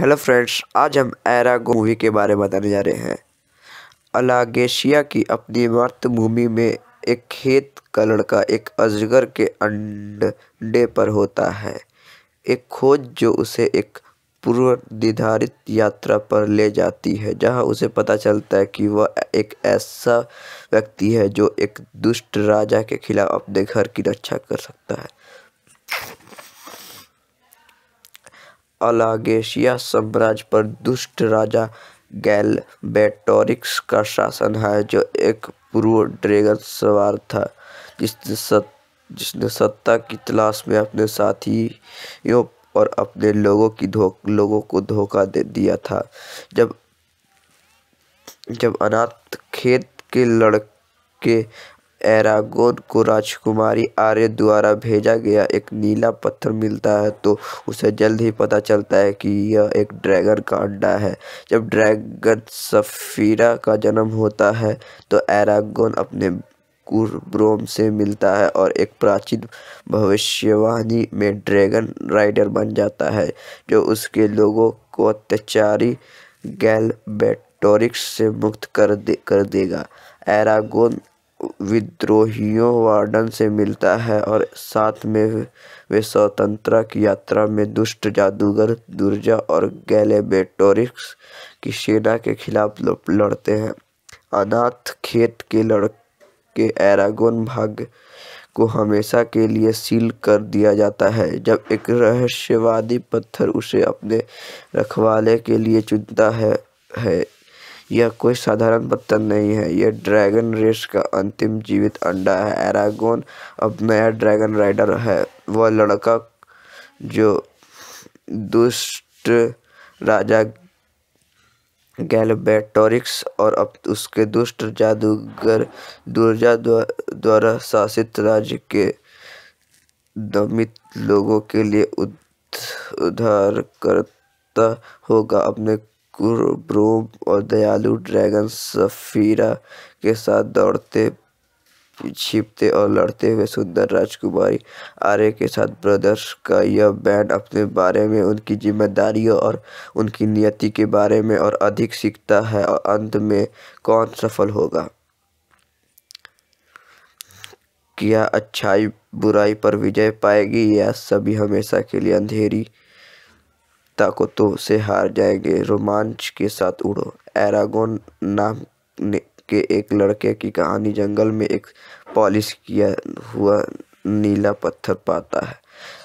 hello friends आज हम एरागो movie के बारे में बताने जा रहे हैं अलागेशिया की अपनी मातृभूमि में एक खेत का लड़का एक अजगर के अंडे पर होता है एक खोज जो उसे एक पूर्व निर्धारित यात्रा पर ले जाती है जहां उसे पता चलता है कि वह एक ऐसा व्यक्ति है जो एक दुष्ट राजा के खिलाफ अपने घर की रक्षा कर सकता है अलागेशिया साम्राज्य पर दुष्ट राजा गैल बेटोरिक्स का शासन है जो एक पूर्व ड्रैगन सवार था जिसने सत जिसने सत्ता की तलाश में अपने साथियों और अपने लोगों की धो लोगों को धोखा दे दिया था जब जब अनाथ खेत के लड़के एरागोन को राजकुमारी आर्य द्वारा भेजा गया एक नीला पत्थर मिलता है तो उसे जल्द ही पता चलता है कि यह एक ड्रैगन का अंडा है जब ड्रैगन सफीरा का जन्म होता है तो एरागोन अपने कुरब्रोम से मिलता है और एक प्राचीन भविष्यवाणी में ड्रैगन राइडर बन जाता है जो उसके लोगों को अत्याचारी गैलबेटोरिक्स से मुक्त कर दे कर देगा एरागोन विद्रोहियों वार्डन से मिलता है और साथ में वे स्वतंत्रता की यात्रा में दुष्ट जादूगर दुर्जा और गैलेबेटोरिक्स की सेना के खिलाफ लड़ते हैं अनाथ खेत के लड़के एरागोन भाग को हमेशा के लिए सील कर दिया जाता है जब एक रहस्यवादी पत्थर उसे अपने रखवाले के लिए चुनता है है यह कोई साधारण पत्थर नहीं है यह ड्रैगन रेस का अंतिम जीवित अंडा है एरागोन अब नया ड्रैगन राइडर है वह लड़का जो दुष्ट राजा गैलबेटोरिक्स और अब उसके दुष्ट जादूगर दुर्जा द्वारा शासित राज्य के दमित लोगों के लिए करता होगा अपने क्रूर और दयालु ड्रैगन सफीरा के साथ दौड़ते छिपते और लड़ते हुए सुंदर राजकुमारी आर्य के साथ ब्रदर्स का यह बैंड अपने बारे में उनकी जिम्मेदारियों और उनकी नियति के बारे में और अधिक सीखता है और अंत में कौन सफल होगा क्या अच्छाई बुराई पर विजय पाएगी या सभी हमेशा के लिए अंधेरी ताकतों से हार जाएंगे रोमांच के साथ उड़ो एरागोन नाम के एक लड़के की कहानी जंगल में एक पॉलिश किया हुआ नीला पत्थर पाता है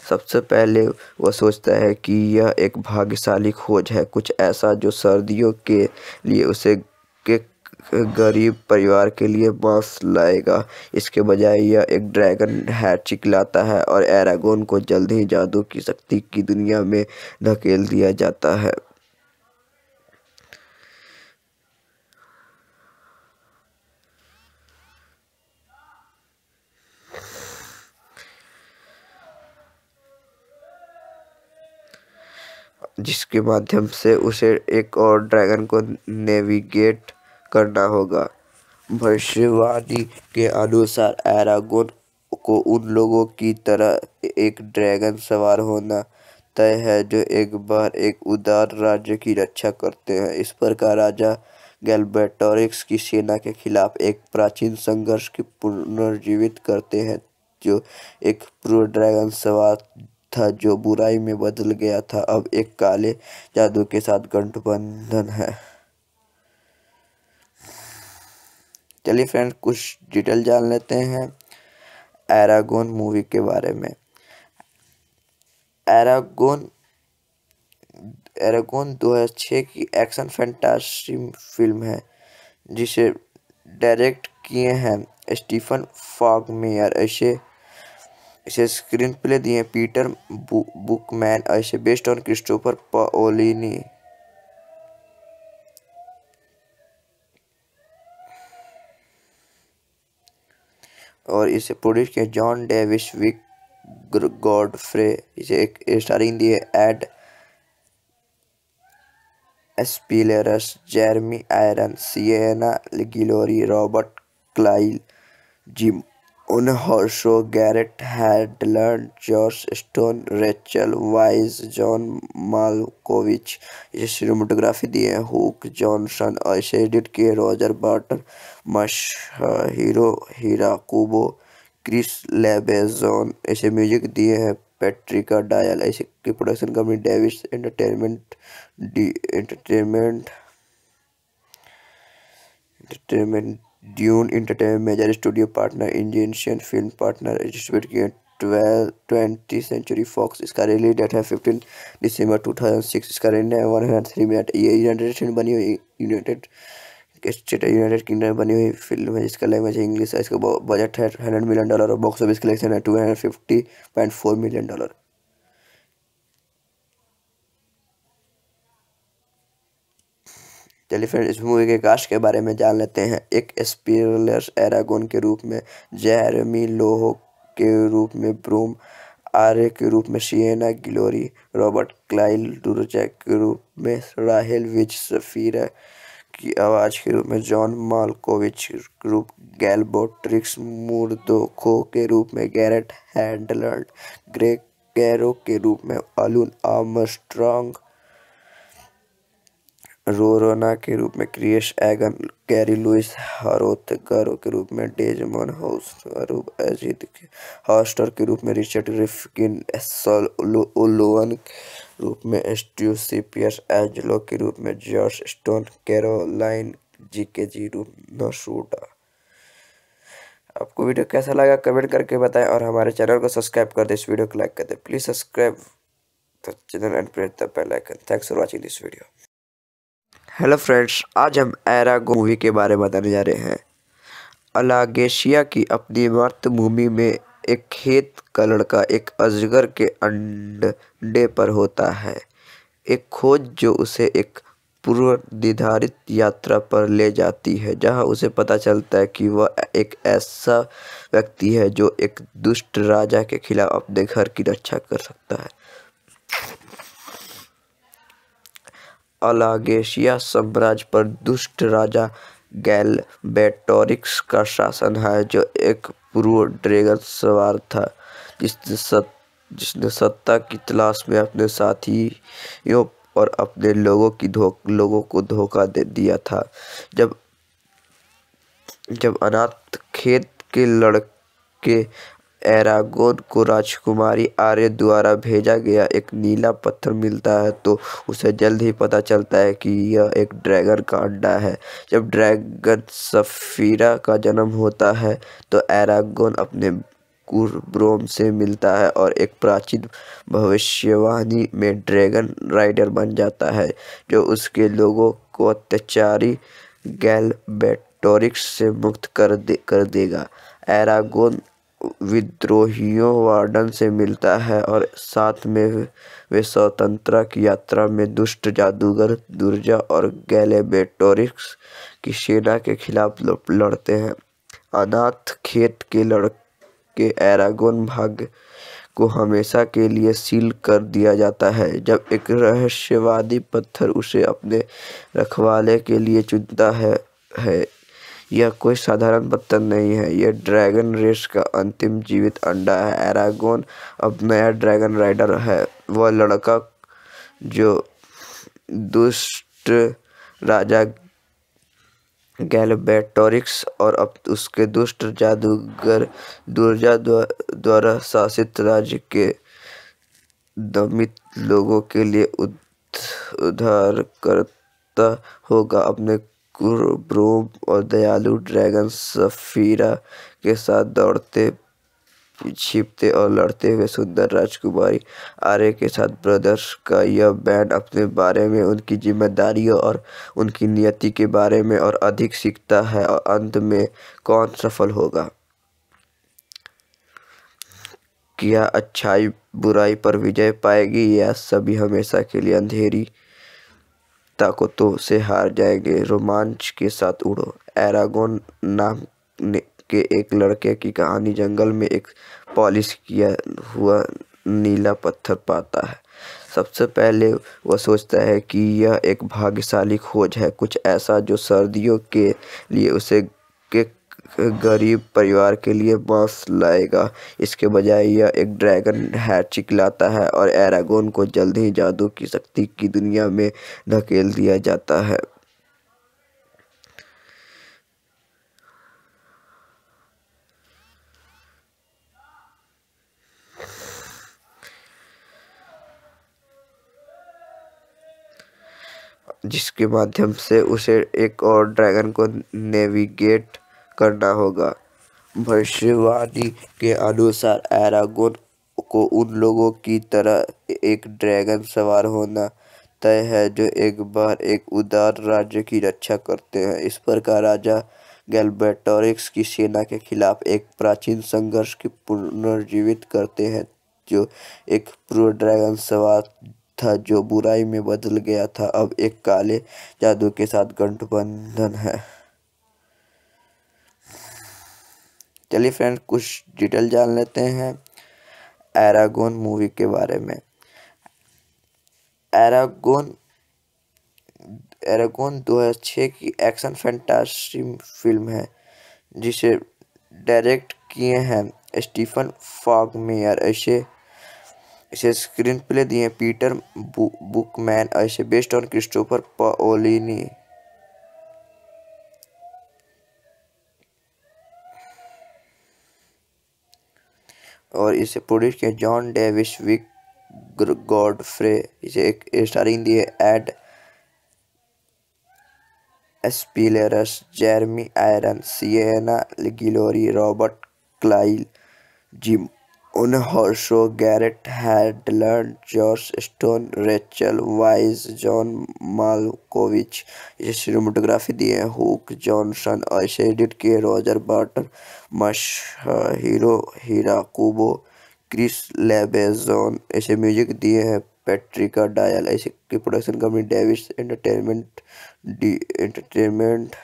सबसे पहले वह सोचता है कि यह एक भाग्यशाली खोज है कुछ ऐसा जो सर्दियों के लिए उसे गरीब परिवार के लिए मांस लाएगा इसके बजाय यह एक ड्रैगन है लाता है और एरागोन को जल्द ही जादू की शक्ति की दुनिया में धकेल दिया जाता है जिसके माध्यम से उसे एक और ड्रैगन को नेविगेट करना होगा भविष्यवाणी के अनुसार एरागोन को उन लोगों की तरह एक ड्रैगन सवार होना तय है जो एक बार एक उदार राज्य की रक्षा करते हैं इस प्रकार राजा गैल्बेटोरिक्स की सेना के खिलाफ एक प्राचीन संघर्ष की पुनर्जीवित करते हैं जो एक प्रो ड्रैगन सवार था जो बुराई में बदल गया था अब एक काले जादू के साथ गठबंधन है चलिए फ्रेंड्स कुछ डिटेल जान लेते हैं एरागोन मूवी के बारे में एरागोन एरागोन 2006 की एक्शन फैंटासी फिल्म है जिसे डायरेक्ट किए हैं स्टीफन फॉग मेयर ऐसे इसे स्क्रीन प्ले दिए पीटर बु, बुकमैन ऐसे बेस्ट ऑन क्रिस्टोफर पाओलिनी और इसे प्रोड्यूस किया जॉन डेविस विक गॉडफ्रे इसे एक स्टारिंग दी है Ed Speleers Jeremy iron Sienna Guillory Robert Carlyle Jim Also Garrett had learned George Stone Rachel Weisz Malkovich Malkovich cinematography दिए है हुक जॉनसन और इसे एडिट किए Roger Barton Masahiro Hirakubo Chris Lebenzon इसे म्यूजिक दिए हैं पेट्रिका डायल ऐसे की production company Davis entertainment D entertainment entertainment Dune entertainment major studio partner Indian film partner distribute किए ट्वेल्व ट्वेंटी सेंचुरी फॉक्स इसका रिलीज डेट है fifteen दिसंबर two thousand six इसका rent है वन हंड्रेड थ्री मिनट ये United State बनी हुई United state United kingdom बनी हुई फिल्म है जिसका लैंग्वेज है इंग्लिश है इसका बजट है हंड्रेड मिलियन डॉलर और बॉक्स ऑफिस कलेक्शन है two hundred fifty point four million dollar चलिए फिर इस मूवी के कास्ट के बारे में जान लेते हैं एक स्पीरलेस एरागोन के रूप में जैरमी लोहो के रूप में ब्रूम आर्य के रूप में शियना गिलोरी रॉबर्ट क्लाइल डुरजैक के रूप में राहेल विज सफ़ीरा की आवाज़ के रूप में जॉन मालकोविच रूप गैलबोट्रिक्स मुर्दोखो के रूप में गैरेट हैंडलर्ड ग्रेग कैरो के रूप में अलून आर्मस्ट्रॉन्ग रोरोना के रूप में क्रिएश एगन गैरी लुइस हरोथगर के रूप में डेजमोन हाउस अजीत हॉस्टर के रूप में रिचर्ड रिफकिन ओलोवन रूप में एस्ट्यू सीपियस एंजलो के रूप में जॉर्ज स्टोन कैरोलाइन जी के जी रूप नसूडा आपको वीडियो कैसा लगा कमेंट करके बताएं और हमारे चैनल को सब्सक्राइब कर दें इस वीडियो को लाइक कर दें please subscribe the channel and press the bell icon thanks for watching this video hello friends आज हम एरागो मूवी के बारे में बताने जा रहे हैं अलागेशिया की अपनी मातृभूमि में एक खेत का लड़का एक अजगर के अंडे पर होता है एक खोज जो उसे एक पूर्व निर्धारित यात्रा पर ले जाती है जहां उसे पता चलता है कि वह एक ऐसा व्यक्ति है जो एक दुष्ट राजा के खिलाफ अपने घर की रक्षा कर सकता है अलागेशिया साम्राज्य पर दुष्ट राजा गैल बेटोरिक्स का शासन है जो एक पूर्व ड्रैगन सवार था जिसने सत जिसने सत्ता की तलाश में अपने साथियों और अपने लोगों की धो लोगों को धोखा दे दिया था जब जब अनाथ खेत के लड़के एरागोन को राजकुमारी आर्य द्वारा भेजा गया एक नीला पत्थर मिलता है तो उसे जल्द ही पता चलता है कि यह एक ड्रैगन का अंडा है जब ड्रैगन सफीरा का जन्म होता है तो एरागोन अपने कुरब्रोम से मिलता है और एक प्राचीन भविष्यवाणी में ड्रैगन राइडर बन जाता है जो उसके लोगों को अत्याचारी गैलबेटोरिक्स से मुक्त कर दे कर देगा एरागोन विद्रोहियों वार्डन से मिलता है और साथ में वे स्वतंत्रता की यात्रा में दुष्ट जादूगर दुर्जा और गैलेबेटोरिक्स की सेना के खिलाफ लड़ते हैं अनाथ खेत के लड़के एरागोन भाग को हमेशा के लिए सील कर दिया जाता है जब एक रहस्यवादी पत्थर उसे अपने रखवाले के लिए चुनता है है यह कोई साधारण बत्तख नहीं है यह ड्रैगन रेस का अंतिम जीवित अंडा है एरागोन अब नया ड्रैगन राइडर है वह लड़का जो दुष्ट राजा गैलबेटोरिक्स और अब उसके दुष्ट जादूगर दुर्जा द्वारा शासित राज्य के दमित लोगों के लिए करता होगा अपने और दयालु ड्रैगन सफीरा के साथ दौड़ते छिपते और लड़ते हुए सुंदर राजकुमारी आर्य के साथ ब्रदर्स का यह बैंड अपने बारे में उनकी जिम्मेदारियों और उनकी नियति के बारे में और अधिक सीखता है और अंत में कौन सफल होगा क्या अच्छाई बुराई पर विजय पाएगी या सभी हमेशा के लिए अंधेरी ताकतों से हार जाएंगे रोमांच के साथ उड़ो एरागोन नाम के एक लड़के की कहानी जंगल में एक पॉलिश किया हुआ नीला पत्थर पाता है सबसे पहले वह सोचता है कि यह एक भाग्यशाली खोज है कुछ ऐसा जो सर्दियों के लिए उसे के गरीब परिवार के लिए मांस लाएगा इसके बजाय यह एक ड्रैगन है चिल्लाता है और एरागोन को जल्द ही जादू की शक्ति की दुनिया में धकेल दिया जाता है जिसके माध्यम से उसे एक और ड्रैगन को नेविगेट करना होगा भविष्यवाणी के अनुसार एरागोन को उन लोगों की तरह एक ड्रैगन सवार होना तय है जो एक बार एक उदार राज्य की रक्षा करते हैं इस प्रकार राजा गैल्बेटोरिक्स की सेना के खिलाफ एक प्राचीन संघर्ष की पुनर्जीवित करते हैं जो एक प्रो ड्रैगन सवार था जो बुराई में बदल गया था अब एक काले जादू के साथ गठबंधन है चलिए फ्रेंड कुछ डिटेल जान लेते हैं एरागोन मूवी के बारे में एरागोन एरागोन 2006 की एक्शन फैंटासी फिल्म है जिसे डायरेक्ट किए हैं स्टीफन फॉग मेयर ऐसे इसे स्क्रीन प्ले दिए पीटर बु, बुकमैन ऐसे बेस्ड ऑन क्रिस्टोफर पोलिनी और इसे प्रोड्यूस किया जॉन डेविस विक गॉडफ्रे इसे एक स्टारिंग दी है Ed Speleers Jeremy iron Sienna Guillory Robert Carlyle gym Unhurso, Garrett Hedlund, George Stone Rachel Weisz John Malkovich इसे सिनेमाटोग्राफी दी है हुक जॉनसन और इसे एडिट किए Roger Barton Masahiro Hirakubo Chris Lebenzon इसे म्यूजिक दिए हैं पेट्रिका डायल ऐसे की production company Davis entertainment D entertainment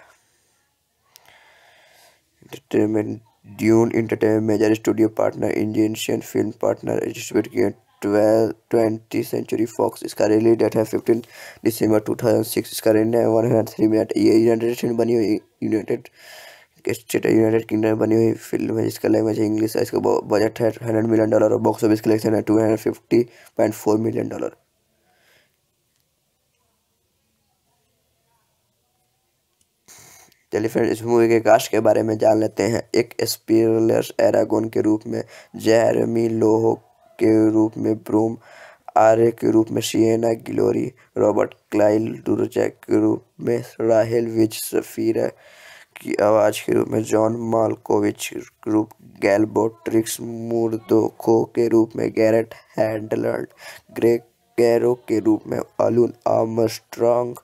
entertainment Dune entertainment major studio partner Indian film partner distribute twelve twenty century fox इसका release date है fifteen दिसंबर two thousand six इसका rent है one hundred three minute ये United State बनी हुई United state United kingdom बनी हुई film है जिसका लैंग्वेज इंग्लिश है इसका बजट है हंड्रेड मिलियन डॉलर और बॉक्स ऑफिस कलेक्शन है two hundred fifty point four million dollar चलिए फ्रेंड इस मूवी के कास्ट के बारे में जान लेते हैं एक स्पीरलेस एरागोन के रूप में जेरमी लोहो के रूप में ब्रूम आर्य के रूप में शियना गिलोरी रॉबर्ट क्लाइल डुरजैक के रूप में राहेल विज सफ़ीरा की आवाज़ के रूप में जॉन मालकोविच रूप गैलबोट्रिक्स मुर्दोखो के रूप में गैरेट हैंडलर्ड ग्रेग गैरो के रूप में अलून आमस्ट्रॉन्ग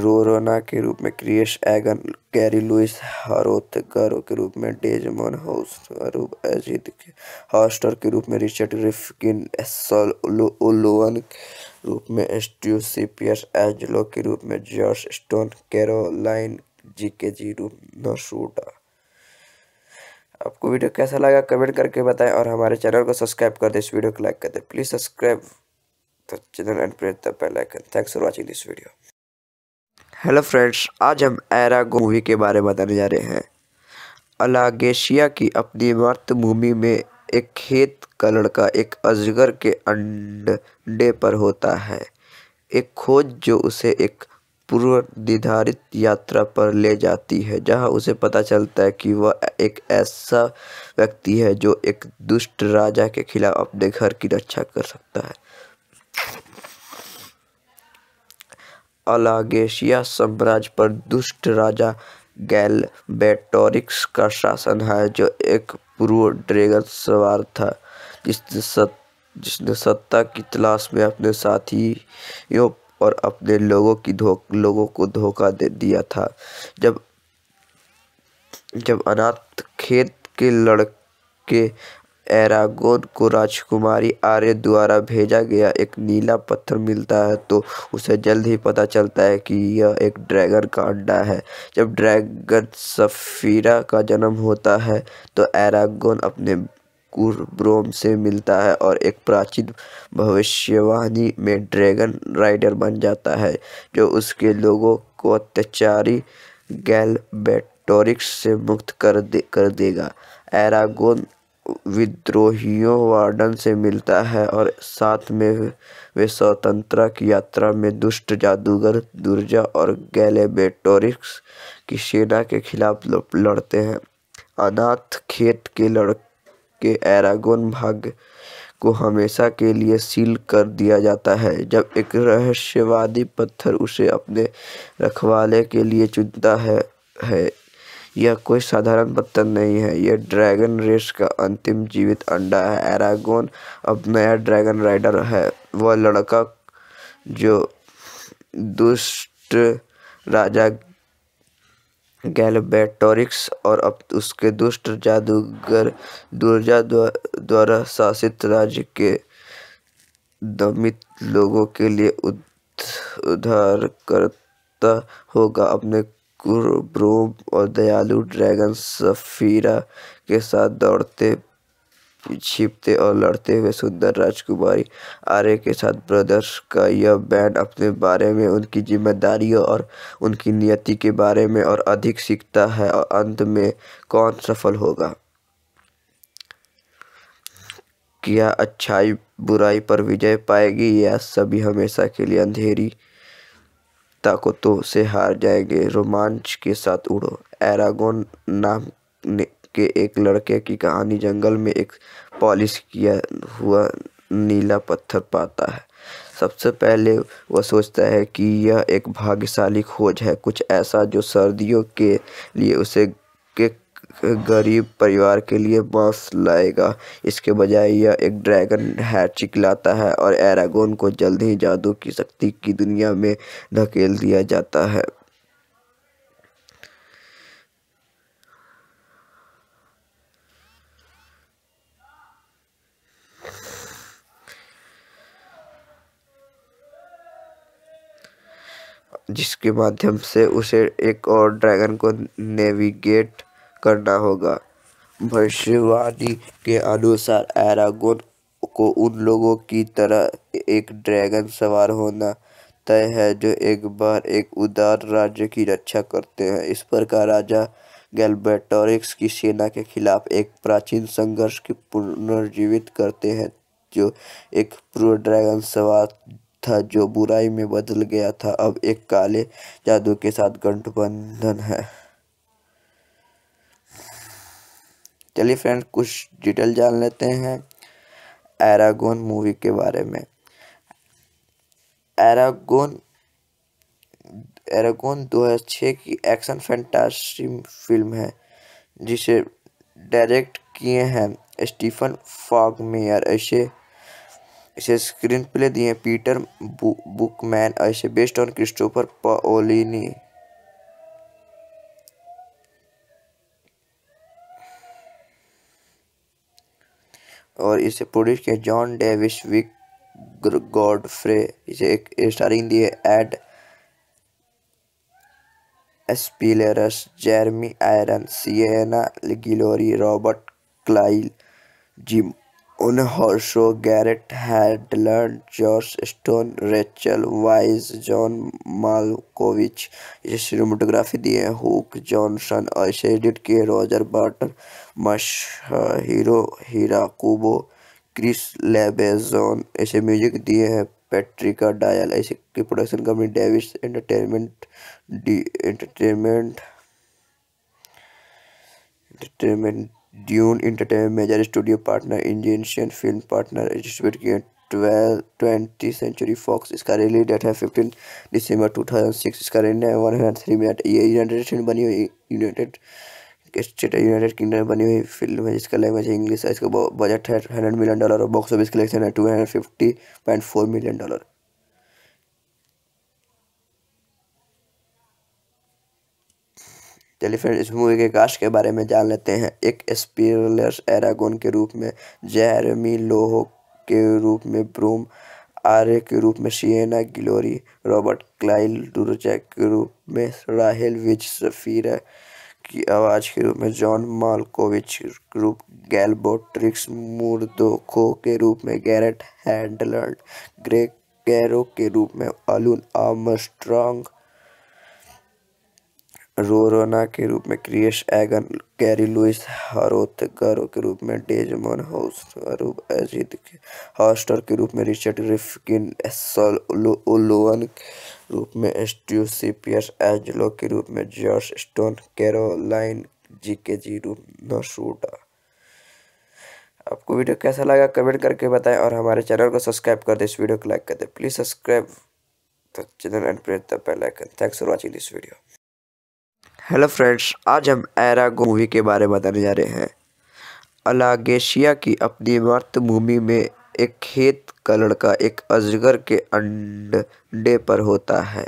रोरोना के रूप में क्रिएश एगन गैरी लुइस हरोतगर के रूप में डेजमोन हाउसरूप अजीत हॉस्टर के रूप में रिचर्ड रिफकिन उलोवन के रूप में स्टीव सीपियस एजलो के रूप में जॉर्ज स्टोन कैरोलाइन जी के जी रूप नसूडा आपको वीडियो कैसा लगा कमेंट करके बताएं और हमारे चैनल को सब्सक्राइब कर दें इस वीडियो को लाइक कर दें please subscribe the channel and press the bell icon thanks for watching this video hello friends आज हम एरागो मूवी के बारे में बताने जा रहे हैं अलागेशिया की अपनी मातृभूमि में एक खेत का लड़का एक अजगर के अंडे पर होता है एक खोज जो उसे एक पूर्व निर्धारित यात्रा पर ले जाती है जहां उसे पता चलता है कि वह एक ऐसा व्यक्ति है जो एक दुष्ट राजा के खिलाफ अपने घर की रक्षा कर सकता है अलागेशिया साम्राज्य पर दुष्ट राजा गैल बेटोरिक्स का शासन है जो एक पूर्व ड्रैगन सवार था जिसने सत जिसने सत्ता की तलाश में अपने साथियों और अपने लोगों की धो लोगों को धोखा दे दिया था जब जब अनाथ खेत के लड़के एरागोन को राजकुमारी आर्य द्वारा भेजा गया एक नीला पत्थर मिलता है तो उसे जल्द ही पता चलता है कि यह एक ड्रैगन का अंडा है जब ड्रैगन सफीरा का जन्म होता है तो एरागोन अपने कुरब्रोम से मिलता है और एक प्राचीन भविष्यवाणी में ड्रैगन राइडर बन जाता है जो उसके लोगों को अत्याचारी गैलबेटोरिक्स से मुक्त कर दे कर देगा एरागोन विद्रोहियों वार्डन से मिलता है और साथ में वे स्वतंत्रता की यात्रा में दुष्ट जादूगर दुर्जा और गैलेबेटोरिक्स की सेना के खिलाफ लड़ते हैं अनाथ खेत के लड़के एरागोन भाग को हमेशा के लिए सील कर दिया जाता है जब एक रहस्यवादी पत्थर उसे अपने रखवाले के लिए चुनता है है यह कोई साधारण पत्थर नहीं है यह ड्रैगन रेस का अंतिम जीवित अंडा है एरागोन अब नया ड्रैगन राइडर है वह लड़का जो दुष्ट राजा गैलबेटोरिक्स और अब उसके दुष्ट जादूगर दुर्जा द्वारा शासित राज्य के दमित लोगों के लिए करता होगा अपने और दयालु ड्रैगन सफीरा के साथ दौड़ते छिपते और लड़ते हुए सुंदर राजकुमारी आर्य के साथ ब्रदर्स का यह बैंड अपने बारे में उनकी जिम्मेदारियों और उनकी नियति के बारे में और अधिक सीखता है और अंत में कौन सफल होगा क्या अच्छाई बुराई पर विजय पाएगी या सभी हमेशा के लिए अंधेरी ताकतों से हार जाएंगे रोमांच के साथ उड़ो एरागोन नाम के एक लड़के की कहानी जंगल में एक पॉलिश किया हुआ नीला पत्थर पाता है सबसे पहले वह सोचता है कि यह एक भाग्यशाली खोज है कुछ ऐसा जो सर्दियों के लिए उसे के गरीब परिवार के लिए मांस लाएगा इसके बजाय यह एक ड्रैगन है लाता है और एरागोन को जल्द ही जादू की शक्ति की दुनिया में धकेल दिया जाता है जिसके माध्यम से उसे एक और ड्रैगन को नेविगेट करना होगा भविष्यवाणी के अनुसार एरागोन को उन लोगों की तरह एक ड्रैगन सवार होना तय है जो एक बार एक उदार राज्य की रक्षा करते हैं इस प्रकार राजा गैल्बेटोरिक्स की सेना के खिलाफ एक प्राचीन संघर्ष की पुनर्जीवित करते हैं जो एक पूर्व ड्रैगन सवार था जो बुराई में बदल गया था अब एक काले जादू के साथ गठबंधन है चलिए फ्रेंड कुछ डिटेल जान लेते हैं एरागोन मूवी के बारे में एरागोन एरागोन 2006 की एक्शन फैंटासी फिल्म है जिसे डायरेक्ट किए हैं स्टीफन फॉग मेयर ऐसे इसे स्क्रीन प्ले दिए पीटर बु, बुकमैन ऐसे बेस्ट ऑन क्रिस्टोफर पोलिनी और इसे प्रोड्यूस किया जॉन डेविस विक गॉडफ्रे इसे एक स्टारिंग दिए Ed Speleers Jeremy iron Sienna Guillory Robert Carlyle gym Hounsou Garrett Hedlund, George Stone Rachel Weisz John Malkovich इसे सिनेमाटोग्राफी दिए है हुक जॉनसन और इसे एडिट किए Roger Barton Masahiro Kubo Chris Lebenzon इसे म्यूजिक दिए हैं पेट्रिका डायल ऐसे की production company Davis entertainment D entertainment entertainment Dune Entertainment major studio partner Indian film partner distributed 12 twenty century fox इसका release date है fifteen दिसंबर two thousand six इसका run है one hundred three minute ये United State बनी हुई United state United kingdom बनी हुई film है जिसका लैंग्वेज है इंग्लिश है इसका बजट है हंड्रेड मिलियन डॉलर और बॉक्स ऑफिस कलेक्शन है two hundred fifty point four million dollar चलिए फिर इस मूवी के कास्ट के बारे में जान लेते हैं एक स्पीरलेस एरागोन के रूप में जैरमी लोहो के रूप में ब्रूम आर्य के रूप में शियना गिलोरी रॉबर्ट क्लाइल डुरजैक के रूप में राहल विज सफ़ीरा की आवाज़ के रूप में जॉन मालकोविच के रूप गैलबोट्रिक्स मुर्दोखो के रूप में गैरेट हैंडलर्ड ग्रे कैरो के रूप में अलून आर्मस्ट्रॉन्ग रोरोना के रूप में क्रिएश एगन गैरी लुइस हरोथगर के रूप में डेजमोन हाउस अजीत हॉस्टर के रूप में रिचर्ड रिफकिन ओलोवन के रूप में एस्ट्यू सीपियस एजलो के रूप में जॉर्ज स्टोन कैरोलाइन जी के जी रूप नसूडा आपको वीडियो कैसा लगा कमेंट करके बताएं और हमारे चैनल को सब्सक्राइब कर दें इस वीडियो को लाइक कर दें please subscribe the channel and press the bell icon thanks for watching this video hello friends आज हम एरागो मूवी के बारे में बताने जा रहे हैं अलागेशिया की अपनी मातृभूमि में एक खेत का लड़का एक अजगर के अंडे पर होता है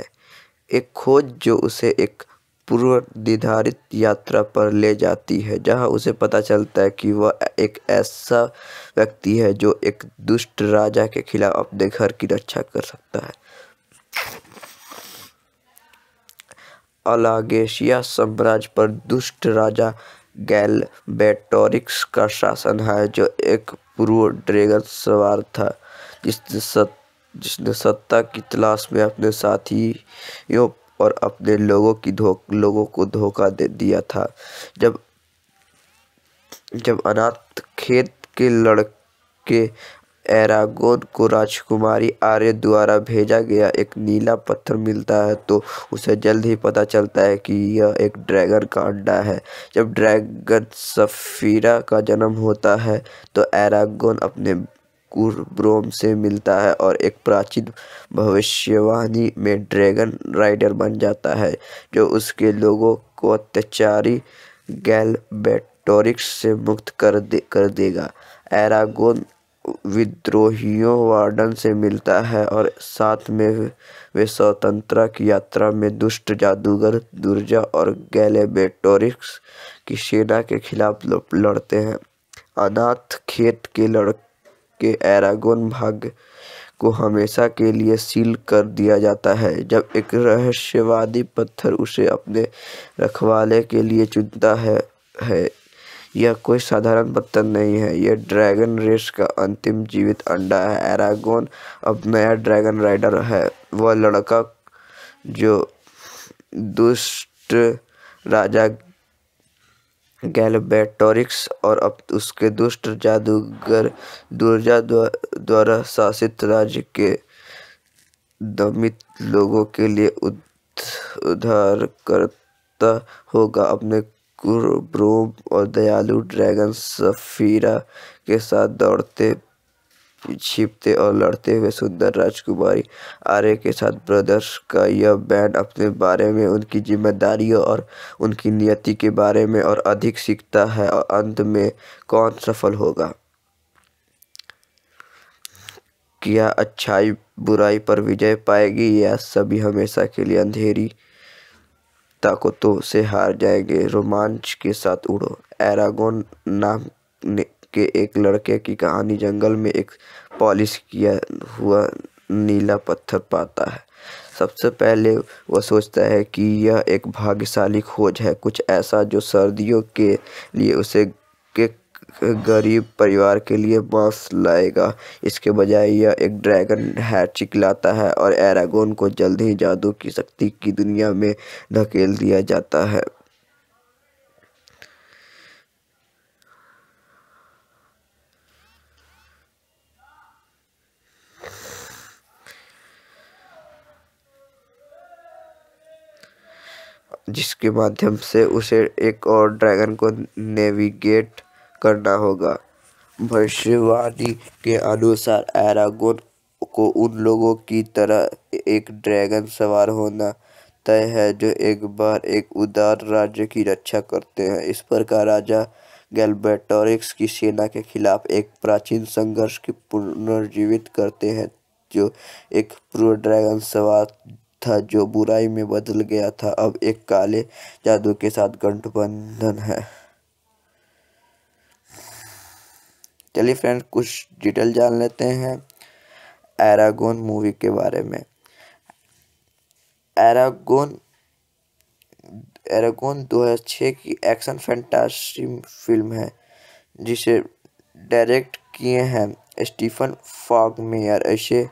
एक खोज जो उसे एक पूर्व निर्धारित यात्रा पर ले जाती है जहां उसे पता चलता है कि वह एक ऐसा व्यक्ति है जो एक दुष्ट राजा के खिलाफ अपने घर की रक्षा कर सकता है अलागेशिया साम्राज्य पर दुष्ट राजा गैल बेटोरिक्स का शासन है जो एक पूर्व ड्रैगन सवार था जिसने सत जिसने सत्ता की तलाश में अपने साथियों और अपने लोगों की धो लोगों को धोखा दे दिया था जब जब अनाथ खेत के लड़के एरागोन को राजकुमारी आर्य द्वारा भेजा गया एक नीला पत्थर मिलता है तो उसे जल्द ही पता चलता है कि यह एक ड्रैगन का अंडा है जब ड्रैगन सफीरा का जन्म होता है तो एरागोन अपने ब्रोम से मिलता है और एक प्राचीन भविष्यवाणी में ड्रैगन राइडर बन जाता है जो उसके लोगों को अत्याचारी गैलबेटोरिक्स से मुक्त कर दे कर देगा एरागोन विद्रोहियों वार्डन से मिलता है और साथ में वे स्वतंत्रता की यात्रा में दुष्ट जादूगर दुर्जा और गैलेबेटोरिक्स की सेना के खिलाफ लड़ते हैं अनाथ खेत के लड़के एरागोन भाग को हमेशा के लिए सील कर दिया जाता है जब एक रहस्यवादी पत्थर उसे अपने रखवाले के लिए चुनता है है यह कोई साधारण पत्थर नहीं है यह ड्रैगन रेस का अंतिम जीवित अंडा है एरागोन अब नया ड्रैगन राइडर है वह लड़का जो दुष्ट राजा गैलबेटोरिक्स और अब उसके दुष्ट जादूगर दुर्जा द्वारा शासित राज्य के दमित लोगों के लिए करता होगा अपने ग्रोब और दयालु ड्रैगन सफीरा के साथ दौड़ते छिपते और लड़ते हुए सुंदर राजकुमारी आर्य के साथ ब्रदर्स का यह बैंड अपने बारे में उनकी जिम्मेदारियों और उनकी नियति के बारे में और अधिक सीखता है और अंत में कौन सफल होगा क्या अच्छाई बुराई पर विजय पाएगी या सभी हमेशा के लिए अंधेरी ताकतों से हार जाएंगे रोमांच के साथ उड़ो एरागोन नाम के एक लड़के की कहानी जंगल में एक पॉलिश किया हुआ नीला पत्थर पाता है सबसे पहले वह सोचता है कि यह एक भाग्यशाली खोज है कुछ ऐसा जो सर्दियों के लिए उसे गरीब परिवार के लिए मांस लाएगा इसके बजाय यह एक ड्रैगन है चिल्लाता है और एरागोन को जल्द ही जादू की शक्ति की दुनिया में धकेल दिया जाता है जिसके माध्यम से उसे एक और ड्रैगन को नेविगेट करना होगा भविष्यवाणी के अनुसार एरागोन को उन लोगों की तरह एक ड्रैगन सवार होना तय है जो एक बार एक उदार राज्य की रक्षा करते हैं इस प्रकार राजा गैल्बेटोरिक्स की सेना के खिलाफ एक प्राचीन संघर्ष की पुनर्जीवित करते हैं जो एक प्रो ड्रैगन सवार था जो बुराई में बदल गया था अब एक काले जादू के साथ गठबंधन है चलिए फ्रेंड कुछ डिटेल जान लेते हैं एरागोन मूवी के बारे में एरागोन एरागोन 2006 की एक्शन फैंटासी फिल्म है जिसे डायरेक्ट किए हैं स्टीफन फॉग मेयर ऐसे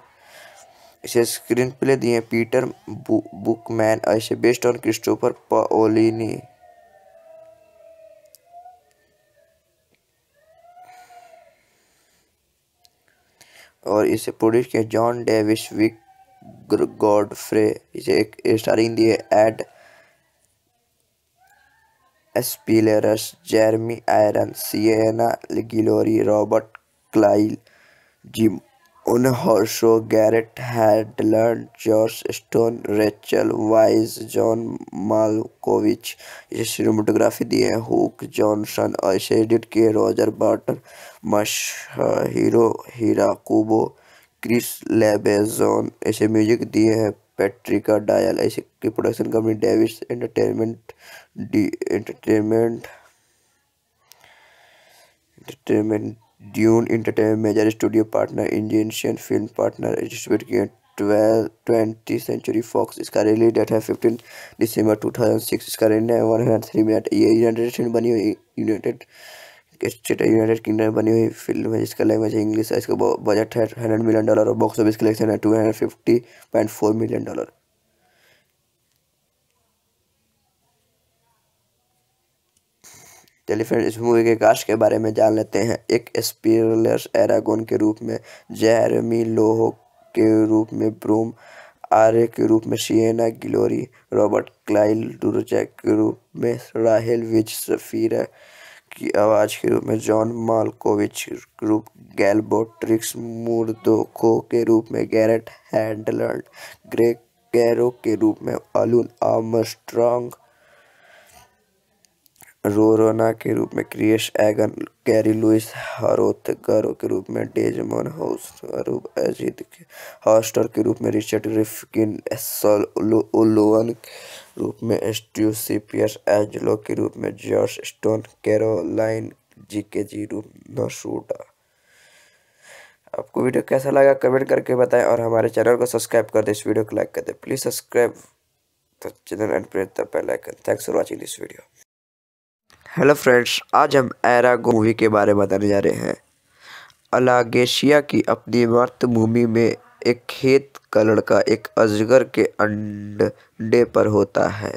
इसे स्क्रीन प्ले दिए पीटर बु, बुकमैन ऐसे बेस्ट ऑन क्रिस्टोफर पाओलिनी और इसे प्रोड्यूस किया जॉन डेविस विक गॉडफ्रे इसे एक स्टारिंग दी है Ed Speleers Jeremy iron Sienna Guillory Robert Carlyle gym Hounsou Garrett Hedlund George Stone Rachel Weisz John Malkovich इसे सिनेमाटोग्राफी दी है हुक जॉनसन और इसे एडिट किए Roger Barton Masahiro Hirakubo Chris Lebenzon इसे म्यूजिक दिए हैं पेट्रिका डायल ऐसे की production company Davis entertainment D entertainment entertainment Dune entertainment major studio partner Indian film partner distribute किया ट्वेंटी सेंचुरी फॉक्स इसका रिलीज डेट है fifteen दिसंबर two thousand six इसका rent है वन हंड्रेड थ्री मिनट ये United State बनी हुई United state United kingdom बनी हुई फिल्म है जिसका लैंग्वेज इंग्लिश है इसका बजट है हंड्रेड मिलियन डॉलर और बॉक्स ऑफिस कलेक्शन है two hundred fifty point four million dollar चलिए इस मूवी के कास्ट के बारे में जान लेते हैं एक स्पीरलेस एरागोन के रूप में जैरमी लोहो के रूप में ब्रूम आर्य के रूप में शियना गिलोरी रॉबर्ट क्लाइल डुरजैक के रूप में राहेल विज सफ़ीरा की आवाज़ के रूप में जॉन मालकोविच रूप गैलबोट्रिक्स मुर्दोको के रूप में गैरेट हैंडलर्ड ग्रेग कैरो के रूप में अलून आमस्ट्रॉन्ग रोरोना के रूप में क्रिएश एगन कैरी लुइस हारोतगारो के रूप में डेजमोन रूप अजीत हॉस्टर के रूप में रिचर्ड रिफकिन ओलोअन के रूप में स्टीव पियर्स एजलो के रूप में जॉर्ज स्टोन कैरोलाइन जी के जी रूप नसूडा आपको वीडियो कैसा लगा कमेंट करके बताएं और हमारे चैनल को सब्सक्राइब कर दें इस वीडियो को लाइक कर दें please subscribe the channel and press the bell icon thanks for watching this video hello friends आज हम एरागो मूवी के बारे में बताने जा रहे हैं अलागेशिया की अपनी मातृभूमि में एक खेत का लड़का एक अजगर के अंडे पर होता है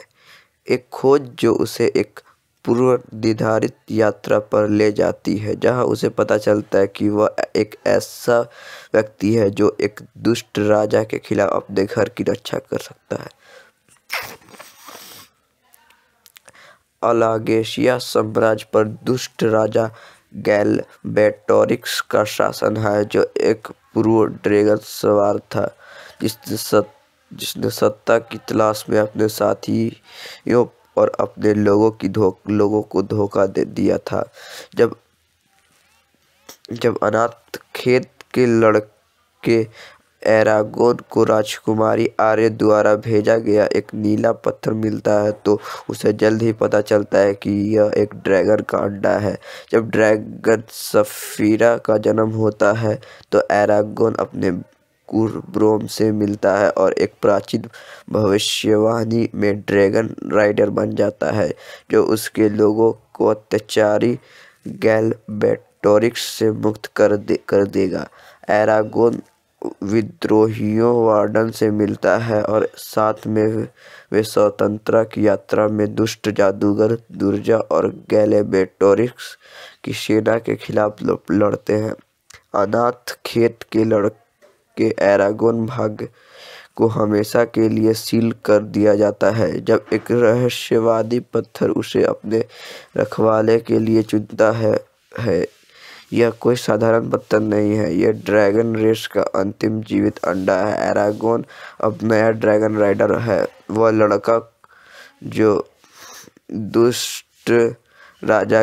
एक खोज जो उसे एक पूर्व निर्धारित यात्रा पर ले जाती है जहां उसे पता चलता है कि वह एक ऐसा व्यक्ति है जो एक दुष्ट राजा के खिलाफ अपने घर की रक्षा कर सकता है अलागेशिया साम्राज्य पर दुष्ट राजा गैल बेटोरिक्स का शासन है जो एक पूर्व ड्रेगन सवार था जिसने सत जिसने सत्ता की तलाश में अपने साथियों और अपने लोगों की धो लोगों को धोखा दे दिया था जब जब अनाथ खेत के लड़के एरागोन को राजकुमारी आर्य द्वारा भेजा गया एक नीला पत्थर मिलता है तो उसे जल्द ही पता चलता है कि यह एक ड्रैगन का अंडा है जब ड्रैगन सफीरा का जन्म होता है तो एरागोन अपने कुरब्रोम से मिलता है और एक प्राचीन भविष्यवाणी में ड्रैगन राइडर बन जाता है जो उसके लोगों को अत्याचारी गैलबेटोरिक्स से मुक्त कर दे कर देगा एरागोन विद्रोहियों वार्डन से मिलता है और साथ में वे स्वतंत्रता की यात्रा में दुष्ट जादूगर दुर्जा और गैलेबेटोरिक्स की सेना के खिलाफ लड़ते हैं अनाथ खेत के लड़के एरागोन भाग को हमेशा के लिए सील कर दिया जाता है जब एक रहस्यवादी पत्थर उसे अपने रखवाले के लिए चुनता है है यह कोई साधारण पत्थर नहीं है यह ड्रैगन रेस का अंतिम जीवित अंडा है एरागोन अब नया ड्रैगन राइडर है वह लड़का जो दुष्ट राजा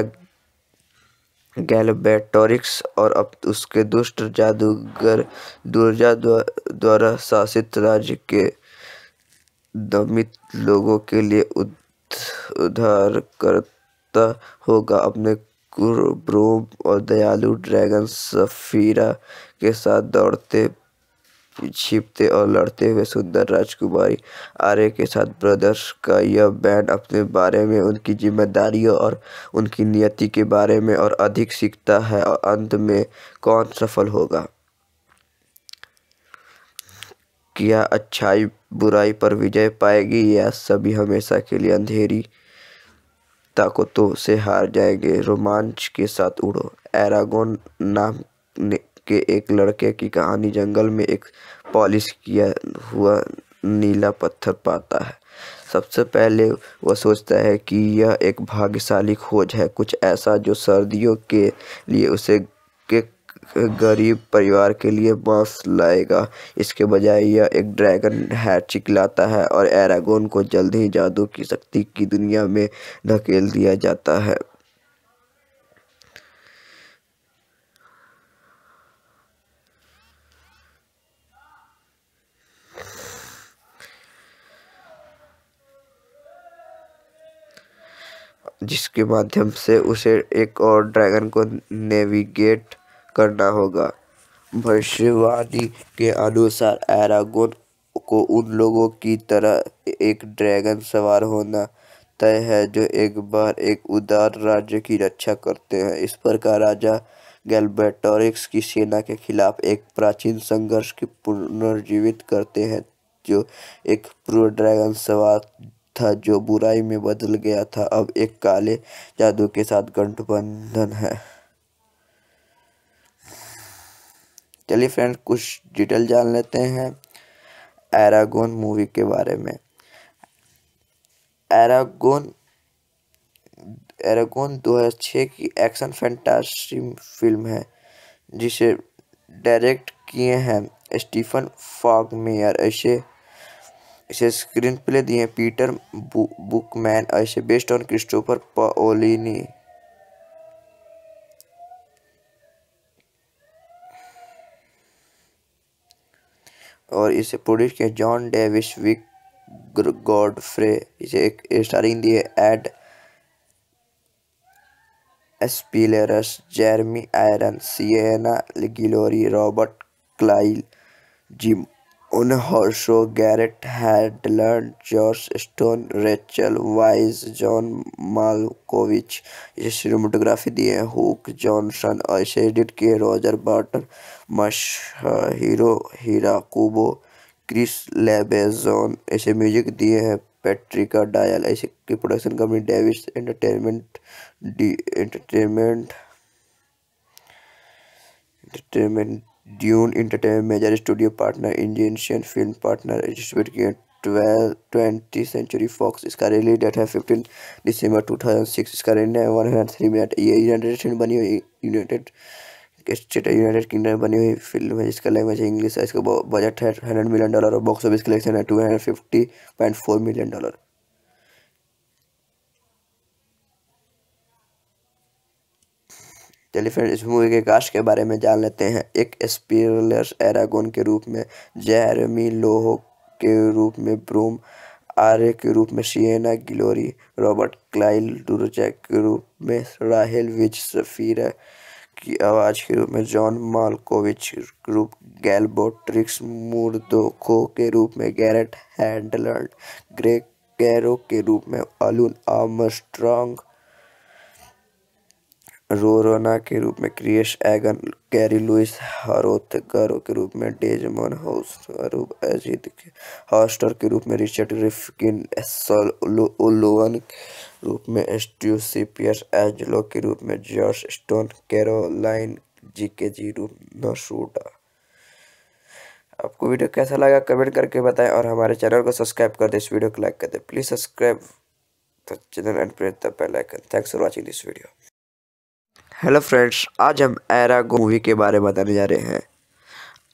गैलबेटोरिक्स और अब उसके दुष्ट जादूगर दुर्जा द्वारा शासित राज्य के दमित लोगों के लिए उधारकर्ता होगा अपने और दयालु ड्रैगन सफीरा के साथ दौड़ते छिपते और लड़ते हुए सुंदर राजकुमारी आर्य के साथ ब्रदर्स का यह बैंड अपने बारे में उनकी जिम्मेदारियों और उनकी नियति के बारे में और अधिक सीखता है और अंत में कौन सफल होगा क्या अच्छाई बुराई पर विजय पाएगी या सभी हमेशा के लिए अंधेरी ताकतों से हार जाएंगे रोमांच के साथ उड़ो एरागोन नाम के एक लड़के की कहानी जंगल में एक पॉलिश किया हुआ नीला पत्थर पाता है सबसे पहले वह सोचता है कि यह एक भाग्यशाली खोज है कुछ ऐसा जो सर्दियों के लिए उसे गरीब परिवार के लिए बांस लाएगा इसके बजाय यह एक ड्रैगन है चिल्लाता है और एरागोन को जल्द ही जादू की शक्ति की दुनिया में धकेल दिया जाता है जिसके माध्यम से उसे एक और ड्रैगन को नेविगेट करना होगा भविष्यवाणी के अनुसार एरागोन को उन लोगों की तरह एक ड्रैगन सवार होना तय है जो एक बार एक उदार राज्य की रक्षा करते हैं इस प्रकार राजा गैल्बेटोरिक्स की सेना के खिलाफ एक प्राचीन संघर्ष की पुनर्जीवित करते हैं जो एक प्रो ड्रैगन सवार था जो बुराई में बदल गया था अब एक काले जादू के साथ गठबंधन है चलिए फ्रेंड कुछ डिटेल जान लेते हैं एरागोन मूवी के बारे में एरागोन एरागोन 2006 की एक्शन फैंटासी फिल्म है जिसे डायरेक्ट किए हैं स्टीफन फॉग मेयर ऐसे इसे स्क्रीन प्ले दिए पीटर बु, बुकमैन ऐसे बेस्ड ऑन क्रिस्टोफर पोलिनी और इसे प्रोड्यूस किया जॉन डेविस विक गॉडफ्रे इसे एक स्टारिंग दी है Ed Speleers Jeremy iron Sienna Guillory Robert Carlyle gym उन Hounsou Garrett Hedlund George Stone Rachel Weisz John Malkovich इसे सिनेमाटोग्राफी दिए है हुक जॉनसन और इसे एडिट किए Roger Barton Masahiro Hirakubo Chris Lebenzon ऐसे म्यूजिक दिए हैं पेट्रिका डायल ऐसे की production company Davis entertainment D entertainment entertainment Dune entertainment major studio partner Indian film partner एजिस्ट्रेट किए ट्वेल्व ट्वेंटी सेंचुरी फॉक्स इसका रिलीज डेट है फिफ्टीन दिसंबर two thousand six इसका रेन है वन हंड्रेड थ्री मिनट ये United State बनी हुई United state United kingdom में बनी हुई फिल्म है जिसका लैंग्वेज इंग्लिश है इसका बजट है हंड्रेड मिलियन डॉलर और बॉक्स ऑफिस कलेक्शन है two hundred fifty point four million dollar चलिए फ्रेंड इस मूवी के कास्ट के बारे में जान लेते हैं एक स्पीरलेस एरागोन के रूप में जैरमी लोहो के रूप में ब्रूम आर्य के रूप में शियना गिलोरी रॉबर्ट क्लाइल डुरजैक के रूप में राहेल विज सफीरा की आवाज़ के रूप में जॉन मालकोविच ग्रुप गैलबोट्रिक्स मुर्दोखो के रूप में गैरेट हैंडलर्ड ग्रेग कैरो के रूप में अलून आर्मस्ट्रॉन्ग रोरोना के रूप में क्रिएश एगन कैरी लुइस हरोथगारो के रूप में डेजमोन हाउस अजीत हॉस्टर के रूप में रिचर्ड रिफकिन सोलोवन रूप में एस्ट्यूसिपियस एंजेलो के रूप में जॉर्ज स्टोन कैरोलाइन जी के जी रूप नोसूडा आपको वीडियो कैसा लगा कमेंट करके बताएं और हमारे चैनल को सब्सक्राइब कर दें इस वीडियो को लाइक कर दें please subscribe channel and press the bell icon thanks for watching this video hello friends आज हम एरागो मूवी के बारे में बताने जा रहे हैं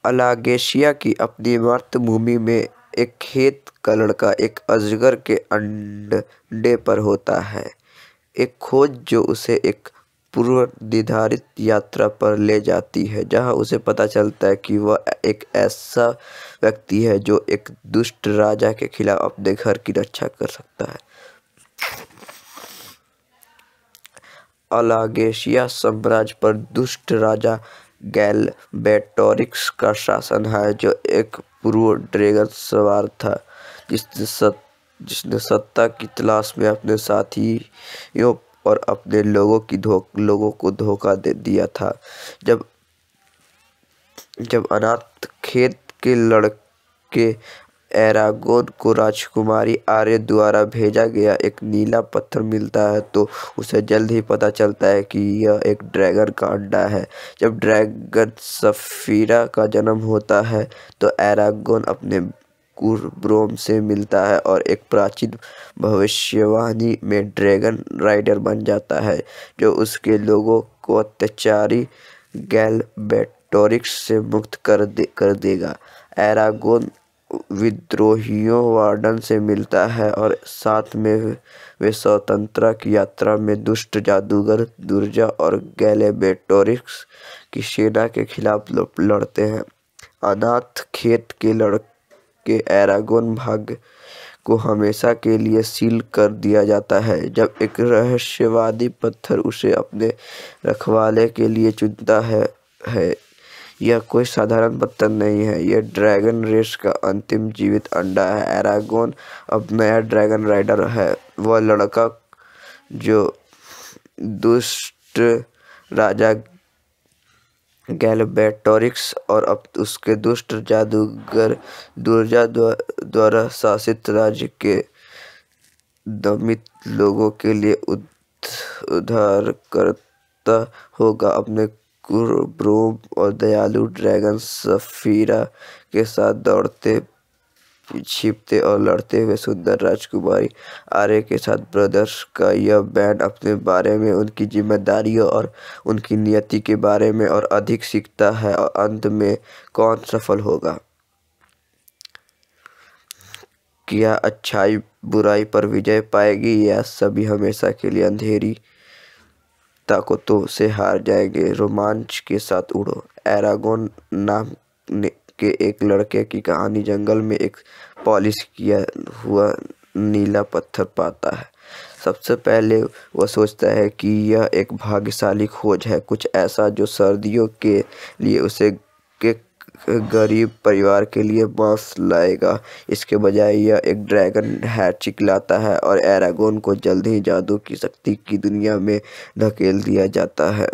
अलागेशिया की अपनी मातृभूमि में एक खेत का लड़का एक अजगर के अंडे पर होता है एक खोज जो उसे एक पूर्व निर्धारित यात्रा पर ले जाती है जहां उसे पता चलता है कि वह एक ऐसा व्यक्ति है जो एक दुष्ट राजा के खिलाफ अपने घर की रक्षा कर सकता है अलागेशिया साम्राज्य पर दुष्ट राजा गैल बेटोरिक्स का शासन है जो एक पूर्व ड्रैगन सवार था जिसने सत जिसने सत्ता की तलाश में अपने साथियों और अपने लोगों की धो लोगों को धोखा दे दिया था जब जब अनाथ खेत के लड़के एरागोन को राजकुमारी आर्य द्वारा भेजा गया एक नीला पत्थर मिलता है तो उसे जल्द ही पता चलता है कि यह एक ड्रैगन का अंडा है जब ड्रैगन सफीरा का जन्म होता है तो एरागोन अपने कुरब्रोम से मिलता है और एक प्राचीन भविष्यवाणी में ड्रैगन राइडर बन जाता है जो उसके लोगों को अत्याचारी गैलबेटोरिक्स से मुक्त कर दे कर देगा एरागोन विद्रोहियों वार्डन से मिलता है और साथ में वे स्वतंत्रता की यात्रा में दुष्ट जादूगर दुर्जा और गैलेबेटोरिक्स की सेना के खिलाफ लड़ते हैं अनाथ खेत के लड़के एरागोन भाग को हमेशा के लिए सील कर दिया जाता है जब एक रहस्यवादी पत्थर उसे अपने रखवाले के लिए चुनता है है यह कोई साधारण पत्थर नहीं है यह ड्रैगन रेस का अंतिम जीवित अंडा है एरागोन अब नया ड्रैगन राइडर है वह लड़का जो दुष्ट राजा गैलबेटोरिक्स और अब उसके दुष्ट जादूगर दुर्जा द्वारा शासित राज्य के दमित लोगों के लिए करता होगा अपने क्रूब और दयालु ड्रैगन सफीरा के साथ दौड़ते छिपते और लड़ते हुए सुंदर राजकुमारी आर्य के साथ ब्रदर्स का यह बैंड अपने बारे में उनकी जिम्मेदारियों और उनकी नियति के बारे में और अधिक सीखता है और अंत में कौन सफल होगा क्या अच्छाई बुराई पर विजय पाएगी या सभी हमेशा के लिए अंधेरी ताकतों से हार जाएंगे रोमांच के साथ उड़ो एरागोन नाम के एक लड़के की कहानी जंगल में एक पॉलिश किया हुआ नीला पत्थर पाता है सबसे पहले वह सोचता है कि यह एक भाग्यशाली खोज है कुछ ऐसा जो सर्दियों के लिए उसे गरीब परिवार के लिए मांस लाएगा इसके बजाय यह एक ड्रैगन है चिकलाता है और एरागोन को जल्द ही जादू की शक्ति की दुनिया में धकेल दिया जाता है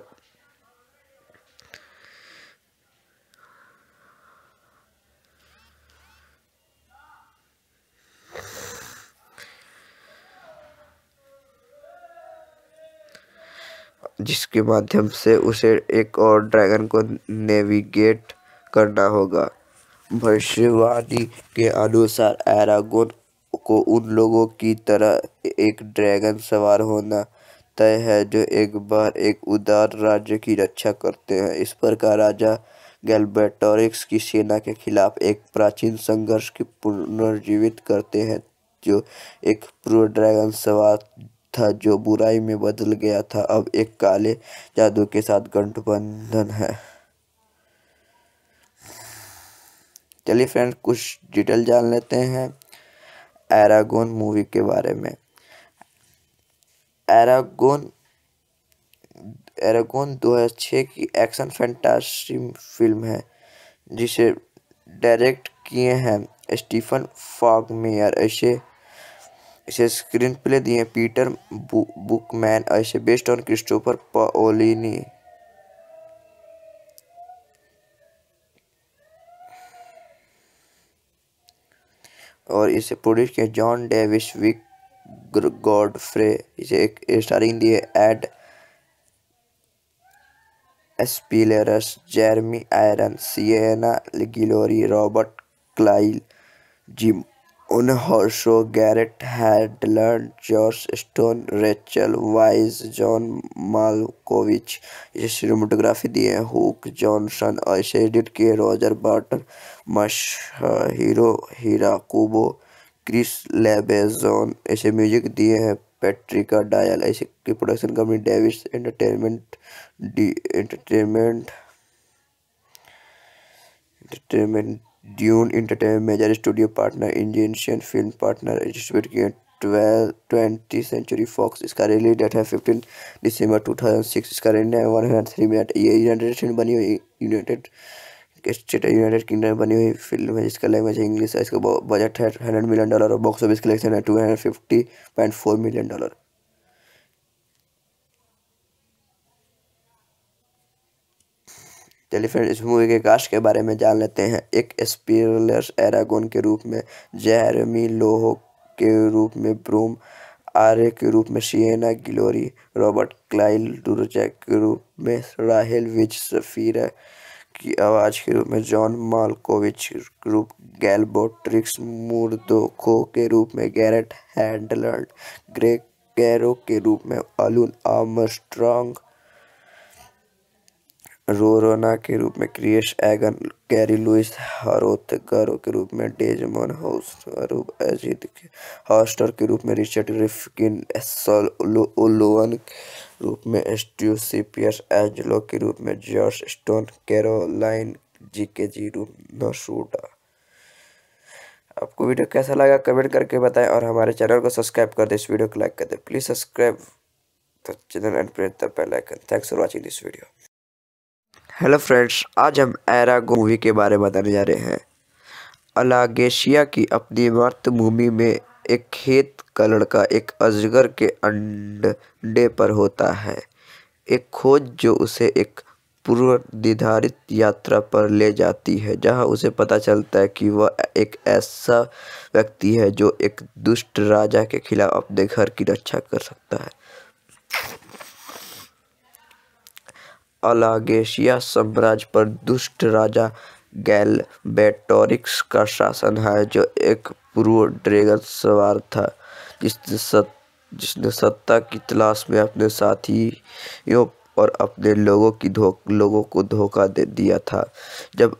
जिसके माध्यम से उसे एक और ड्रैगन को नेविगेट करना होगा भविष्यवाणी के अनुसार एरागोन को उन लोगों की तरह एक ड्रैगन सवार होना तय है जो एक बार एक उदार राज्य की रक्षा करते हैं इस प्रकार राजा गैल्बेटोरिक्स की सेना के खिलाफ एक प्राचीन संघर्ष की पुनर्जीवित करते हैं जो एक प्रो ड्रैगन सवार था जो बुराई में बदल गया था अब एक काले जादू के साथ गठबंधन है चलिए फ्रेंड्स कुछ डिटेल जान लेते हैं एरागोन मूवी के बारे में एरागोन एरागोन 2006 की एक्शन फैंटासी फिल्म है जिसे डायरेक्ट किए हैं स्टीफन फॉगमेयर ऐसे इसे स्क्रीन प्ले दिए पीटर बु, बुकमैन ऐसे बेस्ट ऑन क्रिस्टोफर पाओलिनी और इसे प्रोड्यूस किया जॉन डेविस विक गॉडफ्रे इसे एक स्टारिंग दिए Ed Speleers Jeremy iron Sienna Guillory Robert Carlyle gym Hounsou Garrett Hedlund George Stone Rachel Weisz John Malkovich इसे सिनेमाटोग्राफी दिए है हुक जॉनसन और इसे एडिट किए Roger Barton Masahiro Hirakubo Chris Lebenzon इसे म्यूजिक दिए हैं पेट्रिका डायल इसे production company Davis entertainment D entertainment entertainment Dune entertainment major studio partner Indian film partner distribute किया ट्वेंटी सेंचुरी फॉक्स इसका release date है fifteen दिसंबर two thousand six इसका rent है one hundred three minute ये United State बनी हुई United state United kingdom बनी हुई फिल्म है जिसका लैंग्वेज इंग्लिश है इसका बजट है हंड्रेड मिलियन डॉलर और बॉक्स ऑफिस कलेक्शन है two hundred fifty point four million dollar चलिए फ्रेंड इस मूवी के कास्ट के बारे में जान लेते हैं एक स्पीरलेस एरागोन के रूप में जैरमी लोहो के रूप में ब्रूम आर्य के रूप में शियना गिलोरी रॉबर्ट क्लाइल डुरजैक के रूप में राहेल विज सफ़ीरा की आवाज़ के रूप में जॉन मालकोविच रूप गैलबोट्रिक्स मुर्दोखो के रूप में गैरेट हैंडलर्ड ग्रे कैरो के रूप में अलून आमस्ट्रॉन्ग रोरोना के रूप में क्रिएश एगन, गैरी लुइस हरोतगर के रूप में डेजमंड हाउसर, अजित हॉस्टर के रूप में रिचर्ड रिफकिन, ओलोवन रूप में स्टीव सीपियस एजलो के रूप में जॉर्ज स्टोन, कैरोलाइन के जी रूप नसूडा आपको वीडियो कैसा लगा कमेंट करके बताएं और हमारे चैनल को सब्सक्राइब कर दें इस वीडियो को लाइक कर दें please subscribe the channel and press the bell icon thanks for watching this video hello friends आज हम एरागो मूवी के बारे में बताने जा रहे हैं अलागेशिया की अपनी मातृभूमि में एक खेत का लड़का एक अजगर के अंडे पर होता है एक खोज जो उसे एक पूर्व निर्धारित यात्रा पर ले जाती है जहां उसे पता चलता है कि वह एक ऐसा व्यक्ति है जो एक दुष्ट राजा के खिलाफ अपने घर की रक्षा कर सकता है अलागेशिया साम्राज्य पर दुष्ट राजा गैल बेटोरिक्स का शासन है जो एक पूर्व ड्रैगन सवार था जिसने सत जिसने सत्ता की तलाश में अपने साथियों और अपने लोगों की धो लोगों को धोखा दे दिया था जब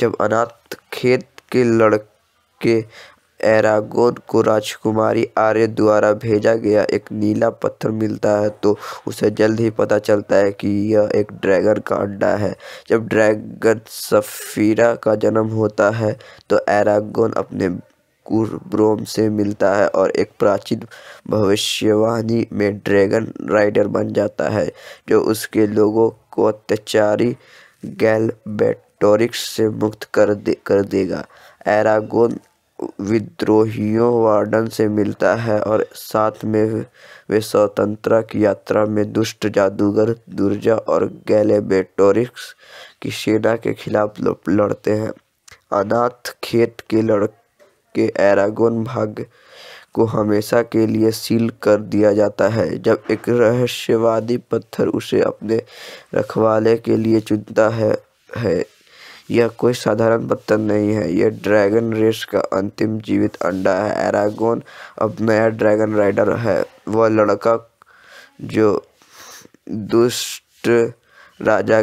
जब अनाथ खेत के लड़के एरागोन को राजकुमारी आर्य द्वारा भेजा गया एक नीला पत्थर मिलता है तो उसे जल्द ही पता चलता है कि यह एक ड्रैगन का अंडा है जब ड्रैगन सफीरा का जन्म होता है तो एरागोन अपने कुरब्रोम से मिलता है और एक प्राचीन भविष्यवाणी में ड्रैगन राइडर बन जाता है जो उसके लोगों को अत्याचारी गैल बेटोरिक्स से मुक्त कर दे कर देगा एरागोन विद्रोहियों वार्डन से मिलता है और साथ में वे स्वतंत्रता की यात्रा में दुष्ट जादूगर दुर्जा और गैलेबेटोरिक्स की सेना के खिलाफ लड़ते हैं अनाथ खेत के लड़के एरागोन भाग को हमेशा के लिए सील कर दिया जाता है जब एक रहस्यवादी पत्थर उसे अपने रखवाले के लिए चुनता है है यह कोई साधारण पत्थर नहीं है यह ड्रैगन रेस का अंतिम जीवित अंडा है एरागोन अब नया ड्रैगन राइडर है वह लड़का जो दुष्ट राजा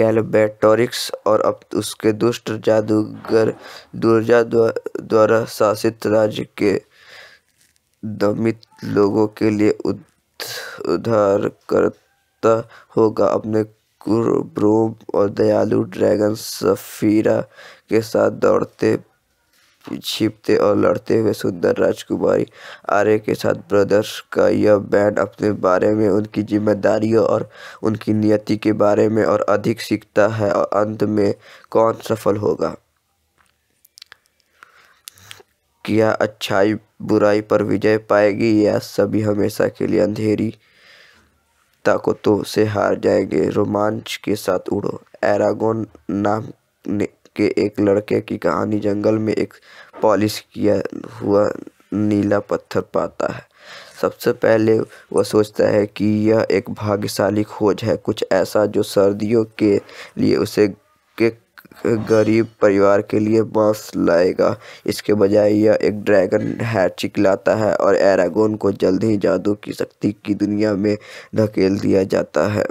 गैलबेटोरिक्स और अब उसके दुष्ट जादूगर दुर्जा द्वारा शासित राज्य के दमित लोगों के लिए करता होगा अपने और दयालु ड्रैगन सफीरा के साथ दौड़ते छिपते और लड़ते हुए सुंदर राजकुमारी आर्य के साथ ब्रदर्स का यह बैंड अपने बारे में उनकी जिम्मेदारियों और उनकी नियति के बारे में और अधिक सीखता है और अंत में कौन सफल होगा क्या अच्छाई बुराई पर विजय पाएगी या सभी हमेशा के लिए अंधेरी ताकतों से हार जाएंगे रोमांच के साथ उड़ो एरागोन नाम के एक लड़के की कहानी जंगल में एक पॉलिश किया हुआ नीला पत्थर पाता है सबसे पहले वह सोचता है कि यह एक भाग्यशाली खोज है कुछ ऐसा जो सर्दियों के लिए उसे गरीब परिवार के लिए बांस लाएगा इसके बजाय यह एक ड्रैगन है चिल्लाता है और एरागोन को जल्द ही जादू की शक्ति की दुनिया में धकेल दिया जाता है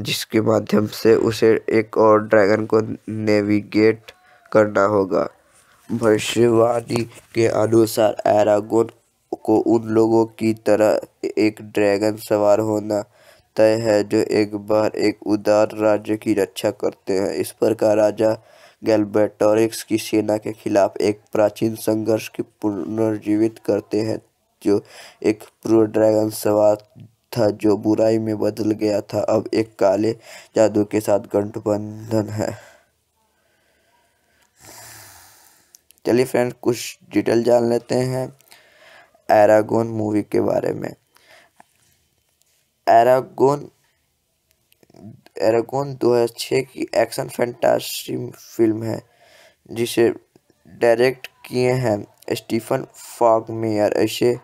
जिसके माध्यम से उसे एक और ड्रैगन को नेविगेट करना होगा भविष्यवाणी के अनुसार एरागोन को उन लोगों की तरह एक ड्रैगन सवार होना तय है जो एक बार एक उदार राज्य की रक्षा करते हैं इस प्रकार राजा गैल्बेटोरिक्स की सेना के खिलाफ एक प्राचीन संघर्ष की पुनर्जीवित करते हैं जो एक प्रो ड्रैगन सवार था जो बुराई में बदल गया था अब एक काले जादू के साथ गठबंधन है चलिए फ्रेंड कुछ डिटेल जान लेते हैं एरागोन मूवी के बारे में एरागोन एरागोन 2006 की एक्शन फैंटासी फिल्म है जिसे डायरेक्ट किए हैं स्टीफन फॉग मेयर ऐसे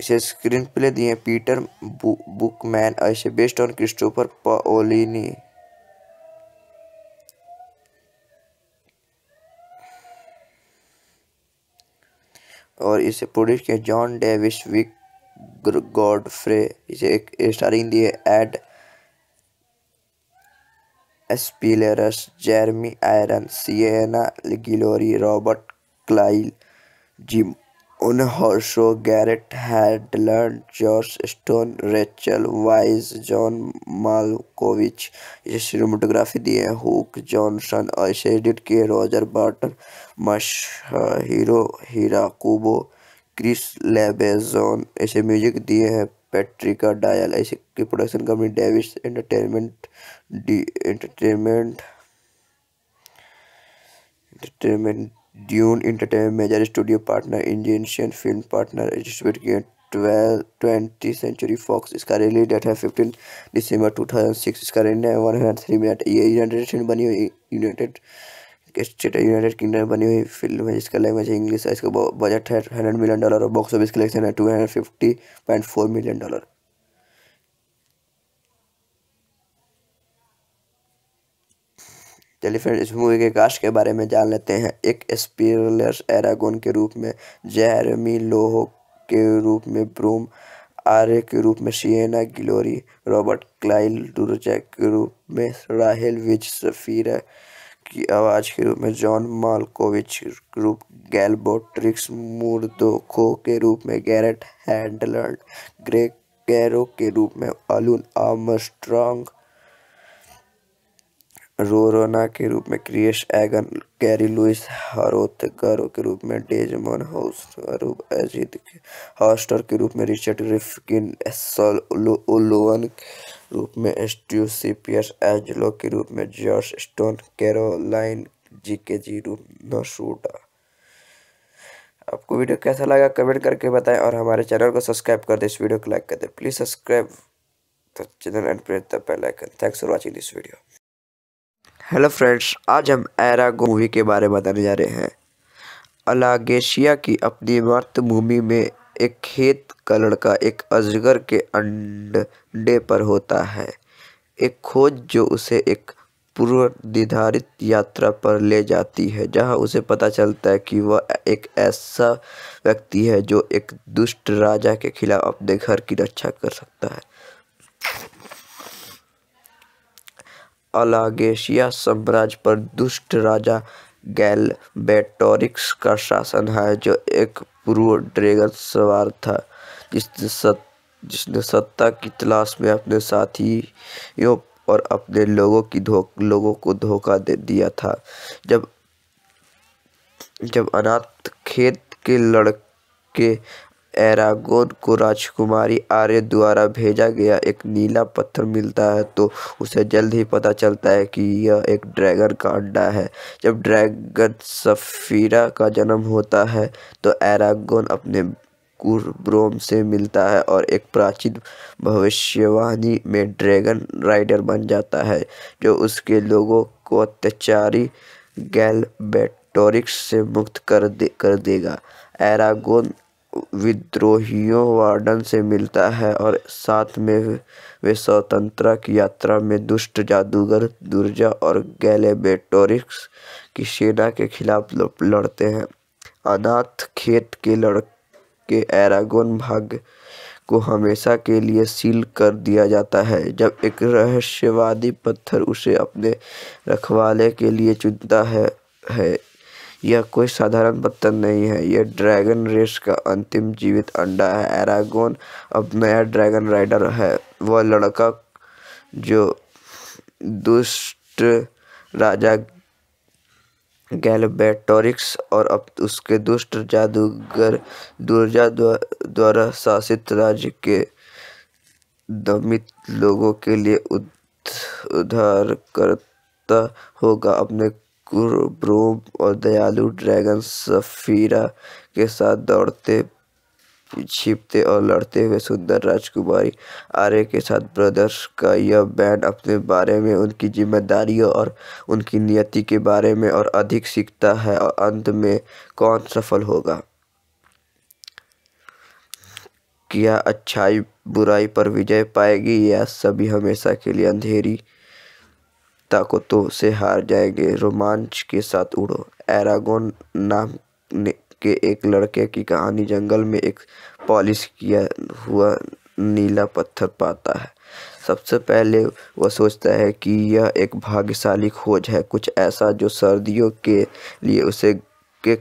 इसे स्क्रीन प्ले दिए पीटर बु, बुकमैन ऐसे बेस्ड ऑन क्रिस्टोफर पोलिनी और इसे प्रोड्यूस किया जॉन डेविस विक गॉडफ्रे इसे एक स्टारिंग दी Ed Speleers Jeremy iron Sienna Guillory Robert Carlyle gym Hounsou Garrett had George Stone Rachel Weisz John Malkovich Malkovich, cinematography दिए है Hugh Johnson और इसे एडिट किए Roger Barton Masahiro Hirakubo Chris Lebenzon इसे music दिए हैं Patrick Doyle ऐसे की production company Davis entertainment D entertainment entertainment Dune entertainment major studio partner Indian film partner distribute किया ट्वेंटी सेंचुरी फॉक्स इसका रिलीज डेट है fifteen दिसंबर two thousand six इसका rent है वन हंड्रेड थ्री मिनट ये United State बनी हुई United state United kingdom बनी हुई फिल्म है जिसका लैंग्वेज इंग्लिश है इसका बजट है हंड्रेड मिलियन डॉलर और बॉक्स ऑफिस कलेक्शन है two hundred fifty point four million dollar चलिए फ्रेंड इस मूवी के कास्ट के बारे में जान लेते हैं एक स्पीरलेस एरागोन के रूप में जेरमी लोहो के रूप में ब्रूम आर्य के रूप में शियना गिलोरी रॉबर्ट क्लाइल डुरजैक के रूप में राहेल विज सफ़ीरा की आवाज़ के रूप में जॉन मालकोविच ग्रुप रूप गैलबोट्रिक्स मुर्दोखो के रूप में गैरेट हैंडलर्ड ग्रेग कैरो के रूप में अलून आमस्ट्रॉन्ग रोरोना के रूप में क्रिएश एगन कैरी लुइस हरोतकर के रूप में डेजमोन हाउस अजीत हॉस्टर के रूप में रिचर्ड रिफकिन ओलोवन रूप में स्ट्यू एजलो के रूप में जॉर्ज स्टोन कैरोलाइन जी के जी रूप नोशूटा आपको वीडियो कैसा लगा कमेंट करके बताएं और हमारे चैनल को सब्सक्राइब कर दें इस वीडियो को लाइक कर दें please subscribe the channel and press the bell icon thanks for watching this video hello friends आज हम एरागो मूवी के बारे में बताने जा रहे हैं अलागेशिया की अपनी मातृभूमि में एक खेत का लड़का एक अजगर के अंडे पर होता है एक खोज जो उसे एक पूर्व निर्धारित यात्रा पर ले जाती है जहां उसे पता चलता है कि वह एक ऐसा व्यक्ति है जो एक दुष्ट राजा के खिलाफ अपने घर की रक्षा कर सकता है अलागेशिया साम्राज्य पर दुष्ट राजा गैल बेटोरिक्स का शासन है जो एक पूर्व ड्रैगन सवार था जिसने सत जिसने सत्ता की तलाश में अपने साथियों और अपने लोगों की धो लोगों को धोखा दे दिया था जब जब अनाथ खेत के लड़के एरागोन को राजकुमारी आर्य द्वारा भेजा गया एक नीला पत्थर मिलता है तो उसे जल्द ही पता चलता है कि यह एक ड्रैगन का अंडा है जब ड्रैगन सफीरा का जन्म होता है तो एरागोन अपने कुरब्रोम से मिलता है और एक प्राचीन भविष्यवाणी में ड्रैगन राइडर बन जाता है जो उसके लोगों को अत्याचारी गैलबेटोरिक्स से मुक्त कर दे कर देगा एरागोन विद्रोहियों वार्डन से मिलता है और साथ में वे स्वतंत्रता की यात्रा में दुष्ट जादूगर दुर्जा और गैलेबेटोरिक्स की सेना के खिलाफ लड़ते हैं अनाथ खेत के लड़के एरागोन भाग को हमेशा के लिए सील कर दिया जाता है जब एक रहस्यवादी पत्थर उसे अपने रखवाले के लिए चुनता है है यह कोई साधारण बर्तन नहीं है यह ड्रैगन रेस का अंतिम जीवित अंडा है एरागोन अब नया ड्रैगन राइडर है वह लड़का जो दुष्ट राजा गैलबेटोरिक्स और अब उसके दुष्ट जादूगर दुर्जा द्वारा शासित राज्य के दमित लोगों के लिए करता होगा अपने और दयालु ड्रैगन सफ़ीरा के साथ दौड़ते छिपते और लड़ते हुए सुंदर राजकुमारी आर्य के साथ ब्रदर्स का यह बैंड अपने बारे में उनकी जिम्मेदारियों और उनकी नियति के बारे में और अधिक सीखता है और अंत में कौन सफल होगा क्या अच्छाई बुराई पर विजय पाएगी या सभी हमेशा के लिए अंधेरी ताकतों से हार जाएंगे रोमांच के साथ उड़ो एरागोन नाम के एक लड़के की कहानी जंगल में एक पॉलिश किया हुआ नीला पत्थर पाता है सबसे पहले वह सोचता है कि यह एक भाग्यशाली खोज है कुछ ऐसा जो सर्दियों के लिए उसे के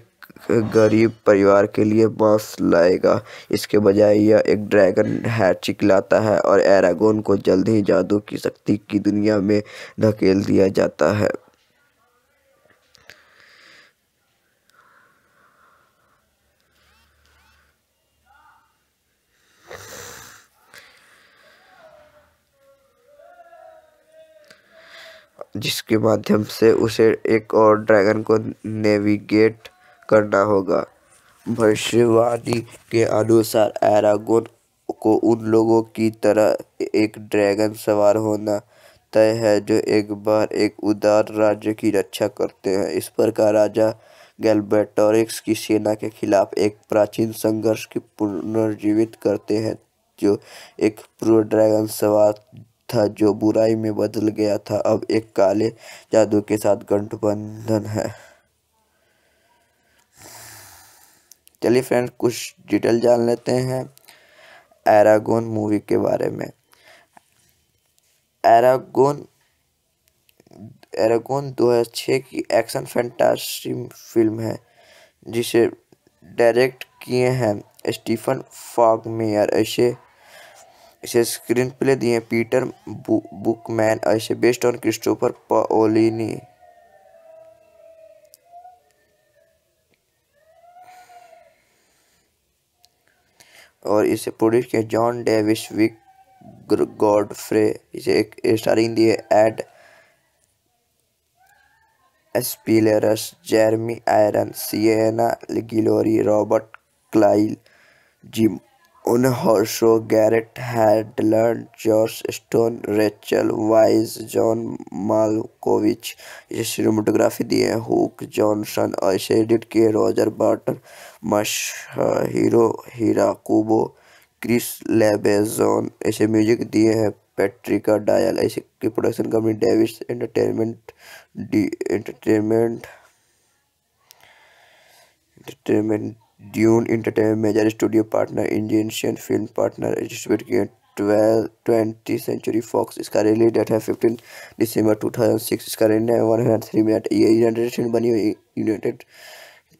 गरीब परिवार के लिए मांस लाएगा इसके बजाय यह एक ड्रैगन है चिकलाता है और एरागोन को जल्द ही जादू की शक्ति की दुनिया में धकेल दिया जाता है जिसके माध्यम से उसे एक और ड्रैगन को नेविगेट करना होगा भविष्यवाणी के अनुसार एरागोन को उन लोगों की तरह एक ड्रैगन सवार होना तय है जो एक बार एक उदार राज्य की रक्षा करते हैं इस प्रकार राजा गैल्बेटोरिक्स की सेना के खिलाफ एक प्राचीन संघर्ष की पुनर्जीवित करते हैं जो एक प्रो ड्रैगन सवार था जो बुराई में बदल गया था अब एक काले जादू के साथ गठबंधन है चलिए फ्रेंड कुछ डिटेल जान लेते हैं एरागोन मूवी के बारे में एरागोन एरागोन 2006 की एक्शन फैंटासी फिल्म है जिसे डायरेक्ट किए हैं स्टीफन फॉग मेयर ऐसे इसे स्क्रीन प्ले दिए पीटर बु, बुकमैन ऐसे बेस्ड ऑन क्रिस्टोफर पोलिनी और इसे प्रोड्यूस किया जॉन डेविस विक गॉड फ्रे इसे एक स्टारिंग दी है Ed Speleers Jeremy iron Sienna Guillory Robert Carlyle gym उन Hounsou Garrett Hedlund George Stone Rachel Weisz John Malkovich इसे सिनेमाटोग्राफी दिए है हुक जॉनसन और इसे एडिट किए Roger Barton Masahiro Hirakubo Chris Lebenzon ऐसे म्यूजिक दिए हैं पेट्रिका डायल ऐसे की production company Davis entertainment D entertainment entertainment Dune entertainment major studio partner इंजीनियन फिल्म पार्टनर एजिस्ट्रेट किए ट्वेल्व ट्वेंटी सेंचुरी फॉक्स इसका रिलीज डेट है फिफ्टीन दिसंबर टू थाउजेंड सिक्स इसका rent one hundred three minute ये United बनी हुई यूनाइटेड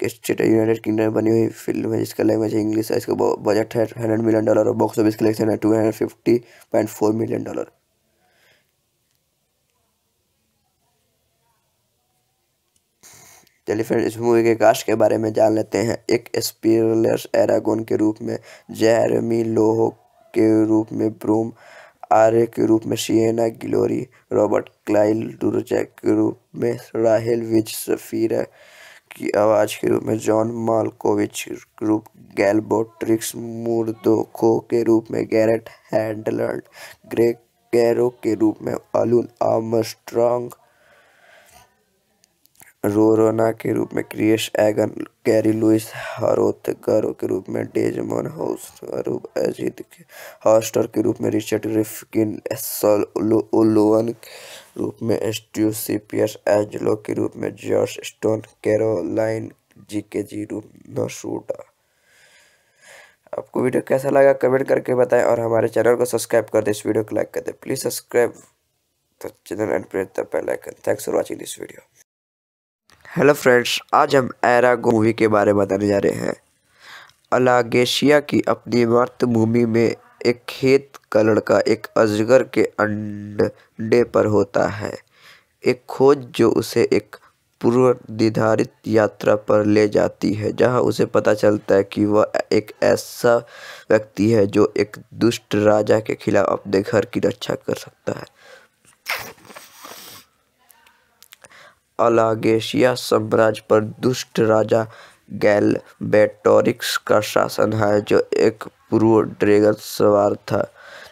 स्टेट यूनाइटेड किंगडम में बनी हुई फिल्म है जिसका लैंग्वेज इंग्लिश है इसका बजट है हंड्रेड मिलियन डॉलर और बॉक्स ऑफिस कलेक्शन है two hundred fifty point four million dollar चलिए फ्रेंड इस मूवी के कास्ट के बारे में जान लेते हैं एक स्पीरलेस एरागोन के रूप में जैरमी लोहो के रूप में ब्रूम आर्य के रूप में शियना गिलोरी रॉबर्ट क्लाइल डुरजैक के रूप में राहेल विज सफीरा की आवाज़ के रूप में जॉन मालकोविच ग्रुप गैलबोट्रिक्स मुर्दोको के रूप में गैरेट हैंडलर्ड ग्रेग कैरो के रूप में अलून आमस्ट्रॉन्ग रोरोना के रूप में क्रिएश एगन कैरी लुइस हरोथ के रूप में डेजमोन हाउस रूप अजीत हॉस्टर के रूप में रिचर्ड ग्रिफकिन सोलोवन रूप में स्ट्यू एस्ट्यूसिपियस एंजेलो के रूप में जॉर्ज स्टोन कैरोलाइन जी के जी रूप नोशूडा आपको वीडियो कैसा लगा कमेंट करके बताएं और हमारे चैनल को सब्सक्राइब कर दें इस वीडियो को लाइक कर दें please subscribe the channel and press the bell icon thanks for watching this video hello friends आज हम एरा मूवी के बारे में बताने जा रहे हैं अलागेशिया की अपनी मातृभूमि में एक खेत का लड़का एक अजगर के अंडे पर होता है एक खोज जो उसे एक पूर्व निर्धारित यात्रा पर ले जाती है जहां उसे पता चलता है कि वह एक ऐसा व्यक्ति है जो एक दुष्ट राजा के खिलाफ अपने घर की रक्षा कर सकता है अलागेशिया साम्राज्य पर दुष्ट राजा गैलबेटोरिक्स का शासन है जो एक पूर्व ड्रैगन सवार था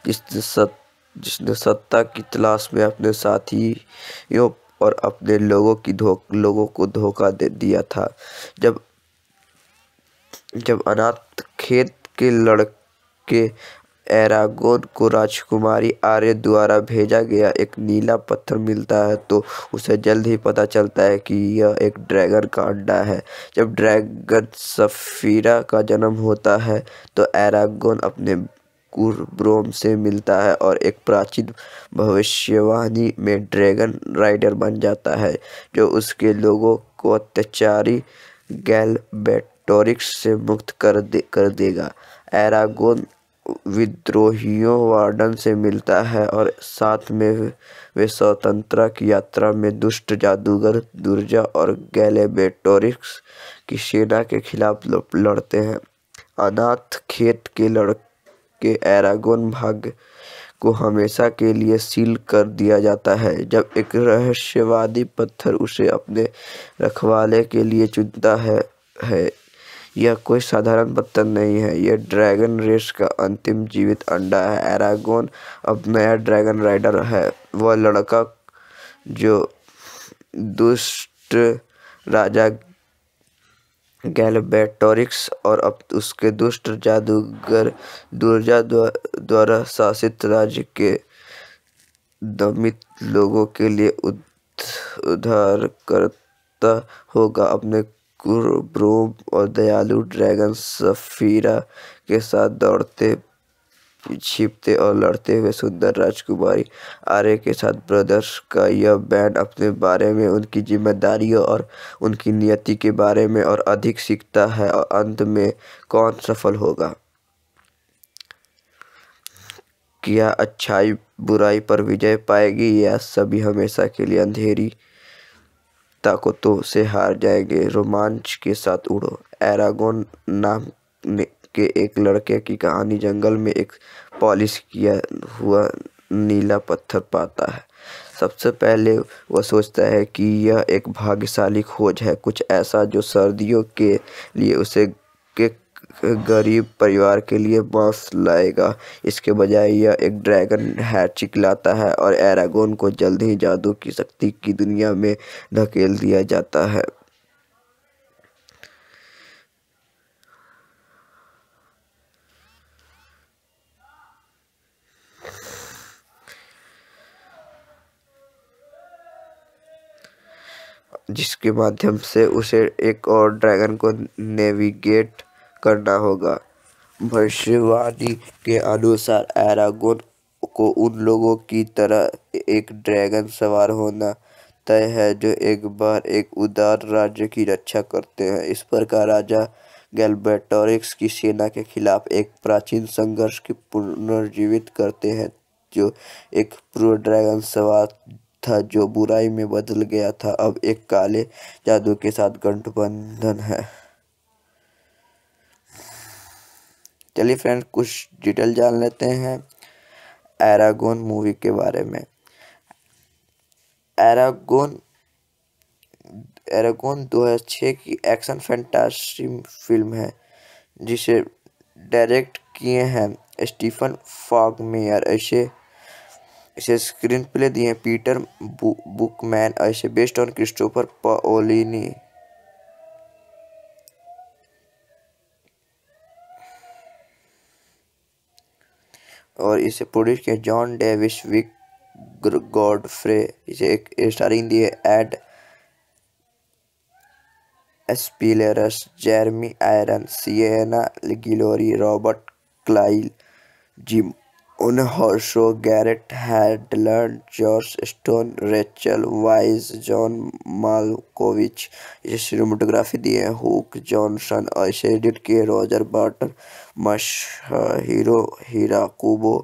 जिसने सत जिसने सत्ता की तलाश में अपने साथियों और अपने लोगों की धो लोगों को धोखा दे दिया था जब जब अनाथ खेत के लड़के एरागोन को राजकुमारी आर्य द्वारा भेजा गया एक नीला पत्थर मिलता है तो उसे जल्द ही पता चलता है कि यह एक ड्रैगन का अंडा है जब ड्रैगन सफीरा का जन्म होता है तो एरागोन अपने कुरब्रोम से मिलता है और एक प्राचीन भविष्यवाणी में ड्रैगन राइडर बन जाता है जो उसके लोगों को अत्याचारी गैलबेटोरिक्स से मुक्त कर दे कर देगा एरागोन विद्रोहियों वार्डन से मिलता है और साथ में वे स्वतंत्रता की यात्रा में दुष्ट जादूगर दुर्जा और गैलेबेटोरिक्स की सेना के खिलाफ लड़ते हैं अनाथ खेत के लड़के एरागोन भाग को हमेशा के लिए सील कर दिया जाता है जब एक रहस्यवादी पत्थर उसे अपने रखवाले के लिए चुनता है है यह कोई साधारण पत्थर नहीं है यह ड्रैगन रेस का अंतिम जीवित अंडा है एरागोन अब नया ड्रैगन राइडर है वह लड़का जो दुष्ट राजा गैलबेटोरिक्स और अब उसके दुष्ट जादूगर दुर्जा द्वारा शासित राज्य के दमित लोगों के लिए करता होगा अपने और दयालु ड्रैगन सफीरा के साथ दौड़ते छिपते और लड़ते हुए सुंदर राजकुमारी आर्य के साथ ब्रदर्स का यह बैंड अपने बारे में उनकी जिम्मेदारियों और उनकी नियति के बारे में और अधिक सीखता है और अंत में कौन सफल होगा क्या अच्छाई बुराई पर विजय पाएगी या सभी हमेशा के लिए अंधेरी ताकतों से हार जाएंगे रोमांच के साथ उड़ो एरागोन नाम के एक लड़के की कहानी जंगल में एक पॉलिश किया हुआ नीला पत्थर पाता है सबसे पहले वह सोचता है कि यह एक भाग्यशाली खोज है कुछ ऐसा जो सर्दियों के लिए उसे के गरीब परिवार के लिए बांस लाएगा इसके बजाय यह एक ड्रैगन है चिल्लाता है और एरागोन को जल्द ही जादू की शक्ति की दुनिया में धकेल दिया जाता है जिसके माध्यम से उसे एक और ड्रैगन को नेविगेट करना होगा भविष्यवाणी के अनुसार एरागोन को उन लोगों की तरह एक ड्रैगन सवार होना तय है जो एक बार एक उदार राज्य की रक्षा करते हैं इस प्रकार राजा गैल्बेटोरिक्स की सेना के खिलाफ एक प्राचीन संघर्ष की पुनर्जीवित करते हैं जो एक प्रो ड्रैगन सवार था जो बुराई में बदल गया था अब एक काले जादू के साथ गठबंधन है चलिए फ्रेंड्स कुछ डिटेल जान लेते हैं एरागोन मूवी के बारे में एरागोन एरागोन 2006 की एक्शन फैंटासी फिल्म है जिसे डायरेक्ट किए हैं स्टीफन फॉगमेयर ऐसे इसे स्क्रीन प्ले दिए पीटर बु, बुकमैन ऐसे बेस्ड ऑन क्रिस्टोफर पोलिनी और इसे प्रोड्यूस किया जॉन डेविस विक गॉडफ्रे इसे एक स्टारिंग दिए है Ed Speleers Jeremy iron Sienna Guillory Robert Carlyle gym Hounsou Garrett Hedlund, George Stone Rachel Weisz John Malkovich इसे सिनेमाटोग्राफी दी है हुक जॉनसन और इसे एडिट किए Roger Barton Masahiro Hirakubo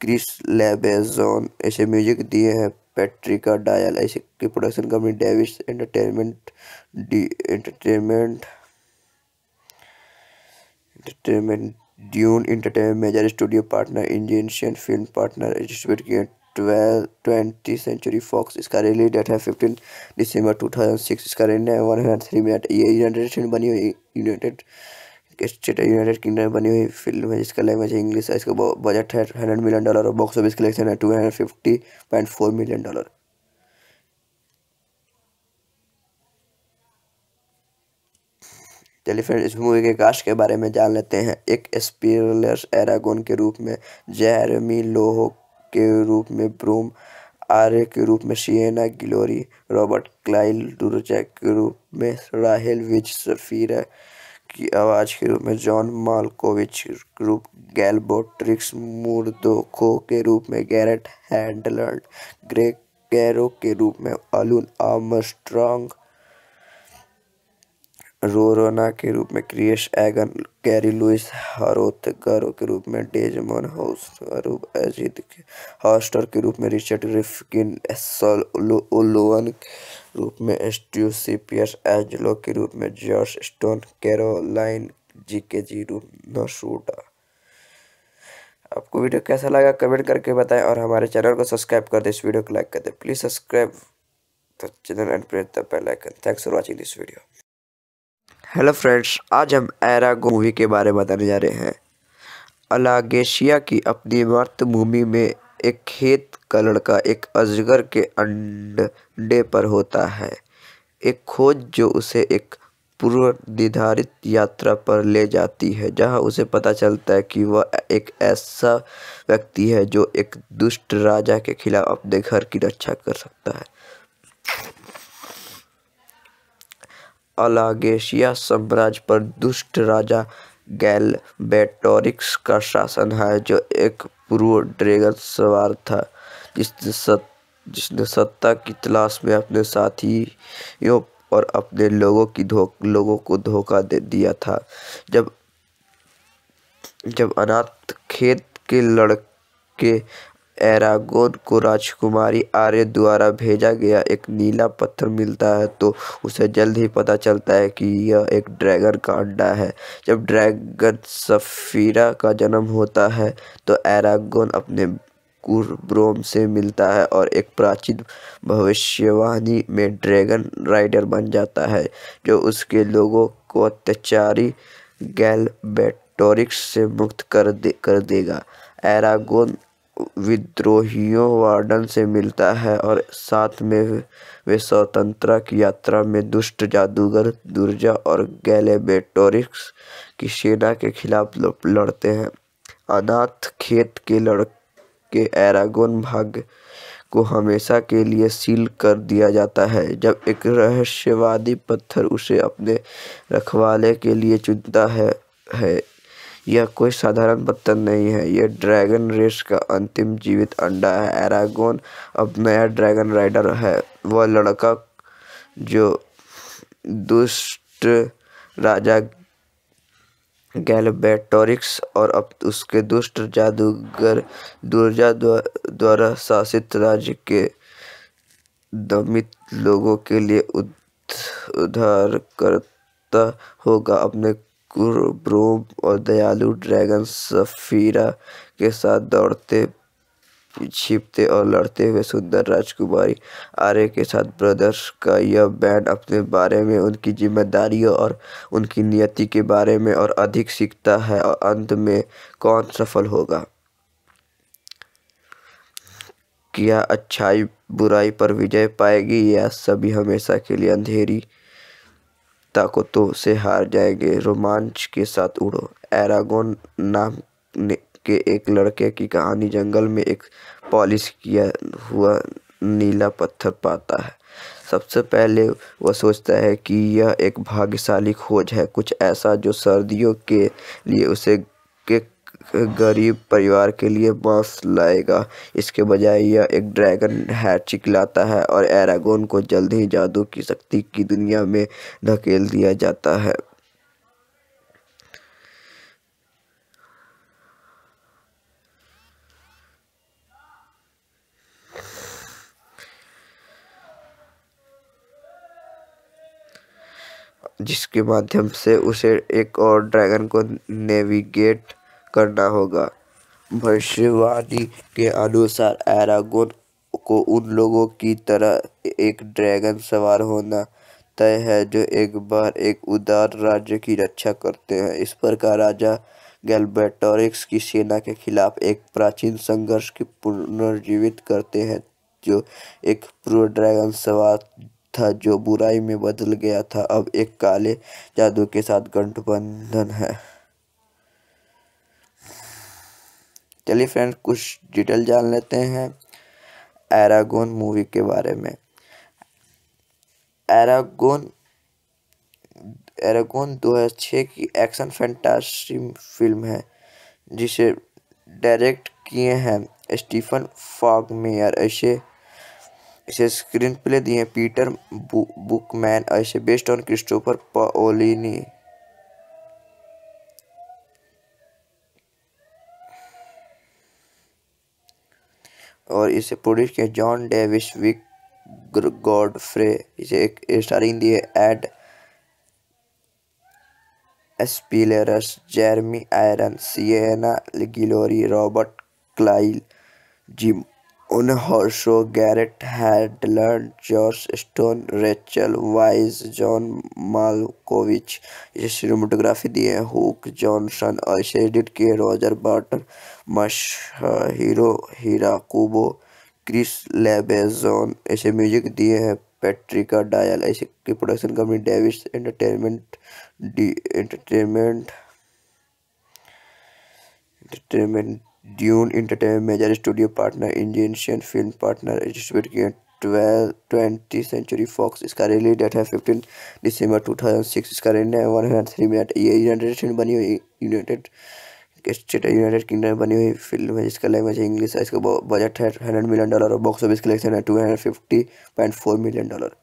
Chris Lebenzon इसे म्यूजिक दिए हैं पेट्रिका डायल ऐसे की production company Davis entertainment D entertainment entertainment Dune entertainment major studio partner Indian film partner distribute twelve twenty century fox इसका release date है fifteen दिसंबर two thousand six इसका rent है one hundred three minute ये United State बनी हुई United state United kingdom में बनी हुई फिल्म है जिसका लैंग्वेज है इंग्लिश है इसका बजट है हंड्रेड मिलियन डॉलर और बॉक्स ऑफिस कलेक्शन है two hundred fifty point four million dollar चलिए फ्रेंड इस मूवी के कास्ट के बारे में जान लेते हैं एक स्पीरलेस एरागोन के रूप में जेरमी लोहो के रूप में ब्रूम आर्य के रूप में शियना गिलोरी रॉबर्ट क्लाइल डुरजैक के रूप में राहेल विज सफी की आवाज़ के रूप में जॉन मालकोविच रूप गैलबोट्रिक्स मुर्दोखो के रूप में गैरेट हैंडलर्ड ग्रेग गैरो के रूप में अलून आमस्ट्रॉन्ग रोरोना के रूप में क्रिएश एगन गैरी लुइस हरोथगारो के रूप में डेजमोन हाउस रूप अजीत हॉस्टर के रूप में रिचर्ड रिफकिन ओलोअन रूप में एस्ट्यूसी पियर्स एजलो के रूप में जॉर्ज स्टोन कैरोलाइन जी के जी रूप नोशूडा आपको वीडियो कैसा लगा कमेंट करके बताएं और हमारे चैनल को सब्सक्राइब कर दें इस वीडियो को लाइक कर दें please subscribe the channel and press the bell icon thanks for watching this video hello friends आज हम एरागो मूवी के बारे में बताने जा रहे हैं अलागेशिया की अपनी मातृभूमि में एक खेत का लड़का एक अजगर के अंडे पर होता है एक खोज जो उसे एक पूर्व निर्धारित यात्रा पर ले जाती है जहां उसे पता चलता है कि वह एक ऐसा व्यक्ति है जो एक दुष्ट राजा के खिलाफ अपने घर की रक्षा कर सकता है अलागेशिया साम्राज्य पर दुष्ट राजा गैल बेटोरिक्स का शासन है जो एक पूर्व ड्रेगन सवार था जिसने सत जिसने सत्ता की तलाश में अपने साथियों और अपने लोगों की धो लोगों को धोखा दे दिया था जब जब अनाथ खेत के लड़के एरागोन को राजकुमारी आर्य द्वारा भेजा गया एक नीला पत्थर मिलता है तो उसे जल्द ही पता चलता है कि यह एक ड्रैगन का अंडा है जब ड्रैगन सफीरा का जन्म होता है तो एरागोन अपने कुरब्रोम से मिलता है और एक प्राचीन भविष्यवाणी में ड्रैगन राइडर बन जाता है जो उसके लोगों को अत्याचारी गैलबेटोरिक्स से मुक्त कर दे कर देगा एरागोन विद्रोहियों वार्डन से मिलता है और साथ में वे स्वतंत्रता की यात्रा में दुष्ट जादूगर दुर्जा और गैलेबेटोरिक्स की सेना के खिलाफ लड़ते हैं अनाथ खेत के लड़के एरागोन भाग को हमेशा के लिए सील कर दिया जाता है जब एक रहस्यवादी पत्थर उसे अपने रखवाले के लिए चुनता है है यह कोई साधारण पत्थर नहीं है यह ड्रैगन रेस का अंतिम जीवित अंडा है एरागोन अब नया ड्रैगन राइडर है वह लड़का जो दुष्ट राजा गैलबेटोरिक्स और अब उसके दुष्ट जादूगर दुर्जा द्वारा शासित राज्य के दमित लोगों के लिए करता होगा अपने और दयालु ड्रैगन सफीरा के साथ दौड़ते छिपते और लड़ते हुए सुंदर राजकुमारी आर्य के साथ ब्रदर्स का यह बैंड अपने बारे में उनकी जिम्मेदारियों और उनकी नियति के बारे में और अधिक सीखता है और अंत में कौन सफल होगा क्या अच्छाई बुराई पर विजय पाएगी या सभी हमेशा के लिए अंधेरी ताकतों से हार जाएंगे रोमांच के साथ उड़ो एरागोन नाम के एक लड़के की कहानी जंगल में एक पॉलिश किया हुआ नीला पत्थर पाता है सबसे पहले वह सोचता है कि यह एक भाग्यशाली खोज है कुछ ऐसा जो सर्दियों के लिए उसे गरीब परिवार के लिए मांस लाएगा इसके बजाय यह एक ड्रैगन है लाता है और एरागोन को जल्द ही जादू की शक्ति की दुनिया में धकेल दिया जाता है जिसके माध्यम से उसे एक और ड्रैगन को नेविगेट करना होगा भविष्यवाणी के अनुसार एरागोन को उन लोगों की तरह एक ड्रैगन सवार होना तय है जो एक बार एक उदार राज्य की रक्षा करते हैं इस प्रकार राजा गैल्बेटोरिक्स की सेना के खिलाफ एक प्राचीन संघर्ष की पुनर्जीवित करते हैं जो एक प्रो ड्रैगन सवार था जो बुराई में बदल गया था अब एक काले जादू के साथ गठबंधन है चलिए फ्रेंड कुछ डिटेल जान लेते हैं एरागोन मूवी के बारे में एरागोन एरागोन 2006 की एक्शन फैंटासी फिल्म है जिसे डायरेक्ट किए हैं स्टीफन फॉगमेयर ऐसे इसे स्क्रीन प्ले दिए पीटर बु, बुकमैन ऐसे बेस्ड ऑन क्रिस्टोफर पोलिनी और इसे प्रोड्यूस किया जॉन डेविस विक गॉडफ्रे इसे एक स्टारिंग दी है Ed Speleers Jeremy iron Sienna Guillory Robert Carlyle gym Hounsou Garrett had George Stone Rachel Weisz John Malkovich इसे सिनेमाटोग्राफी दी है हुक जॉनसन और इसे एडिट किए Roger Barton Masahiro Hirakubo Chris Lebenzon इसे म्यूजिक दिए हैं पेट्रिका डायल इसे की production company Davis entertainment D entertainment entertainment Dune Entertainment major studio partner Indian film partner distributed 12, twenty century fox इसका release date है fifteen दिसंबर two thousand six इसका rent है one hundred three minute ये United State बनी हुई United state United kingdom बनी हुई film है जिसका लैंग्वेज है इंग्लिश है इसका बजट है हंड्रेड मिलियन डॉलर और बॉक्स ऑफिस कलेक्शन है two hundred fifty point four million dollar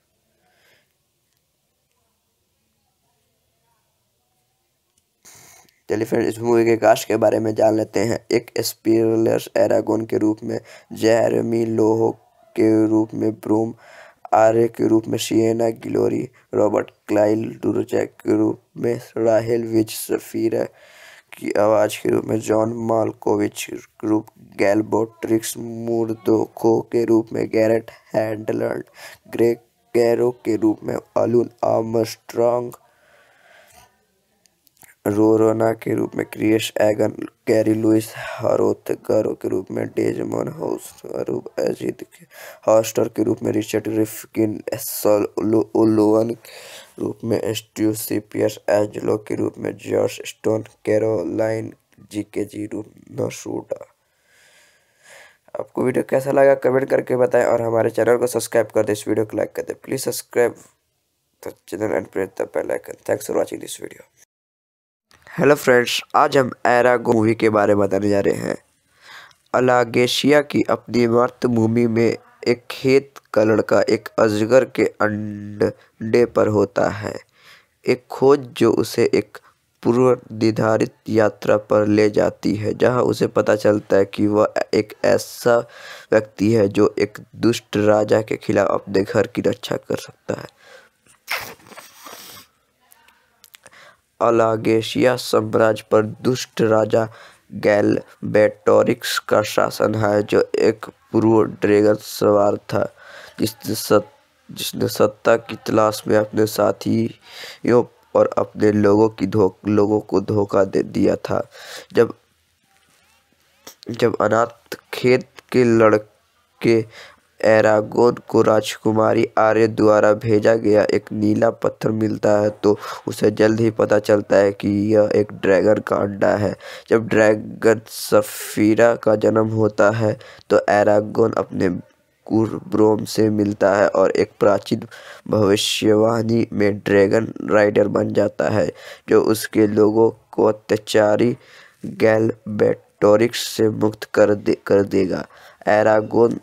चलिए फिर इस मूवी के कास्ट के बारे में जान लेते हैं एक स्पीरलेस एरागोन के रूप में जैरमी लोहो के रूप में ब्रूम आर्य के रूप में शियना ग्लोरी रॉबर्ट क्लाइल डुरजैक के रूप में राहेल विज सफ़ीरा की आवाज़ के रूप में जॉन मालकोविच के रूप गैलबोट्रिक्स मुर्दोखो के रूप में गैरेट हैंडलर्ड ग्रे कैरो के रूप में अलून आमस्ट्रॉन्ग रोरोना के रूप में Chris Egan Gary Lewis Hrothgar के रूप में डेजमोन हाउस रूप अजीत हॉस्टर के रूप में रिचर्ड रिफकिन ओलोवन के रूप में स्ट्यू सीपियस एंजलो के रूप में जॉर्ज स्टोन कैरोलाइन जी के जी रूप नसूडा आपको वीडियो कैसा लगा कमेंट करके बताएं और हमारे चैनल को सब्सक्राइब कर दें इस वीडियो को लाइक कर दें please subscribe the channel and press the bell icon thanks for watching this video hello friends आज हम एरागो मूवी के बारे में बताने जा रहे हैं अलागेशिया की अपनी मातृभूमि में एक खेत का लड़का एक अजगर के अंडे पर होता है एक खोज जो उसे एक पूर्व निर्धारित यात्रा पर ले जाती है जहां उसे पता चलता है कि वह एक ऐसा व्यक्ति है जो एक दुष्ट राजा के खिलाफ अपने घर की रक्षा कर सकता है अलागेशिया साम्राज्य पर दुष्ट राजा गैल बेटोरिक्स का शासन है जो एक पूर्व ड्रैगन सवार था जिसने सत जिसने सत्ता की तलाश में अपने साथियों और अपने लोगों की धो लोगों को धोखा दे दिया था जब जब अनाथ खेत के लड़के एरागोन को राजकुमारी आर्य द्वारा भेजा गया एक नीला पत्थर मिलता है तो उसे जल्द ही पता चलता है कि यह एक ड्रैगन का अंडा है जब ड्रैगन सफीरा का जन्म होता है तो एरागोन अपने ब्रोम से मिलता है और एक प्राचीन भविष्यवाणी में ड्रैगन राइडर बन जाता है जो उसके लोगों को अत्याचारी गैलबेटोरिक्स से मुक्त कर दे कर देगा एरागोन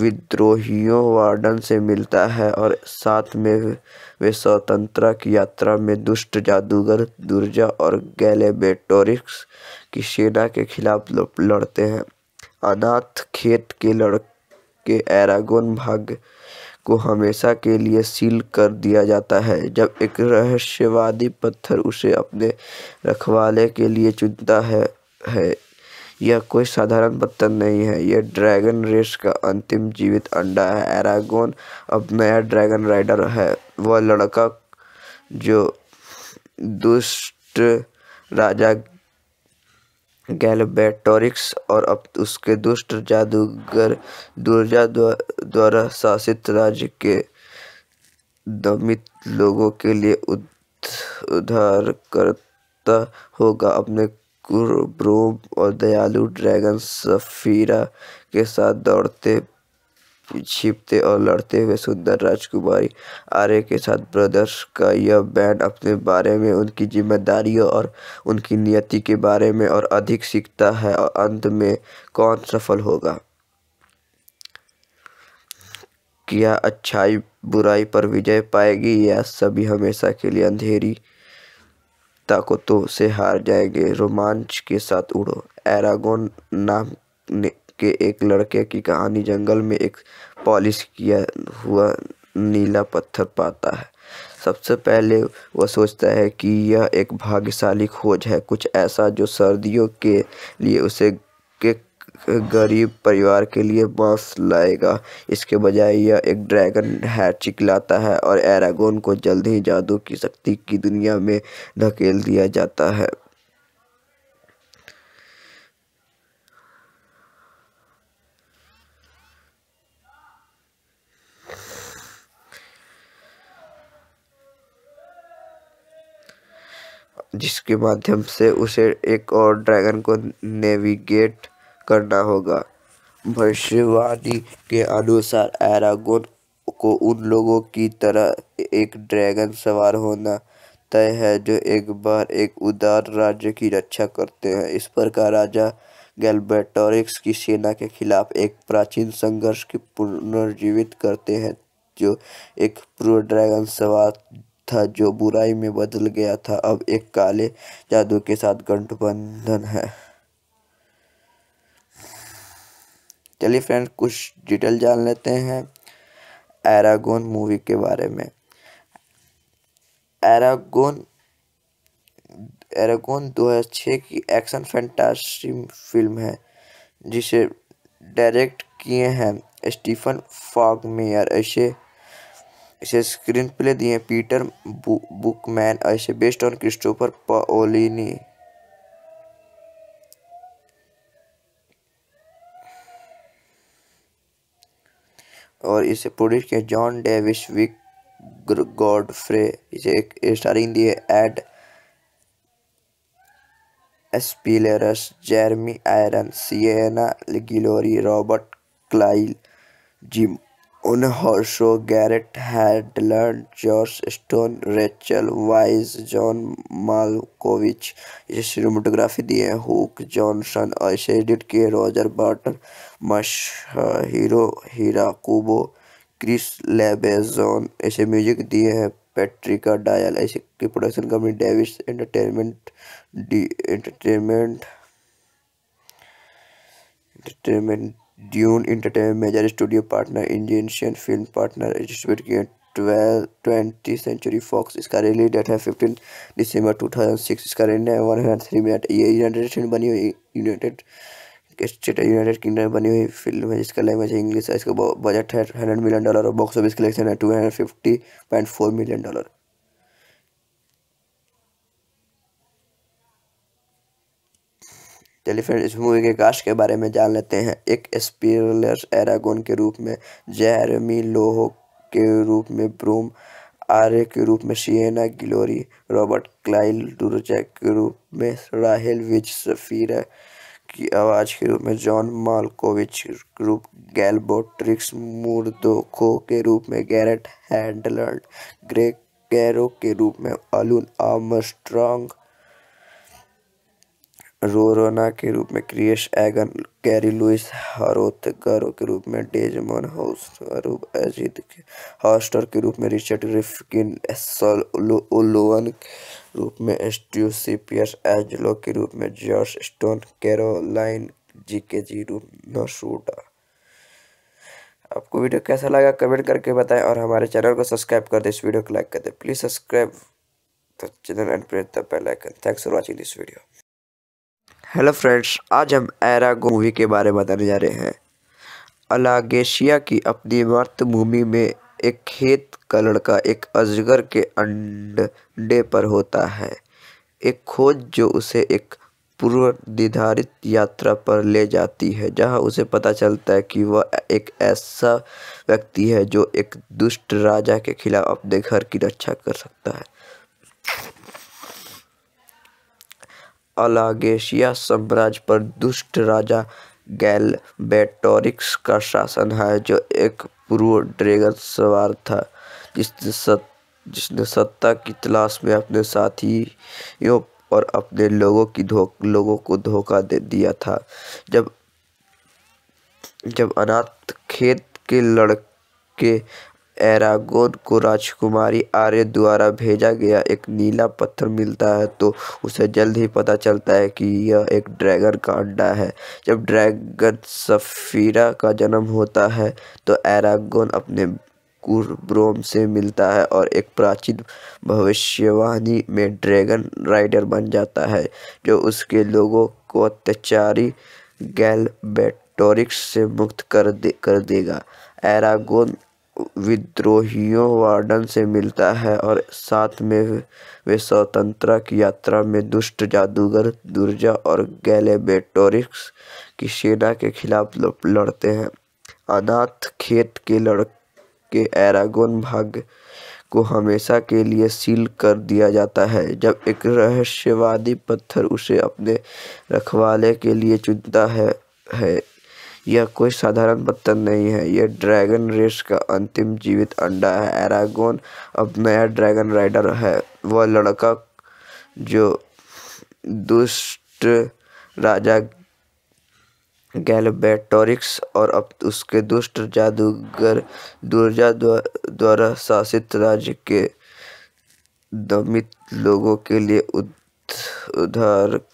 विद्रोहियों वार्डन से मिलता है और साथ में वे स्वतंत्रता की यात्रा में दुष्ट जादूगर दुर्जा और गैलेबेटोरिक्स की सेना के खिलाफ लड़ते हैं अनाथ खेत के लड़के एरागोन भाग को हमेशा के लिए सील कर दिया जाता है जब एक रहस्यवादी पत्थर उसे अपने रखवाले के लिए चुनता है है यह कोई साधारण पत्थर नहीं है यह ड्रैगन रेस का अंतिम जीवित अंडा है एरागोन अब नया ड्रैगन राइडर है वह लड़का जो दुष्ट राजा गैलबेटोरिक्स और अब उसके दुष्ट जादूगर दुर्जा द्वारा शासित राज्य के दमित लोगों के लिए उद्धारकर्ता होगा अपने क्रोब और दयालु ड्रैगन सफ़ीरा के साथ दौड़ते छिपते और लड़ते हुए सुंदर राजकुमारी आर्य के साथ ब्रदर्स का यह बैंड अपने बारे में उनकी जिम्मेदारियों और उनकी नियति के बारे में और अधिक सीखता है और अंत में कौन सफल होगा क्या अच्छाई बुराई पर विजय पाएगी या सभी हमेशा के लिए अंधेरी ताकतों से हार जाएंगे रोमांच के साथ उड़ो एरागोन नाम के एक लड़के की कहानी जंगल में एक पॉलिश किया हुआ नीला पत्थर पाता है सबसे पहले वह सोचता है कि यह एक भाग्यशाली खोज है कुछ ऐसा जो सर्दियों के लिए उसे गरीब परिवार के लिए मांस लाएगा इसके बजाय यह एक ड्रैगन है चिल्लाता है और एरागोन को जल्द ही जादू की शक्ति की दुनिया में धकेल दिया जाता है जिसके माध्यम से उसे एक और ड्रैगन को नेविगेट करना होगा भविष्यवाणी के अनुसार एरागोन को उन लोगों की तरह एक ड्रैगन सवार होना तय है जो एक बार एक उदार राज्य की रक्षा करते हैं इस प्रकार राजा गैल्बेटोरिक्स की सेना के खिलाफ एक प्राचीन संघर्ष की पुनर्जीवित करते हैं जो एक प्रो ड्रैगन सवार था जो बुराई में बदल गया था अब एक काले जादू के साथ गठबंधन है चलिए फ्रेंड कुछ डिटेल जान लेते हैं एरागोन मूवी के बारे में एरागोन एरागोन 2006 की एक्शन फैंटासी फिल्म है जिसे डायरेक्ट किए हैं स्टीफन फॉगमेयर ऐसे इसे स्क्रीन प्ले दिए पीटर बु, बुकमैन ऐसे बेस्ड ऑन क्रिस्टोफर पाओलिनी और इसे प्रोड्यूस किया जॉन डेविस विक फ्रे इसे एक स्टारिंग दी है Ed Speleers Jeremy iron Sienna Guillory Robert Carlyle gym Djimon Hounsou Garrett Hedlund George Stone Rachel Weisz John Malkovich इसे सिनेमाटोग्राफी दिए है हुक जॉनसन और इसे एडिट किए Roger Barton Masahiro Chris Lebenzon इसे म्यूजिक दिए हैं पेट्रिका डायल ऐसे की production company Davis entertainment D entertainment entertainment Dune Dune major studio partner Indian Indonesian film partner distributed 12 twenty century fox इसका release date है fifteen दिसंबर two thousand six इसका rate है one hundred three minute ये United State बनी हुई United state United kingdom बनी हुई film है जिसका लैंग्वेज इंग्लिश है इसका बजट है हंड्रेड मिलियन डॉलर और बॉक्स ऑफिस कलेक्शन है two hundred fifty point four million dollar चलिए इस मूवी के कास्ट के बारे में जान लेते हैं एक स्पीरलेस एरागोन के रूप में जैरमी लोहो के रूप में ब्रूम आर्य के रूप में शियना गिलोरी रॉबर्ट क्लाइल डुरजैक के रूप में राहेल विज सफीरा की आवाज़ के रूप में जॉन मालकोविच के रूप गैलबोट्रिक्स मुर्दोखो के रूप में गैरेट हैंडलर्ड ग्रे कैरो के रूप में अलून आर्मस्ट्रॉन्ग रोरोना के रूप में क्रिएश एगन गैरी लुइस हरोतगर के रूप में डेजमोन हाउस रूप अजीत हॉस्टर के रूप में रिचर्ड रिफकिन ओलोवन रूप में स्टीव सीपियर्स एजलो के रूप में जॉर्ज स्टोन कैरोलाइन जी के जी रूप नसूडा आपको वीडियो कैसा लगा कमेंट करके बताएं और हमारे चैनल को सब्सक्राइब कर दें इस वीडियो को लाइक कर दें please subscribe the channel and press the bell icon thanks for watching this video hello friends आज हम एरागो मूवी के बारे में बताने जा रहे हैं अलागेशिया की अपनी मातृभूमि में एक खेत का लड़का एक अजगर के अंडे पर होता है एक खोज जो उसे एक पूर्व निर्धारित यात्रा पर ले जाती है जहां उसे पता चलता है कि वह एक ऐसा व्यक्ति है जो एक दुष्ट राजा के खिलाफ अपने घर की रक्षा कर सकता है अलागेशिया साम्राज्य पर दुष्ट राजा गैल बेटोरिक्स का शासन है जो एक पूर्व ड्रेगन सवार था जिसने सत जिसने सत्ता की तलाश में अपने साथियों और अपने लोगों की धो लोगों को धोखा दे दिया था जब जब अनाथ खेत के लड़के एरागोन को राजकुमारी आर्य द्वारा भेजा गया एक नीला पत्थर मिलता है तो उसे जल्द ही पता चलता है कि यह एक ड्रैगन का अंडा है जब ड्रैगन सफीरा का जन्म होता है तो एरागोन अपने कुरब्रोम से मिलता है और एक प्राचीन भविष्यवाणी में ड्रैगन राइडर बन जाता है जो उसके लोगों को अत्याचारी गैल बेटोरिक्स से मुक्त कर दे कर देगा एरागोन विद्रोहियों वार्डन से मिलता है और साथ में वे स्वतंत्रता की यात्रा में दुष्ट जादूगर दुर्जा और गैलेबेटोरिक्स की सेना के खिलाफ लड़ते हैं अनाथ खेत के लड़के एरागोन भाग को हमेशा के लिए सील कर दिया जाता है जब एक रहस्यवादी पत्थर उसे अपने रखवाले के लिए चुनता है है यह कोई साधारण पत्थर नहीं है यह ड्रैगन रेस का अंतिम जीवित अंडा है एरागोन अब नया ड्रैगन राइडर है वह लड़का जो दुष्ट राजा गैलबेटोरिक्स और अब उसके दुष्ट जादूगर दुर्जा द्वारा शासित राज्य के दमित लोगों के लिए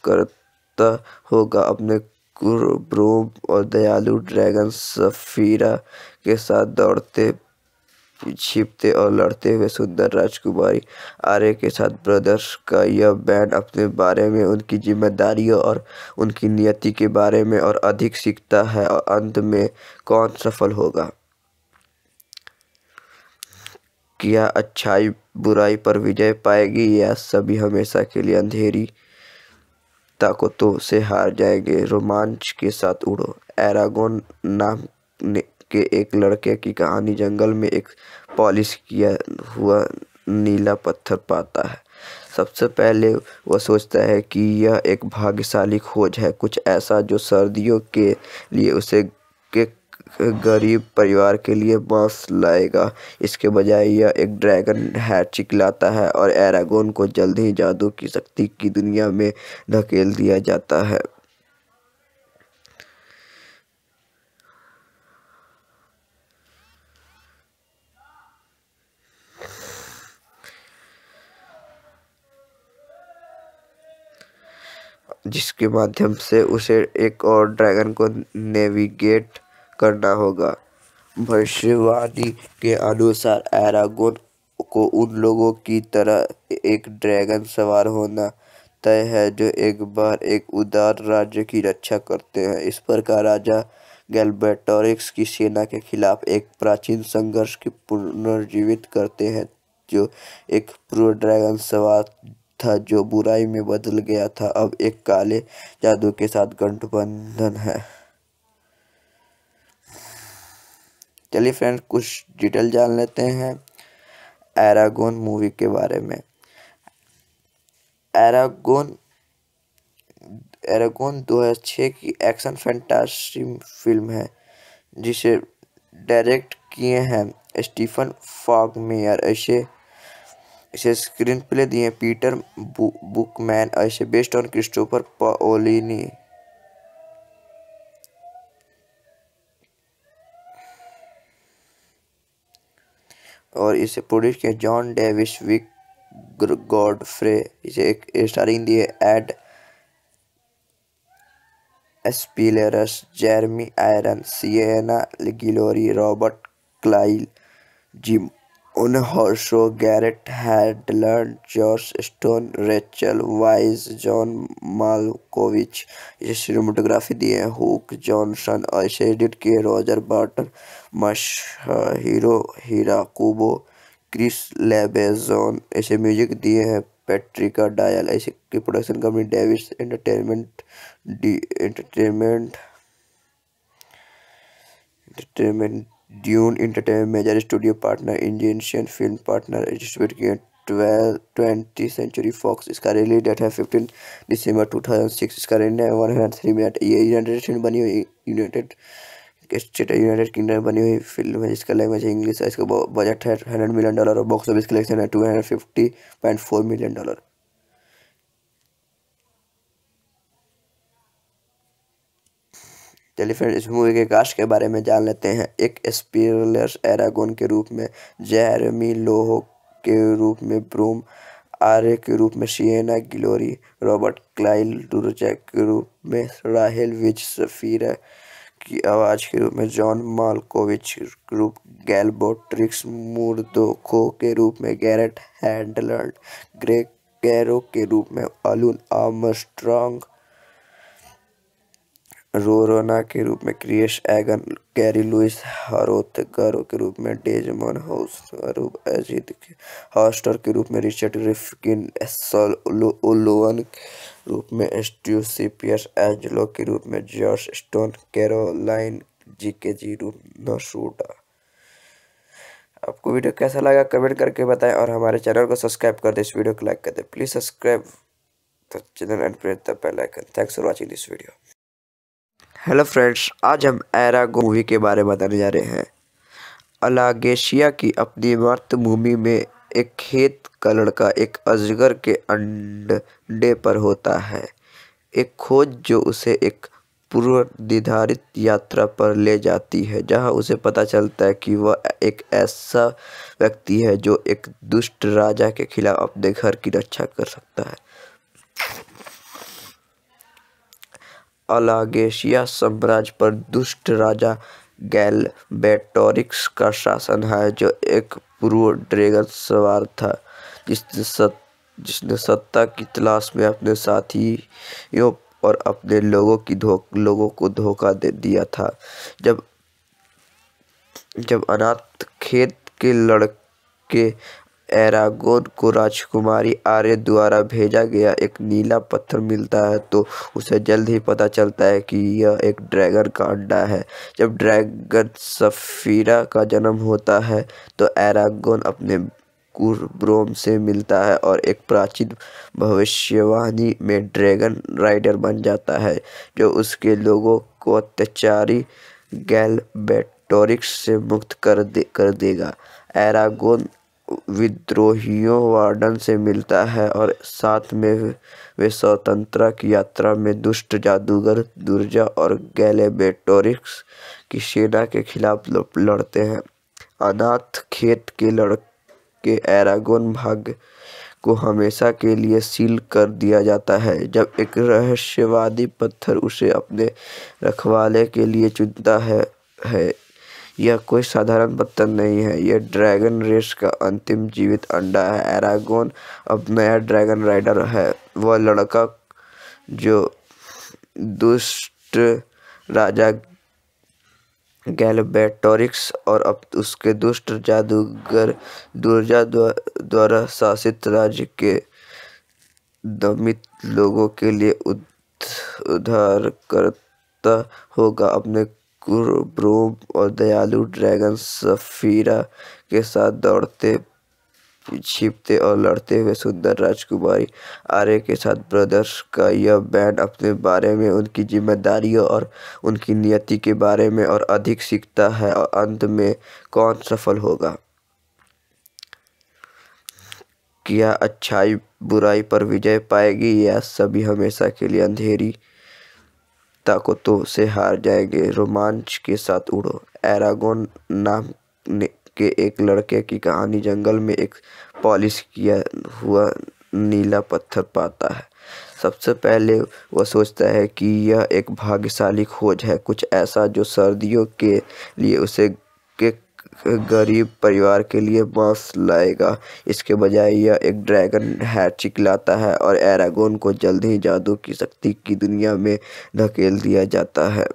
करता होगा अपने और दयालु ड्रैगन सफीरा के साथ दौड़ते छिपते और लड़ते हुए सुंदर राजकुमारी आर्य के साथ ब्रदर्स का यह बैंड अपने बारे में उनकी जिम्मेदारियों और उनकी नियति के बारे में और अधिक सीखता है और अंत में कौन सफल होगा क्या अच्छाई बुराई पर विजय पाएगी या सभी हमेशा के लिए अंधेरी ताकतों से हार जाएंगे रोमांच के साथ उड़ो एरागोन नाम के एक लड़के की कहानी जंगल में एक पॉलिश किया हुआ नीला पत्थर पाता है सबसे पहले वह सोचता है कि यह एक भाग्यशाली खोज है कुछ ऐसा जो सर्दियों के लिए उसे गरीब परिवार के लिए बांस लाएगा इसके बजाय यह एक ड्रैगन है चिल्लाता है और एरागोन को जल्द ही जादू की शक्ति की दुनिया में धकेल दिया जाता है जिसके माध्यम से उसे एक और ड्रैगन को नेविगेट करना होगा भविष्यवाणी के अनुसार एरागोन को उन लोगों की तरह एक ड्रैगन सवार होना तय है जो एक बार एक उदार राज्य की रक्षा करते हैं इस प्रकार राजा गैल्बेटोरिक्स की सेना के खिलाफ एक प्राचीन संघर्ष की पुनर्जीवित करते हैं जो एक पूर्व ड्रैगन सवार था जो बुराई में बदल गया था अब एक काले जादू के साथ गठबंधन है चलिए फ्रेंड कुछ डिटेल जान लेते हैं एरागोन मूवी के बारे में एरागोन एरागोन 2006 की एक्शन फैंटासी फिल्म है जिसे डायरेक्ट किए हैं स्टीफन फॉग मेयर ऐसे इसे स्क्रीन प्ले दिए पीटर बु, बुकमैन ऐसे बेस्ड ऑन क्रिस्टोफर पाओलिनी और इसे प्रोड्यूस किया जॉन डेविस विक गॉड फ्रे इसे एक स्टारिंग दिए Ed Speleers Jeremy iron Sienna Guillory Robert Carlyle gym उन Hounsou Garrett Hedlund George Stone Rachel Weisz John Malkovich इसे सिनेमाटोग्राफी दिए हुक जॉनसन और इसे एडिट किए Roger Barton Masahiro Hirakubo Chris Lebenzon ऐसे म्यूजिक दिए हैं पेट्रिका डायल ऐसे की production company Davis entertainment D entertainment entertainment Dune entertainment major studio partner इंजीनियन फिल्म पार्टनर डिस्ट्रीब्यूट किए ट्वेल्व ट्वेंटी सेंचुरी फॉक्स इसका रिलीज डेट है फिफ्टीन दिसंबर two thousand six इसका रेंट है वन हंड्रेड थ्री मिनट ये United State बनी हुई United state United kingdom बनी हुई फिल्म है जिसका लैंग्वेज इंग्लिश है इसका बजट है हंड्रेड मिलियन डॉलर और बॉक्स ऑफिस कलेक्शन है two hundred fifty point four million dollar चलिए फ्रेंड इस मूवी के कास्ट के बारे में जान लेते हैं एक स्पीरलेस एरागोन के रूप में जैरमी लोहो के रूप में ब्रूम आर्य के रूप में शियना गिलोरी रॉबर्ट क्लाइल डुरजैक के रूप में राहेल विज सफीरा की आवाज़ के रूप में जॉन मालकोविच ग्रुप गैलबोट्रिक्स मुर्दोखो के रूप में गैरेट हैंडलर्ड ग्रेग कैरो के रूप में अलून आर्मस्ट्रॉन्ग रोरोना के रूप में क्रिएश एगन कैरी लुइस हरोतगारो के रूप में डेजमन हाउसरूप अजीत हॉस्टर के रूप में रिचर्ड रिफकिन ओलोवन के रूप में स्ट्यू सीपियस एंजलो के रूप में जॉर्ज स्टोन कैरोलाइन जी के जी रूप नोसूडा आपको वीडियो कैसा लगा कमेंट करके बताएं और हमारे चैनल को सब्सक्राइब कर दें इस वीडियो को लाइक कर दें please subscribe the channel and press the bell icon thanks for watching this video hello friends आज हम एरागो मूवी के बारे में बताने जा रहे हैं अलागेशिया की अपनी मातृभूमि में एक खेत का लड़का एक अजगर के अंडे पर होता है एक खोज जो उसे एक पूर्व निर्धारित यात्रा पर ले जाती है जहां उसे पता चलता है कि वह एक ऐसा व्यक्ति है जो एक दुष्ट राजा के खिलाफ अपने घर की रक्षा कर सकता है अलागेशिया साम्राज्य पर दुष्ट राजा गैल बेटोरिक्स का शासन है जो एक पूर्व ड्रैगन सवार था जिसने सत जिसने सत्ता की तलाश में अपने साथियों और अपने लोगों की धो लोगों को धोखा दे दिया था जब जब अनाथ खेत के लड़के एरागोन को राजकुमारी आर्य द्वारा भेजा गया एक नीला पत्थर मिलता है तो उसे जल्द ही पता चलता है कि यह एक ड्रैगन का अंडा है जब ड्रैगन सफीरा का जन्म होता है तो एरागोन अपने कुरब्रोम से मिलता है और एक प्राचीन भविष्यवाणी में ड्रैगन राइडर बन जाता है जो उसके लोगों को अत्याचारी गैलबेटोरिक्स से मुक्त कर दे कर देगा एरागोन विद्रोहियों वार्डन से मिलता है और साथ में वे स्वतंत्रता की यात्रा में दुष्ट जादूगर दुर्जा और गैलेबेटोरिक्स की सेना के खिलाफ लड़ते हैं अनाथ खेत के लड़के एरागोन भाग को हमेशा के लिए सील कर दिया जाता है जब एक रहस्यवादी पत्थर उसे अपने रखवाले के लिए चुनता है, है यह कोई साधारण पत्थर नहीं है यह ड्रैगन रेस का अंतिम जीवित अंडा है एरागोन अब नया ड्रैगन राइडर है वह लड़का जो दुष्ट राजा गैलबेटोरिक्स और अब उसके दुष्ट जादूगर दुर्जा द्वारा शासित राज्य के दमित लोगों के लिए करता होगा अपने क्रूब और दयालु ड्रैगन सफीरा के साथ दौड़ते छिपते और लड़ते हुए सुंदर राजकुमारी आर्य के साथ ब्रदर्स का यह बैंड अपने बारे में उनकी जिम्मेदारियों और उनकी नियति के बारे में और अधिक सीखता है और अंत में कौन सफल होगा क्या अच्छाई बुराई पर विजय पाएगी या सभी हमेशा के लिए अंधेरी ताकतों से हार जाएंगे रोमांच के साथ उड़ो एरागोन नाम के एक लड़के की कहानी जंगल में एक पॉलिश किया हुआ नीला पत्थर पाता है सबसे पहले वह सोचता है कि यह एक भाग्यशाली खोज है कुछ ऐसा जो सर्दियों के लिए उसे गरीब परिवार के लिए मांस लाएगा इसके बजाय यह एक ड्रैगन है लाता है और एरागोन को जल्द ही जादू की शक्ति की दुनिया में धकेल दिया जाता है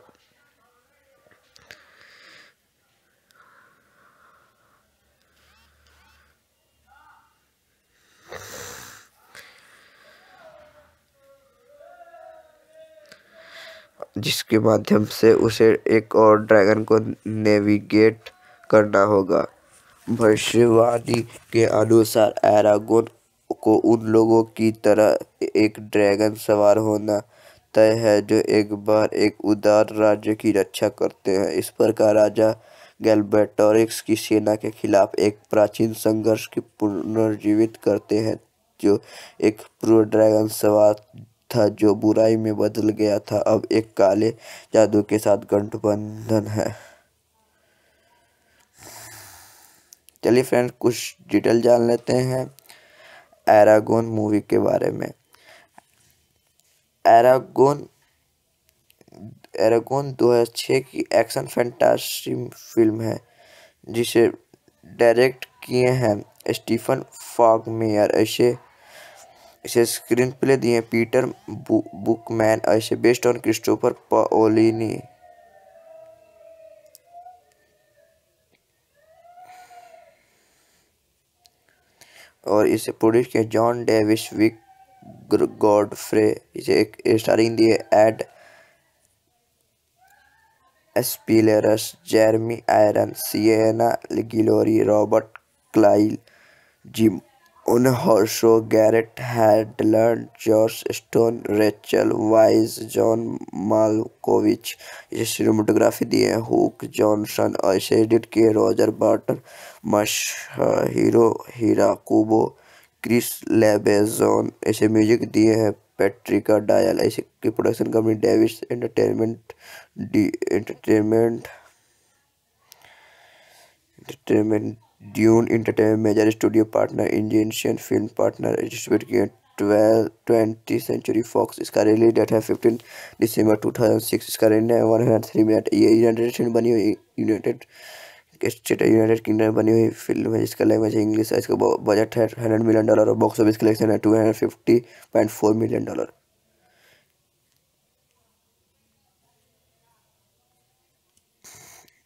जिसके माध्यम से उसे एक और ड्रैगन को नेविगेट करना होगा भविष्यवाणी के अनुसार एरागोन को उन लोगों की तरह एक ड्रैगन सवार होना तय है जो एक बार एक उदार राज्य की रक्षा करते हैं इस प्रकार राजा गैल्बेटोरिक्स की सेना के खिलाफ एक प्राचीन संघर्ष की पुनर्जीवित करते हैं जो एक प्रो ड्रैगन सवार था जो बुराई में बदल गया था अब एक काले जादू के साथ गठबंधन है चलिए फ्रेंड कुछ डिटेल जान लेते हैं एरागोन मूवी के बारे में एरागोन एरागोन 2006 की एक्शन फैंटासी फिल्म है जिसे डायरेक्ट किए हैं स्टीफन फॉग मेयर ऐसे इसे स्क्रीन प्ले दिए पीटर बु, बुकमैन ऐसे बेस्ट ऑन क्रिस्टोफर पाओलिनी और इसे प्रोड्यूस किया जॉन डेविस विक गॉडफ्रे इसे एक स्टारिंग दिए Ed Speleers Jeremy iron Sienna Guillory Robert Carlyle gym Djimon Hounsou Garrett Hedlund George Stone Rachel Weisz John Malkovich इसे cinematography दिए है हुक जॉनसन और इसे एडिट किए Roger Barton Hirakubo Chris Lebenzon इसे म्यूजिक दिए हैं पेट्रिका डायल ऐसे की production company Davis entertainment D entertainment entertainment Dune entertainment major studio partner Indian film partner distribute किए ट्वेल्व ट्वेंटी सेंचुरी फॉक्स इसका रिलीज डेट है fifteen दिसंबर two thousand six इसका rent है वन हंड्रेड थ्री मिनट ये United State बनी हुई United state United kingdom बनी हुई फिल्म है जिसका लैंग्वेज है इंग्लिश है इसका बजट है हंड्रेड मिलियन डॉलर और बॉक्स ऑफिस कलेक्शन है two hundred fifty point four million dollar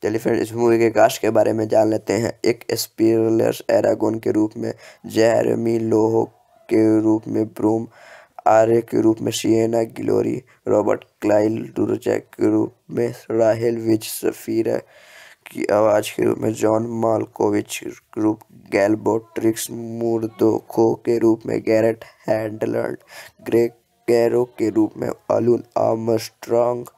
चलिए फिर इस मूवी के कास्ट के बारे में जान लेते हैं एक स्पीरलेस एरागोन के रूप में जैरमी लोहो के रूप में ब्रूम आर्य के रूप में शियना गिलोरी रॉबर्ट क्लाइल डुरजैक के रूप में राहेल विच सफ़ीरा की आवाज़ के रूप में जॉन मालकोविच रूप गैलबोट्रिक्स मुर्दोखो के रूप में गैरेट हैंडलर्ड ग्रेग कैरो के रूप में अलून आर्मस्ट्रॉन्ग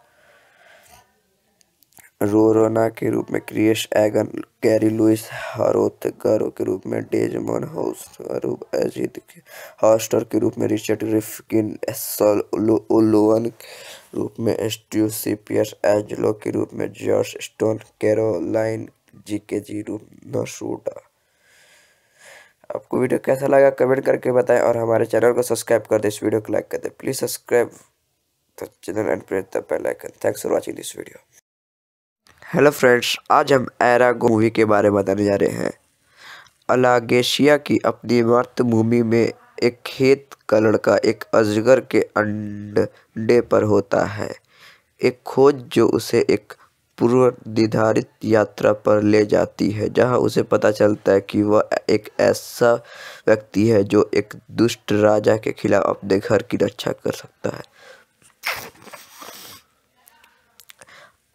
रोरोना के रूप में क्रिएश एगन गैरी लुइस हरोतगर के रूप में हाउस हाउसरूप अजीत हॉस्टर के रूप में रिचर्ड रिफकिन ओलोवन के रूप में स्टीव सीपियस एंजलो के रूप में जॉर्ज स्टोन कैरोलाइन जी के जी रूप नसूडा आपको वीडियो कैसा लगा कमेंट करके बताएं और हमारे चैनल को सब्सक्राइब कर दें इस वीडियो को लाइक कर दें please subscribe the channel and press the bell icon thanks for watching this video hello friends आज हम एरागो मूवी के बारे में बताने जा रहे हैं अलागेशिया की अपनी मातृभूमि में एक खेत का लड़का एक अजगर के अंडे पर होता है एक खोज जो उसे एक पूर्व निर्धारित यात्रा पर ले जाती है जहां उसे पता चलता है कि वह एक ऐसा व्यक्ति है जो एक दुष्ट राजा के खिलाफ अपने घर की रक्षा कर सकता है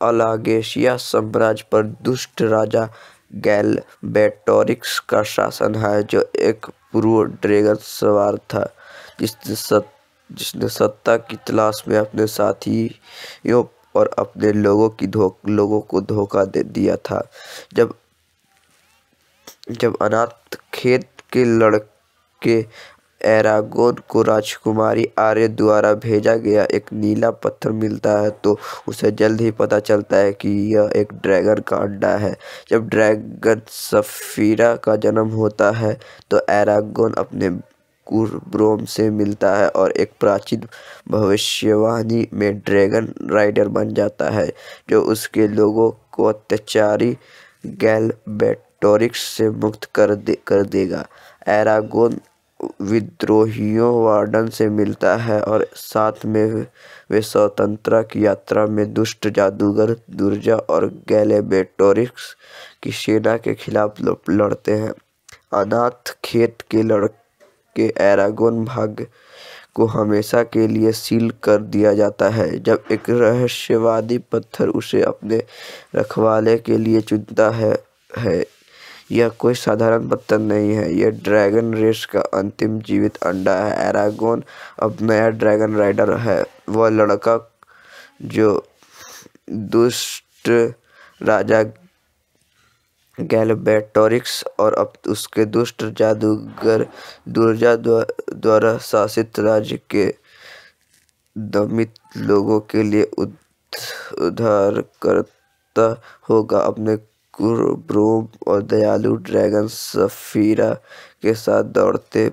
अलागेशिया साम्राज्य पर दुष्ट राजा गैल बेटोरिक्स का शासन है जो एक पूर्व ड्रैगन सवार था जिसने सत जिसने सत्ता की तलाश में अपने साथियों और अपने लोगों की धो लोगों को धोखा दे दिया था जब जब अनाथ खेत के लड़के एरागोन को राजकुमारी आर्य द्वारा भेजा गया एक नीला पत्थर मिलता है तो उसे जल्द ही पता चलता है कि यह एक ड्रैगन का अंडा है जब ड्रैगन सफीरा का जन्म होता है तो एरागोन अपने कुरब्रोम से मिलता है और एक प्राचीन भविष्यवाणी में ड्रैगन राइडर बन जाता है जो उसके लोगों को अत्याचारी गैलबेटोरिक्स से मुक्त कर दे कर देगा एरागोन विद्रोहियों वार्डन से मिलता है और साथ में वे स्वतंत्रता की यात्रा में दुष्ट जादूगर दुर्जा और गैलेबेटोरिक्स की सेना के खिलाफ लड़ते हैं अनाथ खेत के लड़के एरागोन भाग को हमेशा के लिए सील कर दिया जाता है जब एक रहस्यवादी पत्थर उसे अपने रखवाले के लिए चुनता है है यह कोई साधारण बत्तख नहीं है यह ड्रैगन रेस का अंतिम जीवित अंडा है एरागोन अब नया ड्रैगन राइडर है वह लड़का जो दुष्ट राजा गैलबेटोरिक्स और अब उसके दुष्ट जादूगर दुर्जा द्वारा शासित राज्य के दमित लोगों के लिए करता होगा अपने क्रोम और दयालु ड्रैगन सफीरा के साथ दौड़ते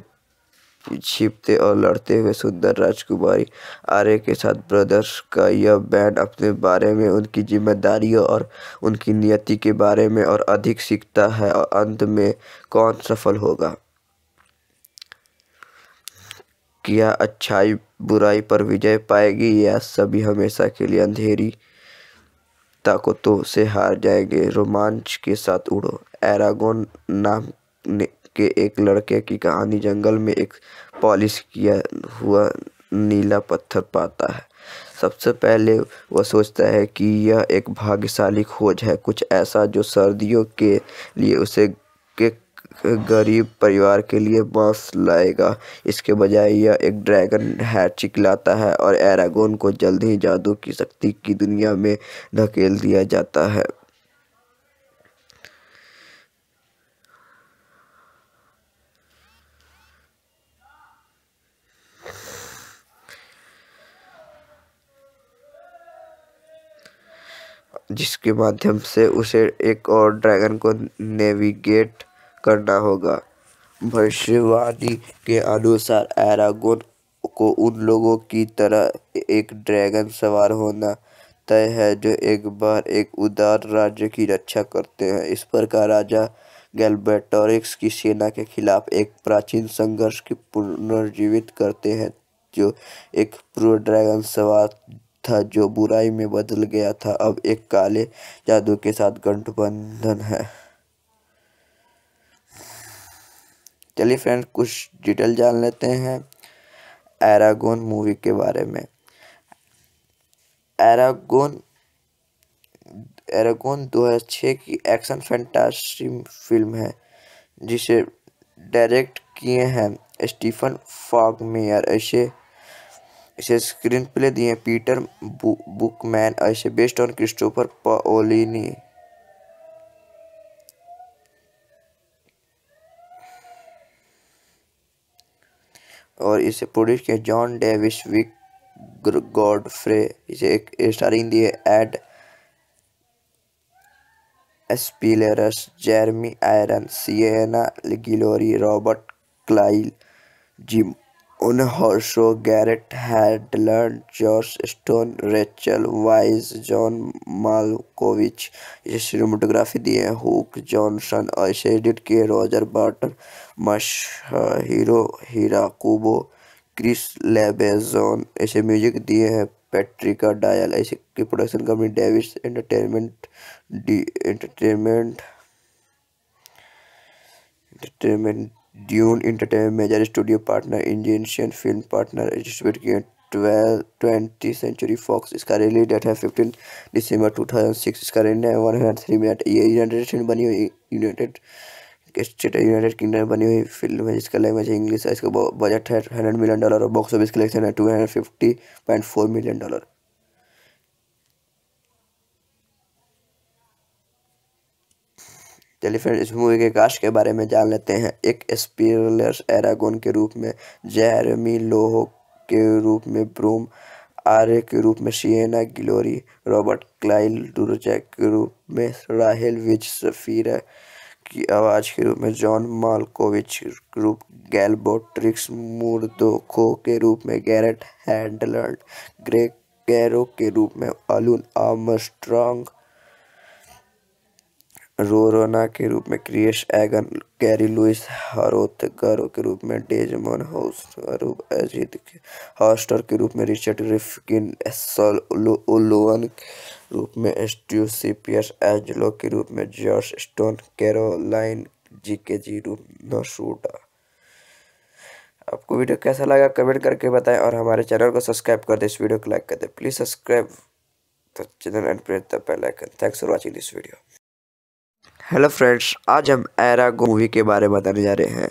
छिपते और लड़ते हुए सुंदर राजकुमारी आर्य के साथ ब्रदर्स का यह बैंड अपने बारे में उनकी जिम्मेदारियों और उनकी नियति के बारे में और अधिक सीखता है और अंत में कौन सफल होगा क्या अच्छाई बुराई पर विजय पाएगी या सभी हमेशा के लिए अंधेरी ताकतों से हार जाएंगे रोमांच के साथ उड़ो एरागोन नाम के एक लड़के की कहानी जंगल में एक पॉलिश किया हुआ नीला पत्थर पाता है सबसे पहले वह सोचता है कि यह एक भाग्यशाली खोज है कुछ ऐसा जो सर्दियों के लिए उसे के गरीब परिवार के लिए मांस लाएगा इसके बजाय यह एक ड्रैगन है लाता है और एरागोन को जल्द ही जादू की शक्ति की दुनिया में धकेल दिया जाता है जिसके माध्यम से उसे एक और ड्रैगन को नेविगेट करना होगा भविष्यवाणी के अनुसार एरागोन को उन लोगों की तरह एक ड्रैगन सवार होना तय है जो एक बार एक उदार राज्य की रक्षा करते हैं इस प्रकार राजा गैल्बेटोरिक्स की सेना के खिलाफ एक प्राचीन संघर्ष की पुनर्जीवित करते हैं जो एक प्रो ड्रैगन सवार था जो बुराई में बदल गया था अब एक काले जादू के साथ गठबंधन है चलिए फ्रेंड कुछ डिटेल जान लेते हैं एरागोन मूवी के बारे में एरागोन एरागोन 2006 की एक्शन फैंटासी फिल्म है जिसे डायरेक्ट किए हैं स्टीफन फॉगमेयर ऐसे इसे स्क्रीन प्ले दिए पीटर बु, बुकमैन ऐसे बेस्ड ऑन क्रिस्टोफर पाओलिनी और इसे प्रोड्यूस किया जॉन डेविस विक फ्रे इसे एक स्टारिंग दी है Ed Speleers Jeremy iron Sienna Guillory Robert Carlyle Djimon On Garrett Garrett George Stone Rachel Weisz John Malkovich John Malkovich, cinematography दिए है हुक जॉनसन और इसे एडिट किए Roger Barton Masahiro Hirakubo Chris Lebenzon इसे music दिए हैं Patrick Doyle ऐसे की production company Davis entertainment D entertainment entertainment Dune entertainment major studio partner Indian film partner distribute किए ट्वेंटी सेंचुरी फॉक्स इसका रिलीज डेट है fifteen दिसंबर two thousand six इसका rent है वन हंड्रेड थ्री मिनट ये United State बनी हुई United state United kingdom बनी हुई फिल्म है जिसका लैंग्वेज इंग्लिश है इसका बजट है हंड्रेड मिलियन डॉलर और बॉक्स ऑफिस कलेक्शन है two hundred fifty point four million dollar चलिए फ्रेंड इस मूवी के कास्ट के बारे में जान लेते हैं एक स्पीलर्स एरागोन के रूप में जेरमी लोहो के रूप में ब्रूम आर्य के रूप में शियना गिलोरी रॉबर्ट क्लाइल डुरजैक के रूप में राहेल विज सफ़ीरा की आवाज़ के रूप में जॉन मालकोविच रूप गैलबोट्रिक्स मुर्दोखो के रूप में गैरेट हैंडलर्ड ग्रेग गैरो के रूप में अलून आमस्ट्रॉन्ग रोरोना के रूप में क्रिएश एगन गैरी लुइस हरोथगर के रूप में डेजमोन हाउसरूप अजीत हॉस्टर के रूप में रिचर्ड रिफकिन ओलोअन के रूप में स्टीव पियर्स एजलो के रूप में जॉर्ज स्टोन कैरोलाइन जी के जी रूप नोशूटा आपको वीडियो कैसा लगा कमेंट करके बताएं और हमारे चैनल को सब्सक्राइब कर दें इस वीडियो को लाइक कर दें please subscribe the channel and press the bell icon thanks for watching this video hello friends आज हम एरागो मूवी के बारे में बताने जा रहे हैं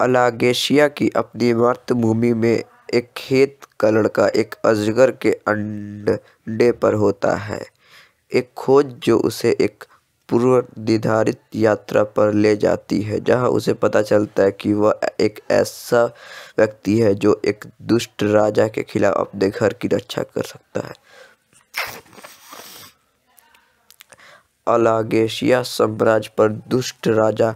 अलागेशिया की अपनी मातृभूमि में एक खेत का लड़का एक अजगर के अंडे पर होता है एक खोज जो उसे एक पूर्व निर्धारित यात्रा पर ले जाती है जहां उसे पता चलता है कि वह एक ऐसा व्यक्ति है जो एक दुष्ट राजा के खिलाफ अपने घर की रक्षा कर सकता है अलागेशिया साम्राज्य पर दुष्ट राजा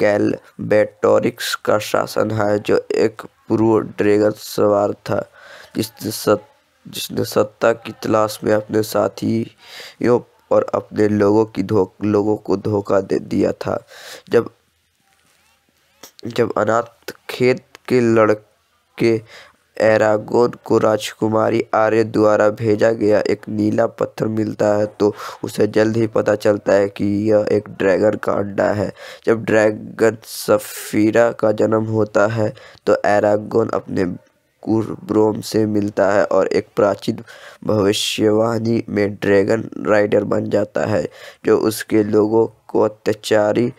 गैल बेटोरिक्स का शासन है जो एक पूर्व ड्रैगन सवार था जिसने सत जिसने सत्ता की तलाश में अपने साथियों और अपने लोगों की धो लोगों को धोखा दे दिया था जब जब अनाथ खेत के लड़के एरागोन को राजकुमारी आर्य द्वारा भेजा गया एक नीला पत्थर मिलता है तो उसे जल्द ही पता चलता है कि यह एक ड्रैगन का अंडा है जब ड्रैगन सफीरा का जन्म होता है तो एरागोन अपने कुरब्रोम से मिलता है और एक प्राचीन भविष्यवाणी में ड्रैगन राइडर बन जाता है जो उसके लोगों को अत्याचारी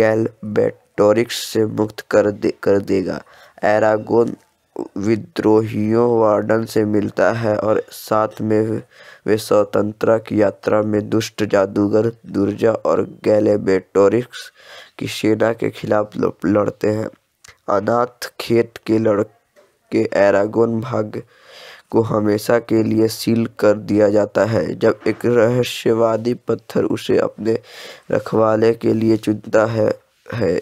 गैलबेटोरिक्स से मुक्त कर दे कर देगा एरागोन विद्रोहियों वार्डन से मिलता है और साथ में वे स्वतंत्रता की यात्रा में दुष्ट जादूगर दुर्जा और गैलेबेटोरिक्स की सेना के खिलाफ लड़ते हैं अनाथ खेत के लड़के एरागोन भाग को हमेशा के लिए सील कर दिया जाता है जब एक रहस्यवादी पत्थर उसे अपने रखवाले के लिए चुनता है है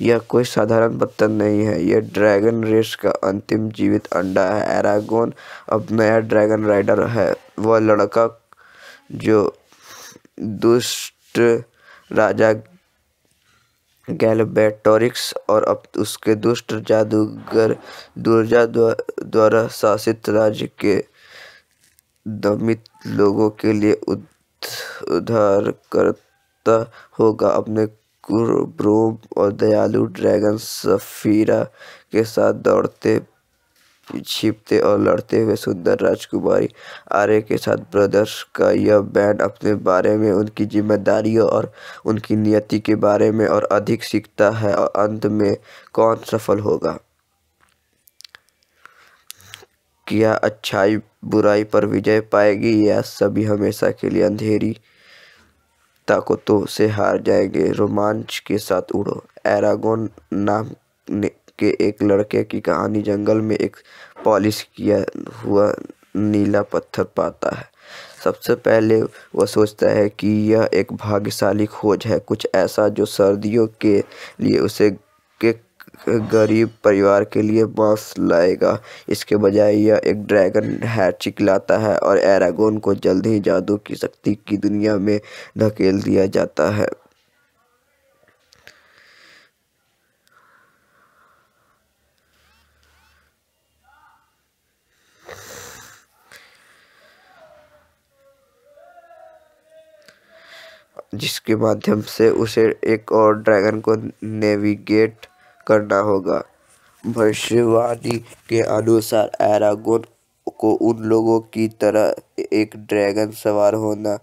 यह कोई साधारण पत्थर नहीं है यह ड्रैगन रेस का अंतिम जीवित अंडा है एरागोन अब नया ड्रैगन राइडर है वह लड़का जो दुष्ट राजा गैलबेटोरिक्स और अब उसके दुष्ट जादूगर दुर्जा द्वारा शासित राज्य के दमित लोगों के लिए करता होगा अपने और दयालु ड्रैगन सफीरा के साथ दौड़ते छिपते और लड़ते हुए सुंदर राजकुमारी आर्य के साथ ब्रदर्स का यह बैंड अपने बारे में उनकी जिम्मेदारियों और उनकी नियति के बारे में और अधिक सीखता है और अंत में कौन सफल होगा क्या अच्छाई बुराई पर विजय पाएगी या सभी हमेशा के लिए अंधेरी ताकतों से हार जाएंगे रोमांच के साथ उड़ो एरागोन नाम के एक लड़के की कहानी जंगल में एक पॉलिश किया हुआ नीला पत्थर पाता है सबसे पहले वह सोचता है कि यह एक भाग्यशाली खोज है कुछ ऐसा जो सर्दियों के लिए उसे के गरीब परिवार के लिए मांस लाएगा इसके बजाय यह एक ड्रैगन है चिल्लाता है और एरागोन को जल्द ही जादू की शक्ति की दुनिया में धकेल दिया जाता है जिसके माध्यम से उसे एक और ड्रैगन को नेविगेट करना होगा भविष्यवाणी के अनुसार एरागोन को उन लोगों की तरह एक ड्रैगन सवार होना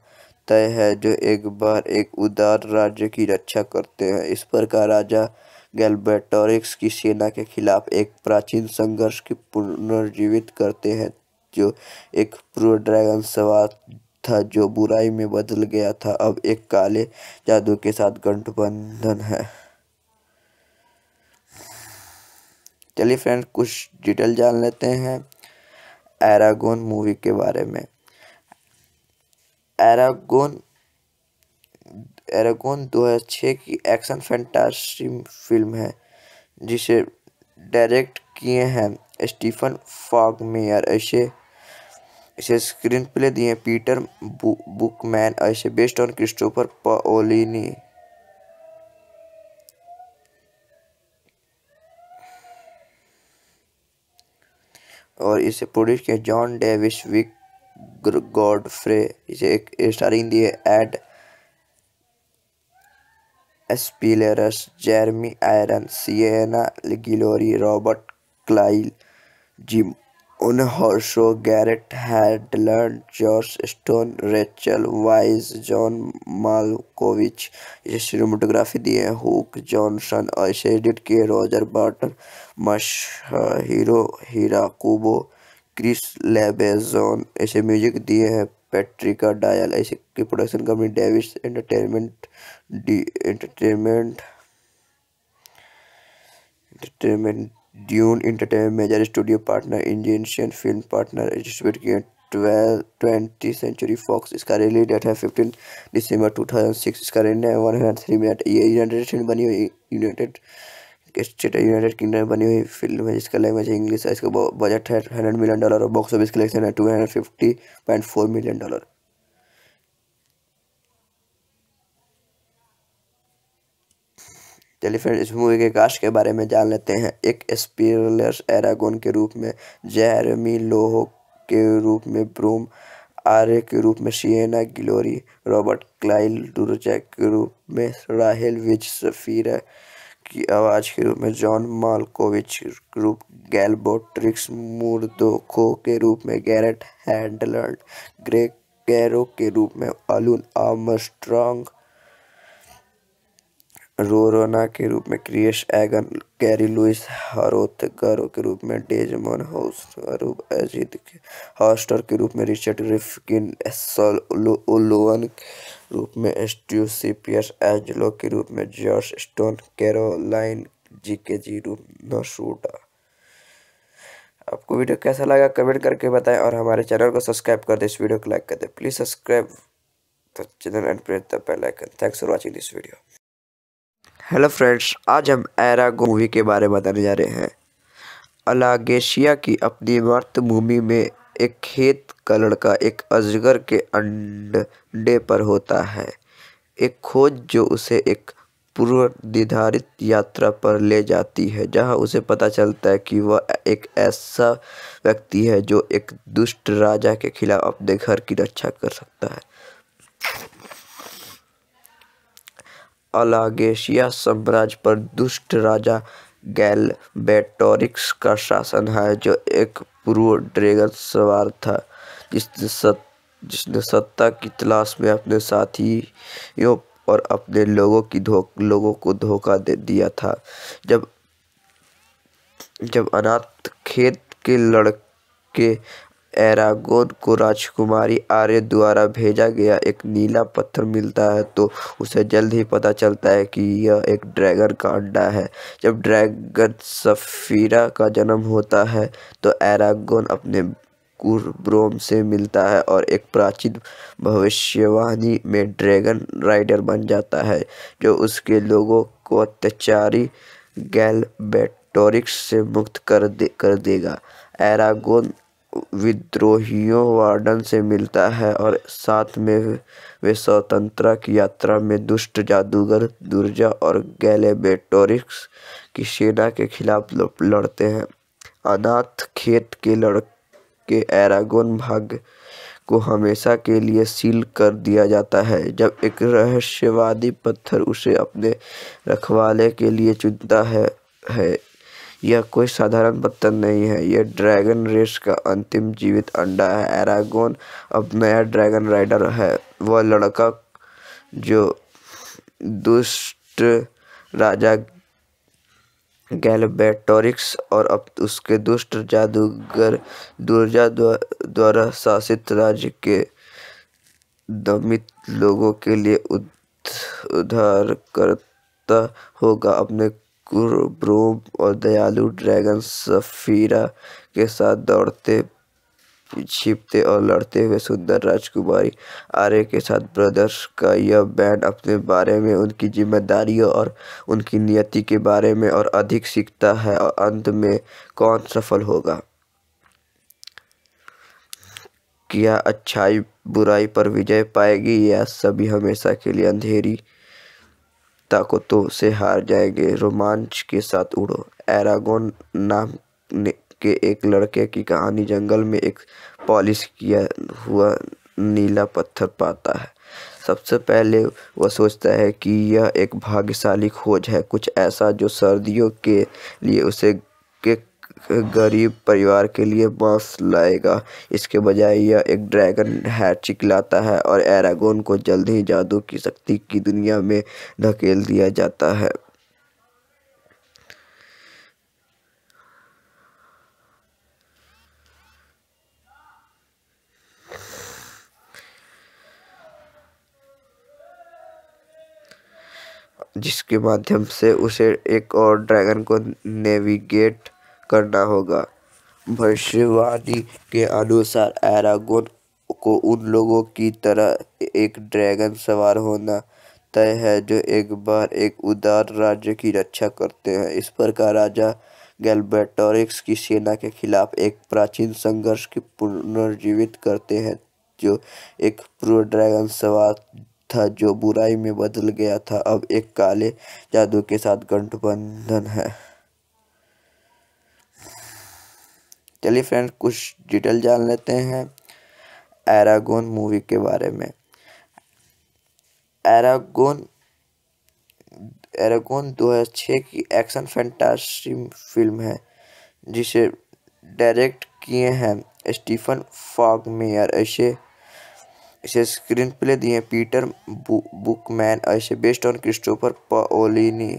तय है जो एक बार एक उदार राज्य की रक्षा करते हैं इस प्रकार राजा गैल्बेटोरिक्स की सेना के खिलाफ एक प्राचीन संघर्ष की पुनर्जीवित करते हैं जो एक प्रो ड्रैगन सवार था जो बुराई में बदल गया था अब एक काले जादू के साथ गठबंधन है चलिए फ्रेंड कुछ डिटेल जान लेते हैं एरागोन मूवी के बारे में एरागोन एरागोन 2006 की एक्शन फैंटासी फिल्म है जिसे डायरेक्ट किए हैं स्टीफन फॉगमेयर ऐसे इसे स्क्रीन प्ले दिए पीटर बु, बुकमैन ऐसे बेस्ट ऑन क्रिस्टोफर पोलिनी और इसे प्रोड्यूस किया जॉन डेविस विक गॉडफ्रे इसे एक स्टारिंग दी है Ed Speleers Jeremy iron Sienna Guillory Robert Carlyle gym Unhurso Garrett had learned George Stone Rachel Weisz Malkovich Malkovich cinematography दिए हैं हुक जॉनसन और इसे एडिट किए Roger Barton Masahiro Hirakubo Chris Lebenzon इसे म्यूजिक दिए हैं पेट्रिका डायल ऐसे की production company Davis entertainment D entertainment entertainment Dune entertainment major studio partner Indonesian film partner distribute किया ट्वेंटी सेंचुरी फॉक्स इसका रिलीज डेट है fifteen दिसंबर two thousand six इसका run है वन हंड्रेड थ्री मिनट ये United State बनी हुई United state United kingdom बनी हुई फिल्म है जिसका लैंग्वेज इंग्लिश है इसका बजट है हंड्रेड मिलियन डॉलर और बॉक्स ऑफिस कलेक्शन है two hundred fifty point four million dollar चलिए फिर इस मूवी के कास्ट के बारे में जान लेते हैं एक स्पीरलेस एरागोन के रूप में जैरमी लोहो के रूप में ब्रूम आर्य के रूप में शियना गिलोरी रॉबर्ट क्लाइल डुरचैक के रूप में राहेल विज सफीरा की आवाज़ के रूप में जॉन मालकोविच रूप गैलबोट्रिक्स मुर्दोखो के रूप में गैरेट हैंडलर्ड ग्रे कैरो के रूप में अलून आमस्ट्रॉन्ग रोरोना के रूप में क्रिएश एगन, कैरी लुइस हरोथगर के रूप में डेजमोन हॉर्स्ट हॉस्टर के रूप में रिचर्ड रिफकिन ओलोवन के रूप में स्टीव सीपियस एजलो के रूप में जॉर्ज स्टोन कैरोलाइन जी के जी रूप नसूडा आपको वीडियो कैसा लगा कमेंट करके बताएं और हमारे चैनल को सब्सक्राइब कर दें इस वीडियो को लाइक कर दें please subscribe the channel and press the bell icon thanks for watching this video hello friends आज हम एरागो मूवी के बारे में बताने जा रहे हैं अलागेशिया की अपनी मातृभूमि में एक खेत का लड़का एक अजगर के अंडे पर होता है एक खोज जो उसे एक पूर्व निर्धारित यात्रा पर ले जाती है जहां उसे पता चलता है कि वह एक ऐसा व्यक्ति है जो एक दुष्ट राजा के खिलाफ अपने घर की रक्षा कर सकता है अलागेशिया साम्राज्य पर दुष्ट राजा गैल बेटोरिक्स का शासन है जो एक पूर्व ड्रैगन सवार था जिसने सत जिसने सत्ता की तलाश में अपने साथियों और अपने लोगों की धो लोगों को धोखा दे दिया था जब जब अनाथ खेत के लड़के एरागोन को राजकुमारी आर्य द्वारा भेजा गया एक नीला पत्थर मिलता है तो उसे जल्द ही पता चलता है कि यह एक ड्रैगन का अंडा है जब ड्रैगन सफीरा का जन्म होता है तो एरागोन अपने ब्रोम से मिलता है और एक प्राचीन भविष्यवाणी में ड्रैगन राइडर बन जाता है जो उसके लोगों को अत्याचारी गैलबेटोरिक्स से मुक्त कर दे कर देगा एरागोन विद्रोहियों वार्डन से मिलता है और साथ में वे स्वतंत्रता की यात्रा में दुष्ट जादूगर दुर्जा और गैलेबेटोरिक्स की सेना के खिलाफ लड़ते हैं अनाथ खेत के लड़के एरागोन भाग को हमेशा के लिए सील कर दिया जाता है जब एक रहस्यवादी पत्थर उसे अपने रखवाले के लिए चुनता है है यह कोई साधारण पत्थर नहीं है यह ड्रैगन रेस का अंतिम जीवित अंडा है एरागोन अब नया ड्रैगन राइडर है वह लड़का जो दुष्ट राजा गैलबेटोरिक्स और अब उसके दुष्ट जादूगर दुर्जा द्वारा शासित राज्य के दमित लोगों के लिए उद्धारकर्ता होगा अपने ग्रोब और दयालु ड्रैगन सफीरा के साथ दौड़ते छिपते और लड़ते हुए सुंदर राजकुमारी आर्य के साथ ब्रदर्स का यह बैंड अपने बारे में उनकी जिम्मेदारियों और उनकी नियति के बारे में और अधिक सीखता है और अंत में कौन सफल होगा क्या अच्छाई बुराई पर विजय पाएगी या सभी हमेशा के लिए अंधेरी ताकतों से हार जाएंगे रोमांच के साथ उड़ो एरागोन नाम के एक लड़के की कहानी जंगल में एक पॉलिश किया हुआ नीला पत्थर पाता है सबसे पहले वह सोचता है कि यह एक भाग्यशाली खोज है कुछ ऐसा जो सर्दियों के लिए उसे गरीब परिवार के लिए मांस लाएगा इसके बजाय यह एक ड्रैगन है चिल्लाता है और एरागोन को जल्द ही जादू की शक्ति की दुनिया में धकेल दिया जाता है जिसके माध्यम से उसे एक और ड्रैगन को नेविगेट करना होगा भविष्यवाणी के अनुसार एरागोन को उन लोगों की तरह एक ड्रैगन सवार होना तय है जो एक बार एक उदार राज्य की रक्षा करते हैं इस प्रकार राजा गैल्बेटोरिक्स की सेना के खिलाफ एक प्राचीन संघर्ष की पुनर्जीवित करते हैं जो एक प्रो ड्रैगन सवार था जो बुराई में बदल गया था अब एक काले जादू के साथ गठबंधन है चलिए फ्रेंड्स कुछ डिटेल जान लेते हैं एरागोन मूवी के बारे में एरागोन एरागोन 2006 की एक्शन फैंटासी फिल्म है जिसे डायरेक्ट किए हैं स्टीफन फॉगमेयर ऐसे इसे स्क्रीन प्ले दिए पीटर बु, बुकमैन ऐसे बेस्ड ऑन क्रिस्टोफर पाओलिनी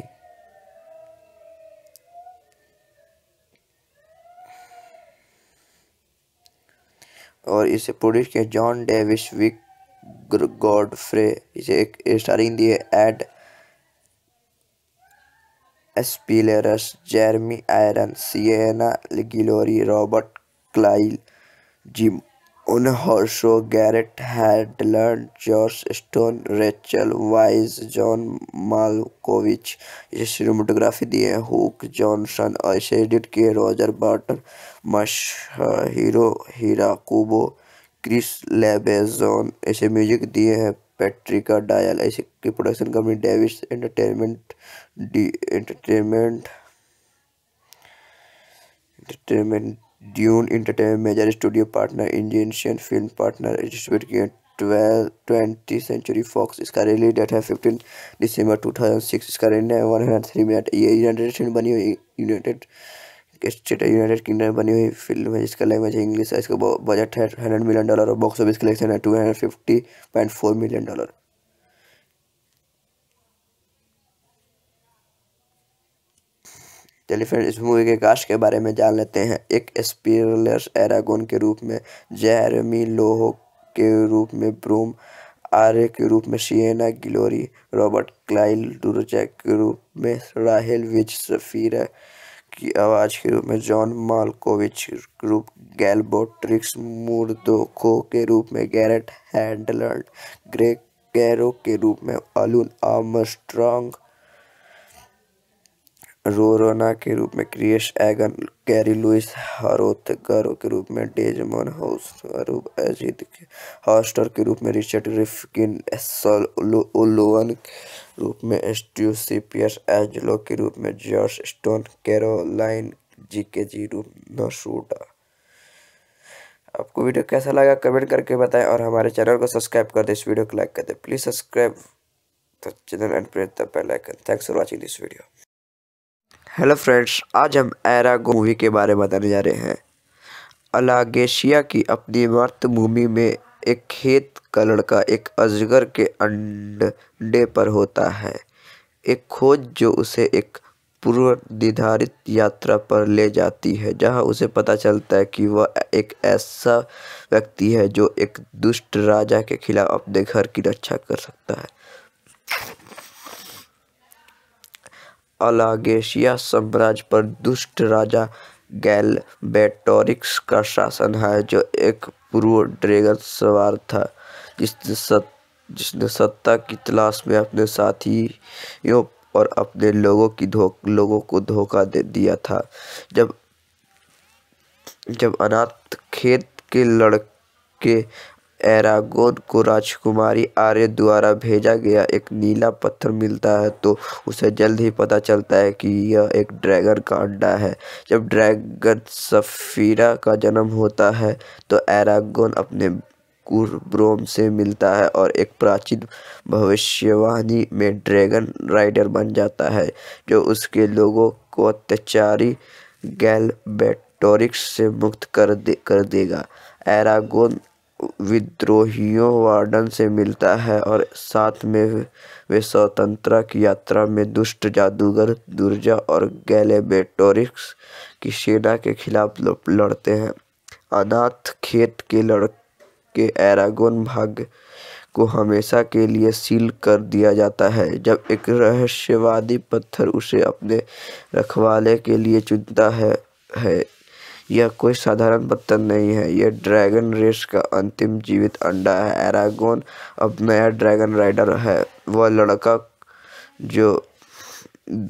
और इसे प्रोड्यूस किया जॉन डेविस विक गॉडफ्रे इसे एक स्टारिंग दिए Ed Speleers Jeremy iron Sienna Guillory Robert Carlyle gym Djimon Hounsou Garrett Hedlund George Stone Rachel Weisz John Malkovich इसे cinematography दी है Hugh Johnson और इसे एडिट किए Roger Barton Masahiro Hirakubo Chris Lebenzon इसे music दिए हैं Patrick Doyle ऐसे की production company Davis entertainment D entertainment entertainment Dune entertainment major studio partner Indian film partner distribute किया ट्वेंटी सेंचुरी फॉक्स इसका रिलीज डेट है fifteen दिसंबर two thousand six इसका rent है वन हंड्रेड थ्री मिनट ये United State बनी हुई United state United kingdom में बनी हुई फिल्म है जिसका लैंग्वेज है इंग्लिश है इसका बजट है हंड्रेड मिलियन डॉलर और बॉक्स ऑफिस कलेक्शन है two hundred fifty point four million dollar चलिए इस मूवी के कास्ट के बारे में जान लेते हैं एक स्पीरलेस एरागोन के रूप में जेरमी लोहो के रूप में ब्रूम आर्य के रूप में शियना गिलोरी रॉबर्ट क्लाइल डुरजैक के रूप में राहेल विज सफ़ीरा की आवाज़ के रूप में जॉन मालकोविच रूप गैलबोट्रिक्स मुर्दोखो के रूप में गैरेट हैंडलर्ड ग्रेग कैरो के रूप में अलून आमस्ट्रॉन्ग रोरोना के रूप में क्रिएश एगन गैरी लुइस हारोतगारो के रूप में डेजमोन हाउस रूप अजीत हॉस्टर के रूप में रिचर्ड रिफकिन ओलोवन के रूप में स्टीव सीपियस एजलो के रूप में जॉर्ज स्टोन कैरोलाइन जी के जी रूप नोशूडा आपको वीडियो कैसा लगा कमेंट करके बताएं और हमारे चैनल को सब्सक्राइब कर दें इस वीडियो को लाइक कर दें प्लीज़ सब्सक्राइब the तो channel and press the bell icon thanks for watching this video hello friends आज हम एरागो मूवी के बारे में बताने जा रहे हैं अलागेशिया की अपनी मातृभूमि में एक खेत का लड़का एक अजगर के अंडे पर होता है एक खोज जो उसे एक पूर्व निर्धारित यात्रा पर ले जाती है जहां उसे पता चलता है कि वह एक ऐसा व्यक्ति है जो एक दुष्ट राजा के खिलाफ अपने घर की रक्षा कर सकता है अलागेशिया साम्राज्य पर दुष्ट राजा गैल बेटोरिक्स का शासन है जो एक पूर्व ड्रेगन सवार था जिसने सत जिसने सत्ता की तलाश में अपने साथियों और अपने लोगों की धो लोगों को धोखा दे दिया था जब जब अनाथ खेत के लड़के एरागोन को राजकुमारी आर्य द्वारा भेजा गया एक नीला पत्थर मिलता है तो उसे जल्द ही पता चलता है कि यह एक ड्रैगन का अंडा है जब ड्रैगन सफीरा का जन्म होता है तो एरागोन अपने कुरब्रोम से मिलता है और एक प्राचीन भविष्यवाणी में ड्रैगन राइडर बन जाता है जो उसके लोगों को अत्याचारी गैल बेटोरिक्स से मुक्त कर दे कर देगा एरागोन विद्रोहियों वार्डन से मिलता है और साथ में वे स्वतंत्रता की यात्रा में दुष्ट जादूगर दुर्जा और गैलेबेटोरिक्स की सेना के खिलाफ लड़ते हैं अनाथ खेत के लड़के एरागोन भाग को हमेशा के लिए सील कर दिया जाता है जब एक रहस्यवादी पत्थर उसे अपने रखवाले के लिए चुनता है है यह कोई साधारण पत्थर नहीं है यह ड्रैगन रेस का अंतिम जीवित अंडा है एरागोन अब नया ड्रैगन राइडर है वह लड़का जो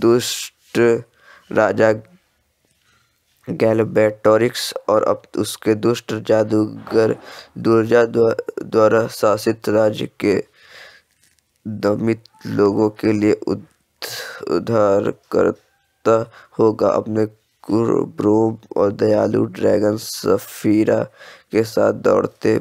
दुष्ट राजा गैलबेटोरिक्स और अब उसके दुष्ट जादूगर दुर्जा द्वारा शासित राज्य के दमित लोगों के लिए उधारकर्ता होगा अपने और दयालु ड्रैगन सफीरा के साथ दौड़ते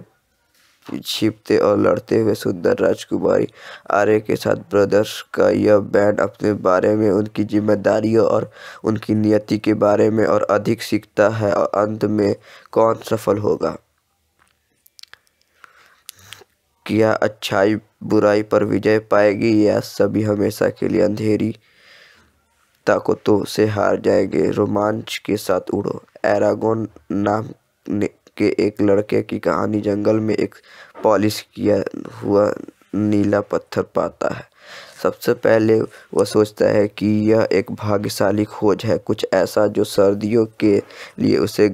छिपते और लड़ते हुए सुंदर राजकुमारी आर्य के साथ ब्रदर्स का यह बैंड अपने बारे में उनकी जिम्मेदारियों और उनकी नियति के बारे में और अधिक सीखता है और अंत में कौन सफल होगा क्या अच्छाई बुराई पर विजय पाएगी या सभी हमेशा के लिए अंधेरी ताकतों से हार जाएंगे रोमांच के साथ उड़ो एरागोन नाम के एक लड़के की कहानी जंगल में एक पॉलिश किया हुआ नीला पत्थर पाता है सबसे पहले वह सोचता है कि यह एक भाग्यशाली खोज है कुछ ऐसा जो सर्दियों के लिए उसे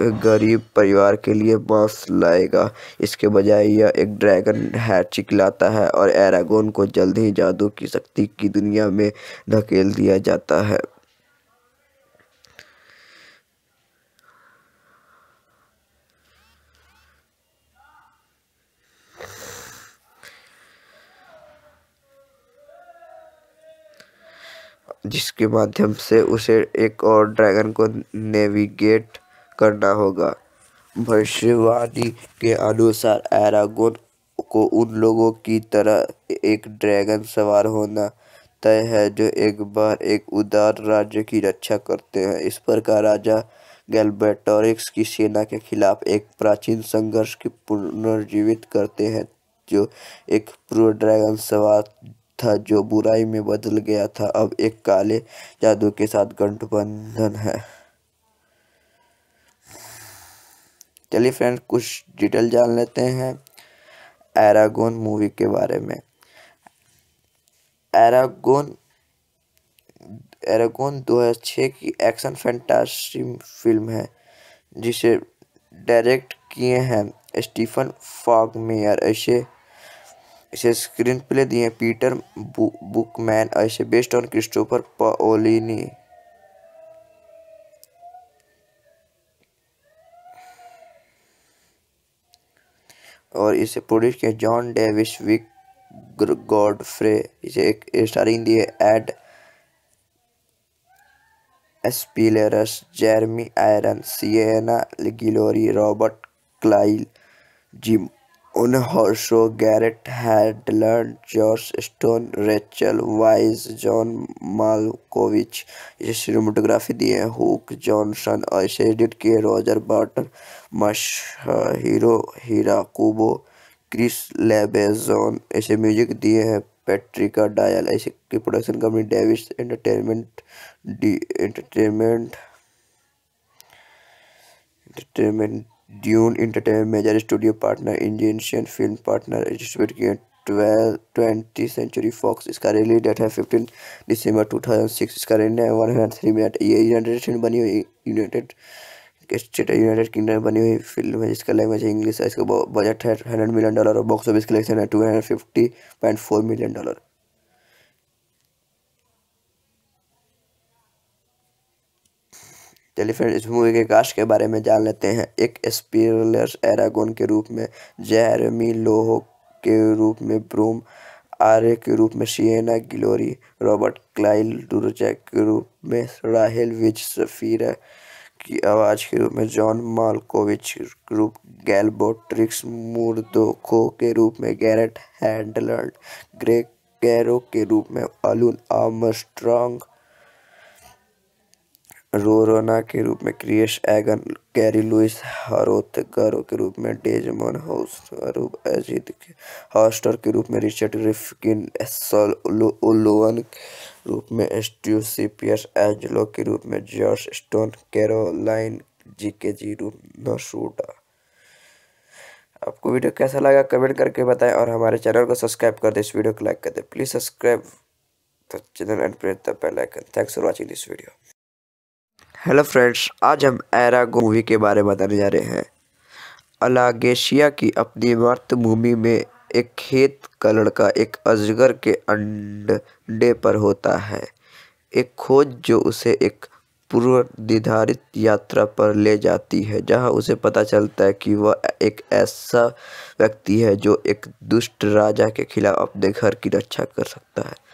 गरीब परिवार के लिए बांस लाएगा इसके बजाय यह एक ड्रैगन है चिल्लाता है और एरागोन को जल्द ही जादू की शक्ति की दुनिया में धकेल दिया जाता है जिसके माध्यम से उसे एक और ड्रैगन को नेविगेट करना होगा भविष्यवाणी के अनुसार एरागोन को उन लोगों की तरह एक ड्रैगन सवार होना तय है जो एक बार एक उदार राज्य की रक्षा करते हैं इस प्रकार राजा गैल्बेटोरिक्स की सेना के खिलाफ एक प्राचीन संघर्ष की पुनर्जीवित करते हैं जो एक पूर्व ड्रैगन सवार था जो बुराई में बदल गया था अब एक काले जादू के साथ गठबंधन है चलिए फ्रेंड कुछ डिटेल जान लेते हैं एरागोन मूवी के बारे में एरागोन एरागोन 2006 की एक्शन फैंटासी फिल्म है जिसे डायरेक्ट किए हैं स्टीफन फॉगमेयर ऐसे इसे स्क्रीन प्ले दिए पीटर बु, बुकमैन ऐसे बेस्ड ऑन क्रिस्टोफर पोलिनी और इसे प्रोड्यूस किया जॉन डेविस विक गॉडफ्रे इसे एक स्टारिंग दी है Ed Speleers Jeremy iron Sienna Guillory Robert Carlyle gym Djimon Hounsou Garrett had George Stone Rachel Weisz John Malkovich इसे सिनेमाटोग्राफी दिए हैं हुक जॉनसन और इसे एडिट किए Roger Barton Masahiro Hirakubo Chris Lebenzon इसे म्यूजिक दिए हैं पेट्रिका डायल इसे की production company Davis entertainment D entertainment entertainment Dune Entertainment major studio partner Indonesian film partner distributed twenty century fox इसका release date है fifteen December six इसका run है three minute ये यूनाइटेड स्टेट बनी हुई United state United kingdom बनी हुई film है जिसका लैंग्वेज है इंग्लिश है इसका बजट है हंड्रेड मिलियन डॉलर और बॉक्स ऑफिस कलेक्शन है टू मिलियन डॉलर चलिए फिर इस मूवी के कास्ट के बारे में जान लेते हैं एक स्पीलर एरागोन के रूप में जैरमी लोहो के रूप में ब्रूम आर्य के रूप में शियना गिलोरी रॉबर्ट क्लाइल डुरजैक के रूप में राहेल विज सफ़ीरा की आवाज़ के रूप में जॉन मालकोविच के रूप गैलबोट्रिक्स मुर्दोखो के रूप में गैरेट हैंडलर्ड ग्रेग कैरो के रूप में अलून आमस्ट्रॉन्ग रोरोना के रूप में क्रिएश एगन, कैरी लुइस हरोतगर के रूप में डेजमोन हाउसरूप अजीत हॉस्टर के रूप में रिचर्ड रिफकिन ओलोवन रूप में स्टीव सीपियस एंजलो के रूप में जॉर्ज स्टोन कैरोलाइन जी के जी रूप नसूडा आपको वीडियो कैसा लगा कमेंट करके बताएं और हमारे चैनल को सब्सक्राइब कर दें इस वीडियो को लाइक कर दें please subscribe the channel and press the bell icon thanks for watching this video hello friends आज हम एरागो मूवी के बारे में बताने जा रहे हैं अलागेशिया की अपनी मातृभूमि में एक खेत का लड़का एक अजगर के अंडे पर होता है एक खोज जो उसे एक पूर्व निर्धारित यात्रा पर ले जाती है जहां उसे पता चलता है कि वह एक ऐसा व्यक्ति है जो एक दुष्ट राजा के खिलाफ अपने घर की रक्षा कर सकता है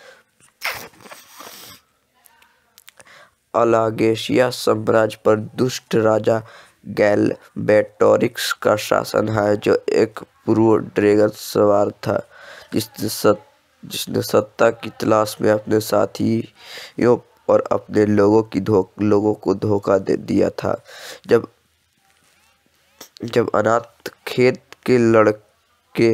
अलागेशिया साम्राज्य पर दुष्ट राजा गैल बेटोरिक्स का शासन है जो एक पूर्व ड्रैगन सवार था जिसने सत जिसने सत्ता की तलाश में अपने साथियों और अपने लोगों की धो लोगों को धोखा दे दिया था जब जब अनाथ खेत के लड़के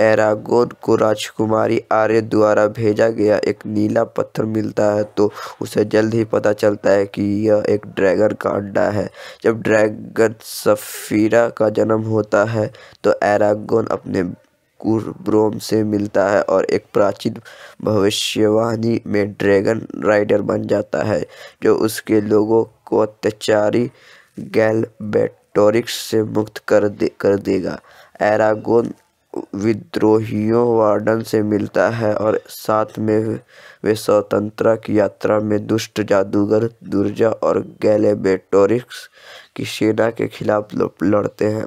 एरागोन को राजकुमारी आर्य द्वारा भेजा गया एक नीला पत्थर मिलता है तो उसे जल्द ही पता चलता है कि यह एक ड्रैगन का अंडा है जब ड्रैगन सफीरा का जन्म होता है तो एरागोन अपने कुरब्रोम से मिलता है और एक प्राचीन भविष्यवाणी में ड्रैगन राइडर बन जाता है जो उसके लोगों को अत्याचारी गैलबेटोरिक्स से मुक्त कर दे कर देगा एरागोन विद्रोहियों वार्डन से मिलता है और साथ में वे स्वतंत्रता की यात्रा में दुष्ट जादूगर दुर्जा और गैलेबेटोरिक्स की सेना के खिलाफ लड़ते हैं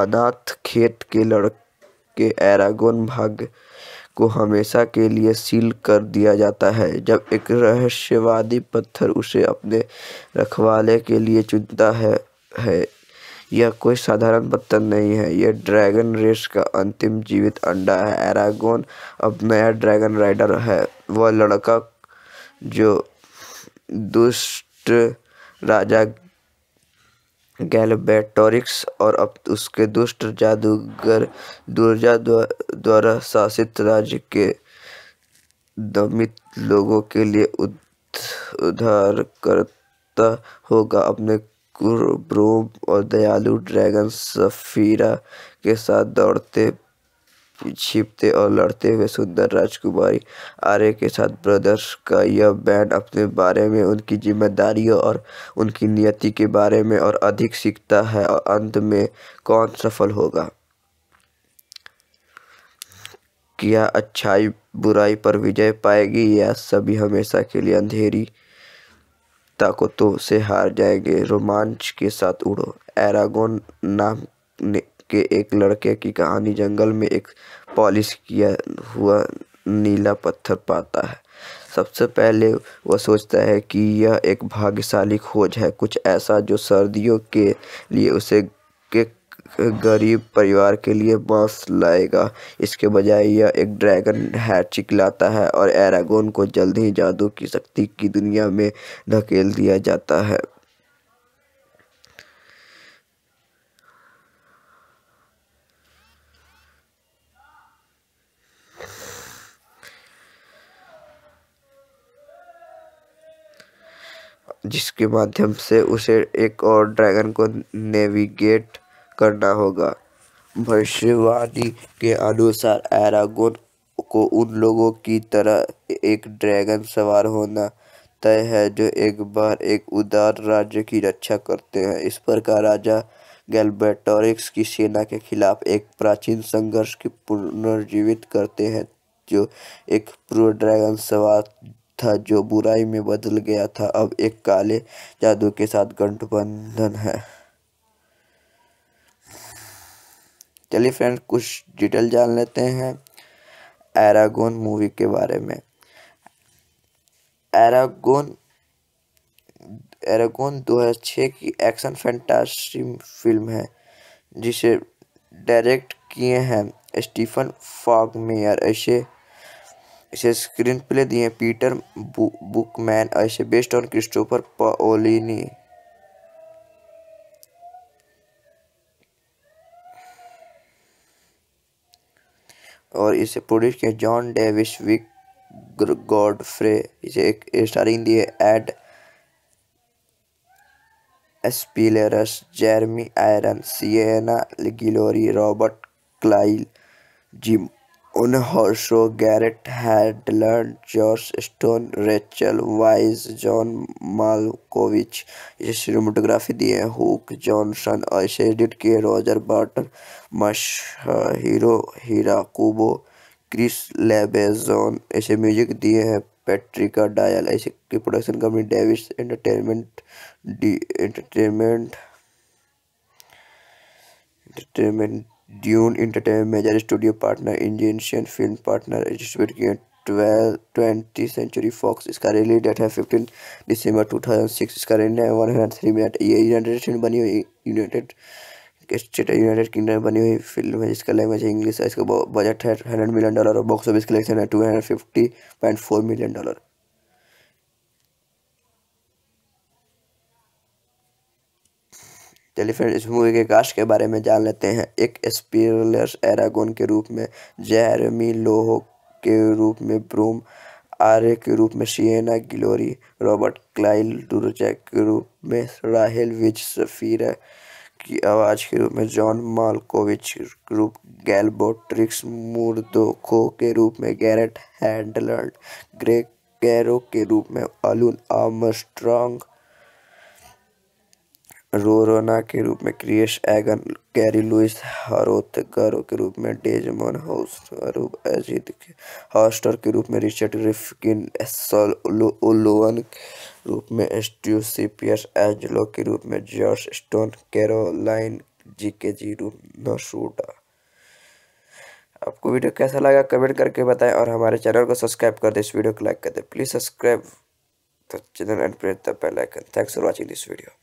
अनाथ खेत के लड़के एरागोन भाग को हमेशा के लिए सील कर दिया जाता है जब एक रहस्यवादी पत्थर उसे अपने रखवाले के लिए चुनता है है यह कोई साधारण पत्थर नहीं है यह ड्रैगन रेस का अंतिम जीवित अंडा है एरागोन अब नया ड्रैगन राइडर है वह लड़का जो दुष्ट राजा गैलबेटोरिक्स और अब उसके दुष्ट जादूगर दुर्जा द्वारा शासित राज्य के दमित लोगों के लिए करता होगा अपने क्रूब और दयालु ड्रैगन सफीरा के साथ दौड़ते छिपते और लड़ते हुए सुंदर राजकुमारी आर्य के साथ ब्रदर्स का यह बैंड अपने बारे में उनकी जिम्मेदारियों और उनकी नियति के बारे में और अधिक सीखता है और अंत में कौन सफल होगा क्या अच्छाई बुराई पर विजय पाएगी या सभी हमेशा के लिए अंधेरी ताकतों से हार जाएंगे रोमांच के साथ उड़ो एरागोन नाम के एक लड़के की कहानी जंगल में एक पॉलिश किया हुआ नीला पत्थर पाता है सबसे पहले वह सोचता है कि यह एक भाग्यशाली खोज है कुछ ऐसा जो सर्दियों के लिए उसे गरीब परिवार के लिए मांस लाएगा इसके बजाय यह एक ड्रैगन है चिकलाता है और एरागोन को जल्द ही जादू की शक्ति की दुनिया में धकेल दिया जाता है जिसके माध्यम से उसे एक और ड्रैगन को नेविगेट करना होगा भविष्यवाणी के अनुसार एरागोन को उन लोगों की तरह एक ड्रैगन सवार होना तय है जो एक बार एक उदार राज्य की रक्षा करते हैं इस प्रकार राजा गैल्बेटोरिक्स की सेना के खिलाफ एक प्राचीन संघर्ष की पुनर्जीवित करते हैं जो एक प्रो ड्रैगन सवार था जो बुराई में बदल गया था अब एक काले जादू के साथ गठबंधन है चलिए फ्रेंड्स कुछ डिटेल जान लेते हैं एरागोन मूवी के बारे में एरागोन एरागोन 2006 की एक्शन फैंटासी फिल्म है जिसे डायरेक्ट किए हैं स्टीफन फॉग मेयर ऐसे इसे स्क्रीन प्ले दिए पीटर बु, बुकमैन ऐसे बेस्ट ऑन क्रिस्टोफर पाओलिनी और इसे प्रोड्यूस किया जॉन डेविस विक गॉडफ्रे इसे एक स्टारिंग दिए Ed Speleers Jeremy iron Sienna Guillory Robert Carlyle Djimon On Hounsou Garrett had learned George Stone, Rachel Weisz, John Malkovich, cinematography है Hugh Johnson और इसे edit किए Roger Barton Masahiro Hirakubo Chris Lebenzon इसे music दिए हैं Patrick Doyle इसे production company Davis entertainment D entertainment entertainment Dune Entertainment major studio partner Indonesian film partner distributed 12 twenty century fox इसका release date है fifteen दिसंबर two thousand six इसका run है one hundred three minute ये United State बनी हुई United state United kingdom बनी हुई film है जिसका लैंग्वेज इंग्लिश है इसका बजट है हंड्रेड मिलियन डॉलर और बॉक्स ऑफिस कलेक्शन है two hundred fifty point four million dollar चलिए फ्रेंड इस मूवी के कास्ट के बारे में जान लेते हैं एक स्पीरलेस एरागोन के रूप में जैरमी लोहो के रूप में ब्रूम आर्य के रूप में शियना गिलोरी रॉबर्ट क्लाइल डुरजैक के रूप में राहेल विज सफ़ीरा की आवाज़ के रूप में जॉन मालकोविच रूप गैलबोट्रिक्स मुर्दोखो के रूप में गैरेट हैंडलर्ड ग्रे कैरो के रूप में अलून आमस्ट्रॉन्ग रोरोना के रूप में क्रिएश एगन, गैरी लुइस हरोतगर के रूप में हाउस हॉर्स्ट अजीत हॉस्टर के रूप में रिचर्ड रिफकिन ओलोवन के रूप में स्टीव सीपियस एजलो के रूप में जॉर्ज स्टोन कैरोलाइन जी के जी रूप नसूडा आपको वीडियो कैसा लगा कमेंट करके बताएं और हमारे चैनल को सब्सक्राइब कर दें इस वीडियो को लाइक कर दें please subscribe the channel and press the bell icon thanks for watching this video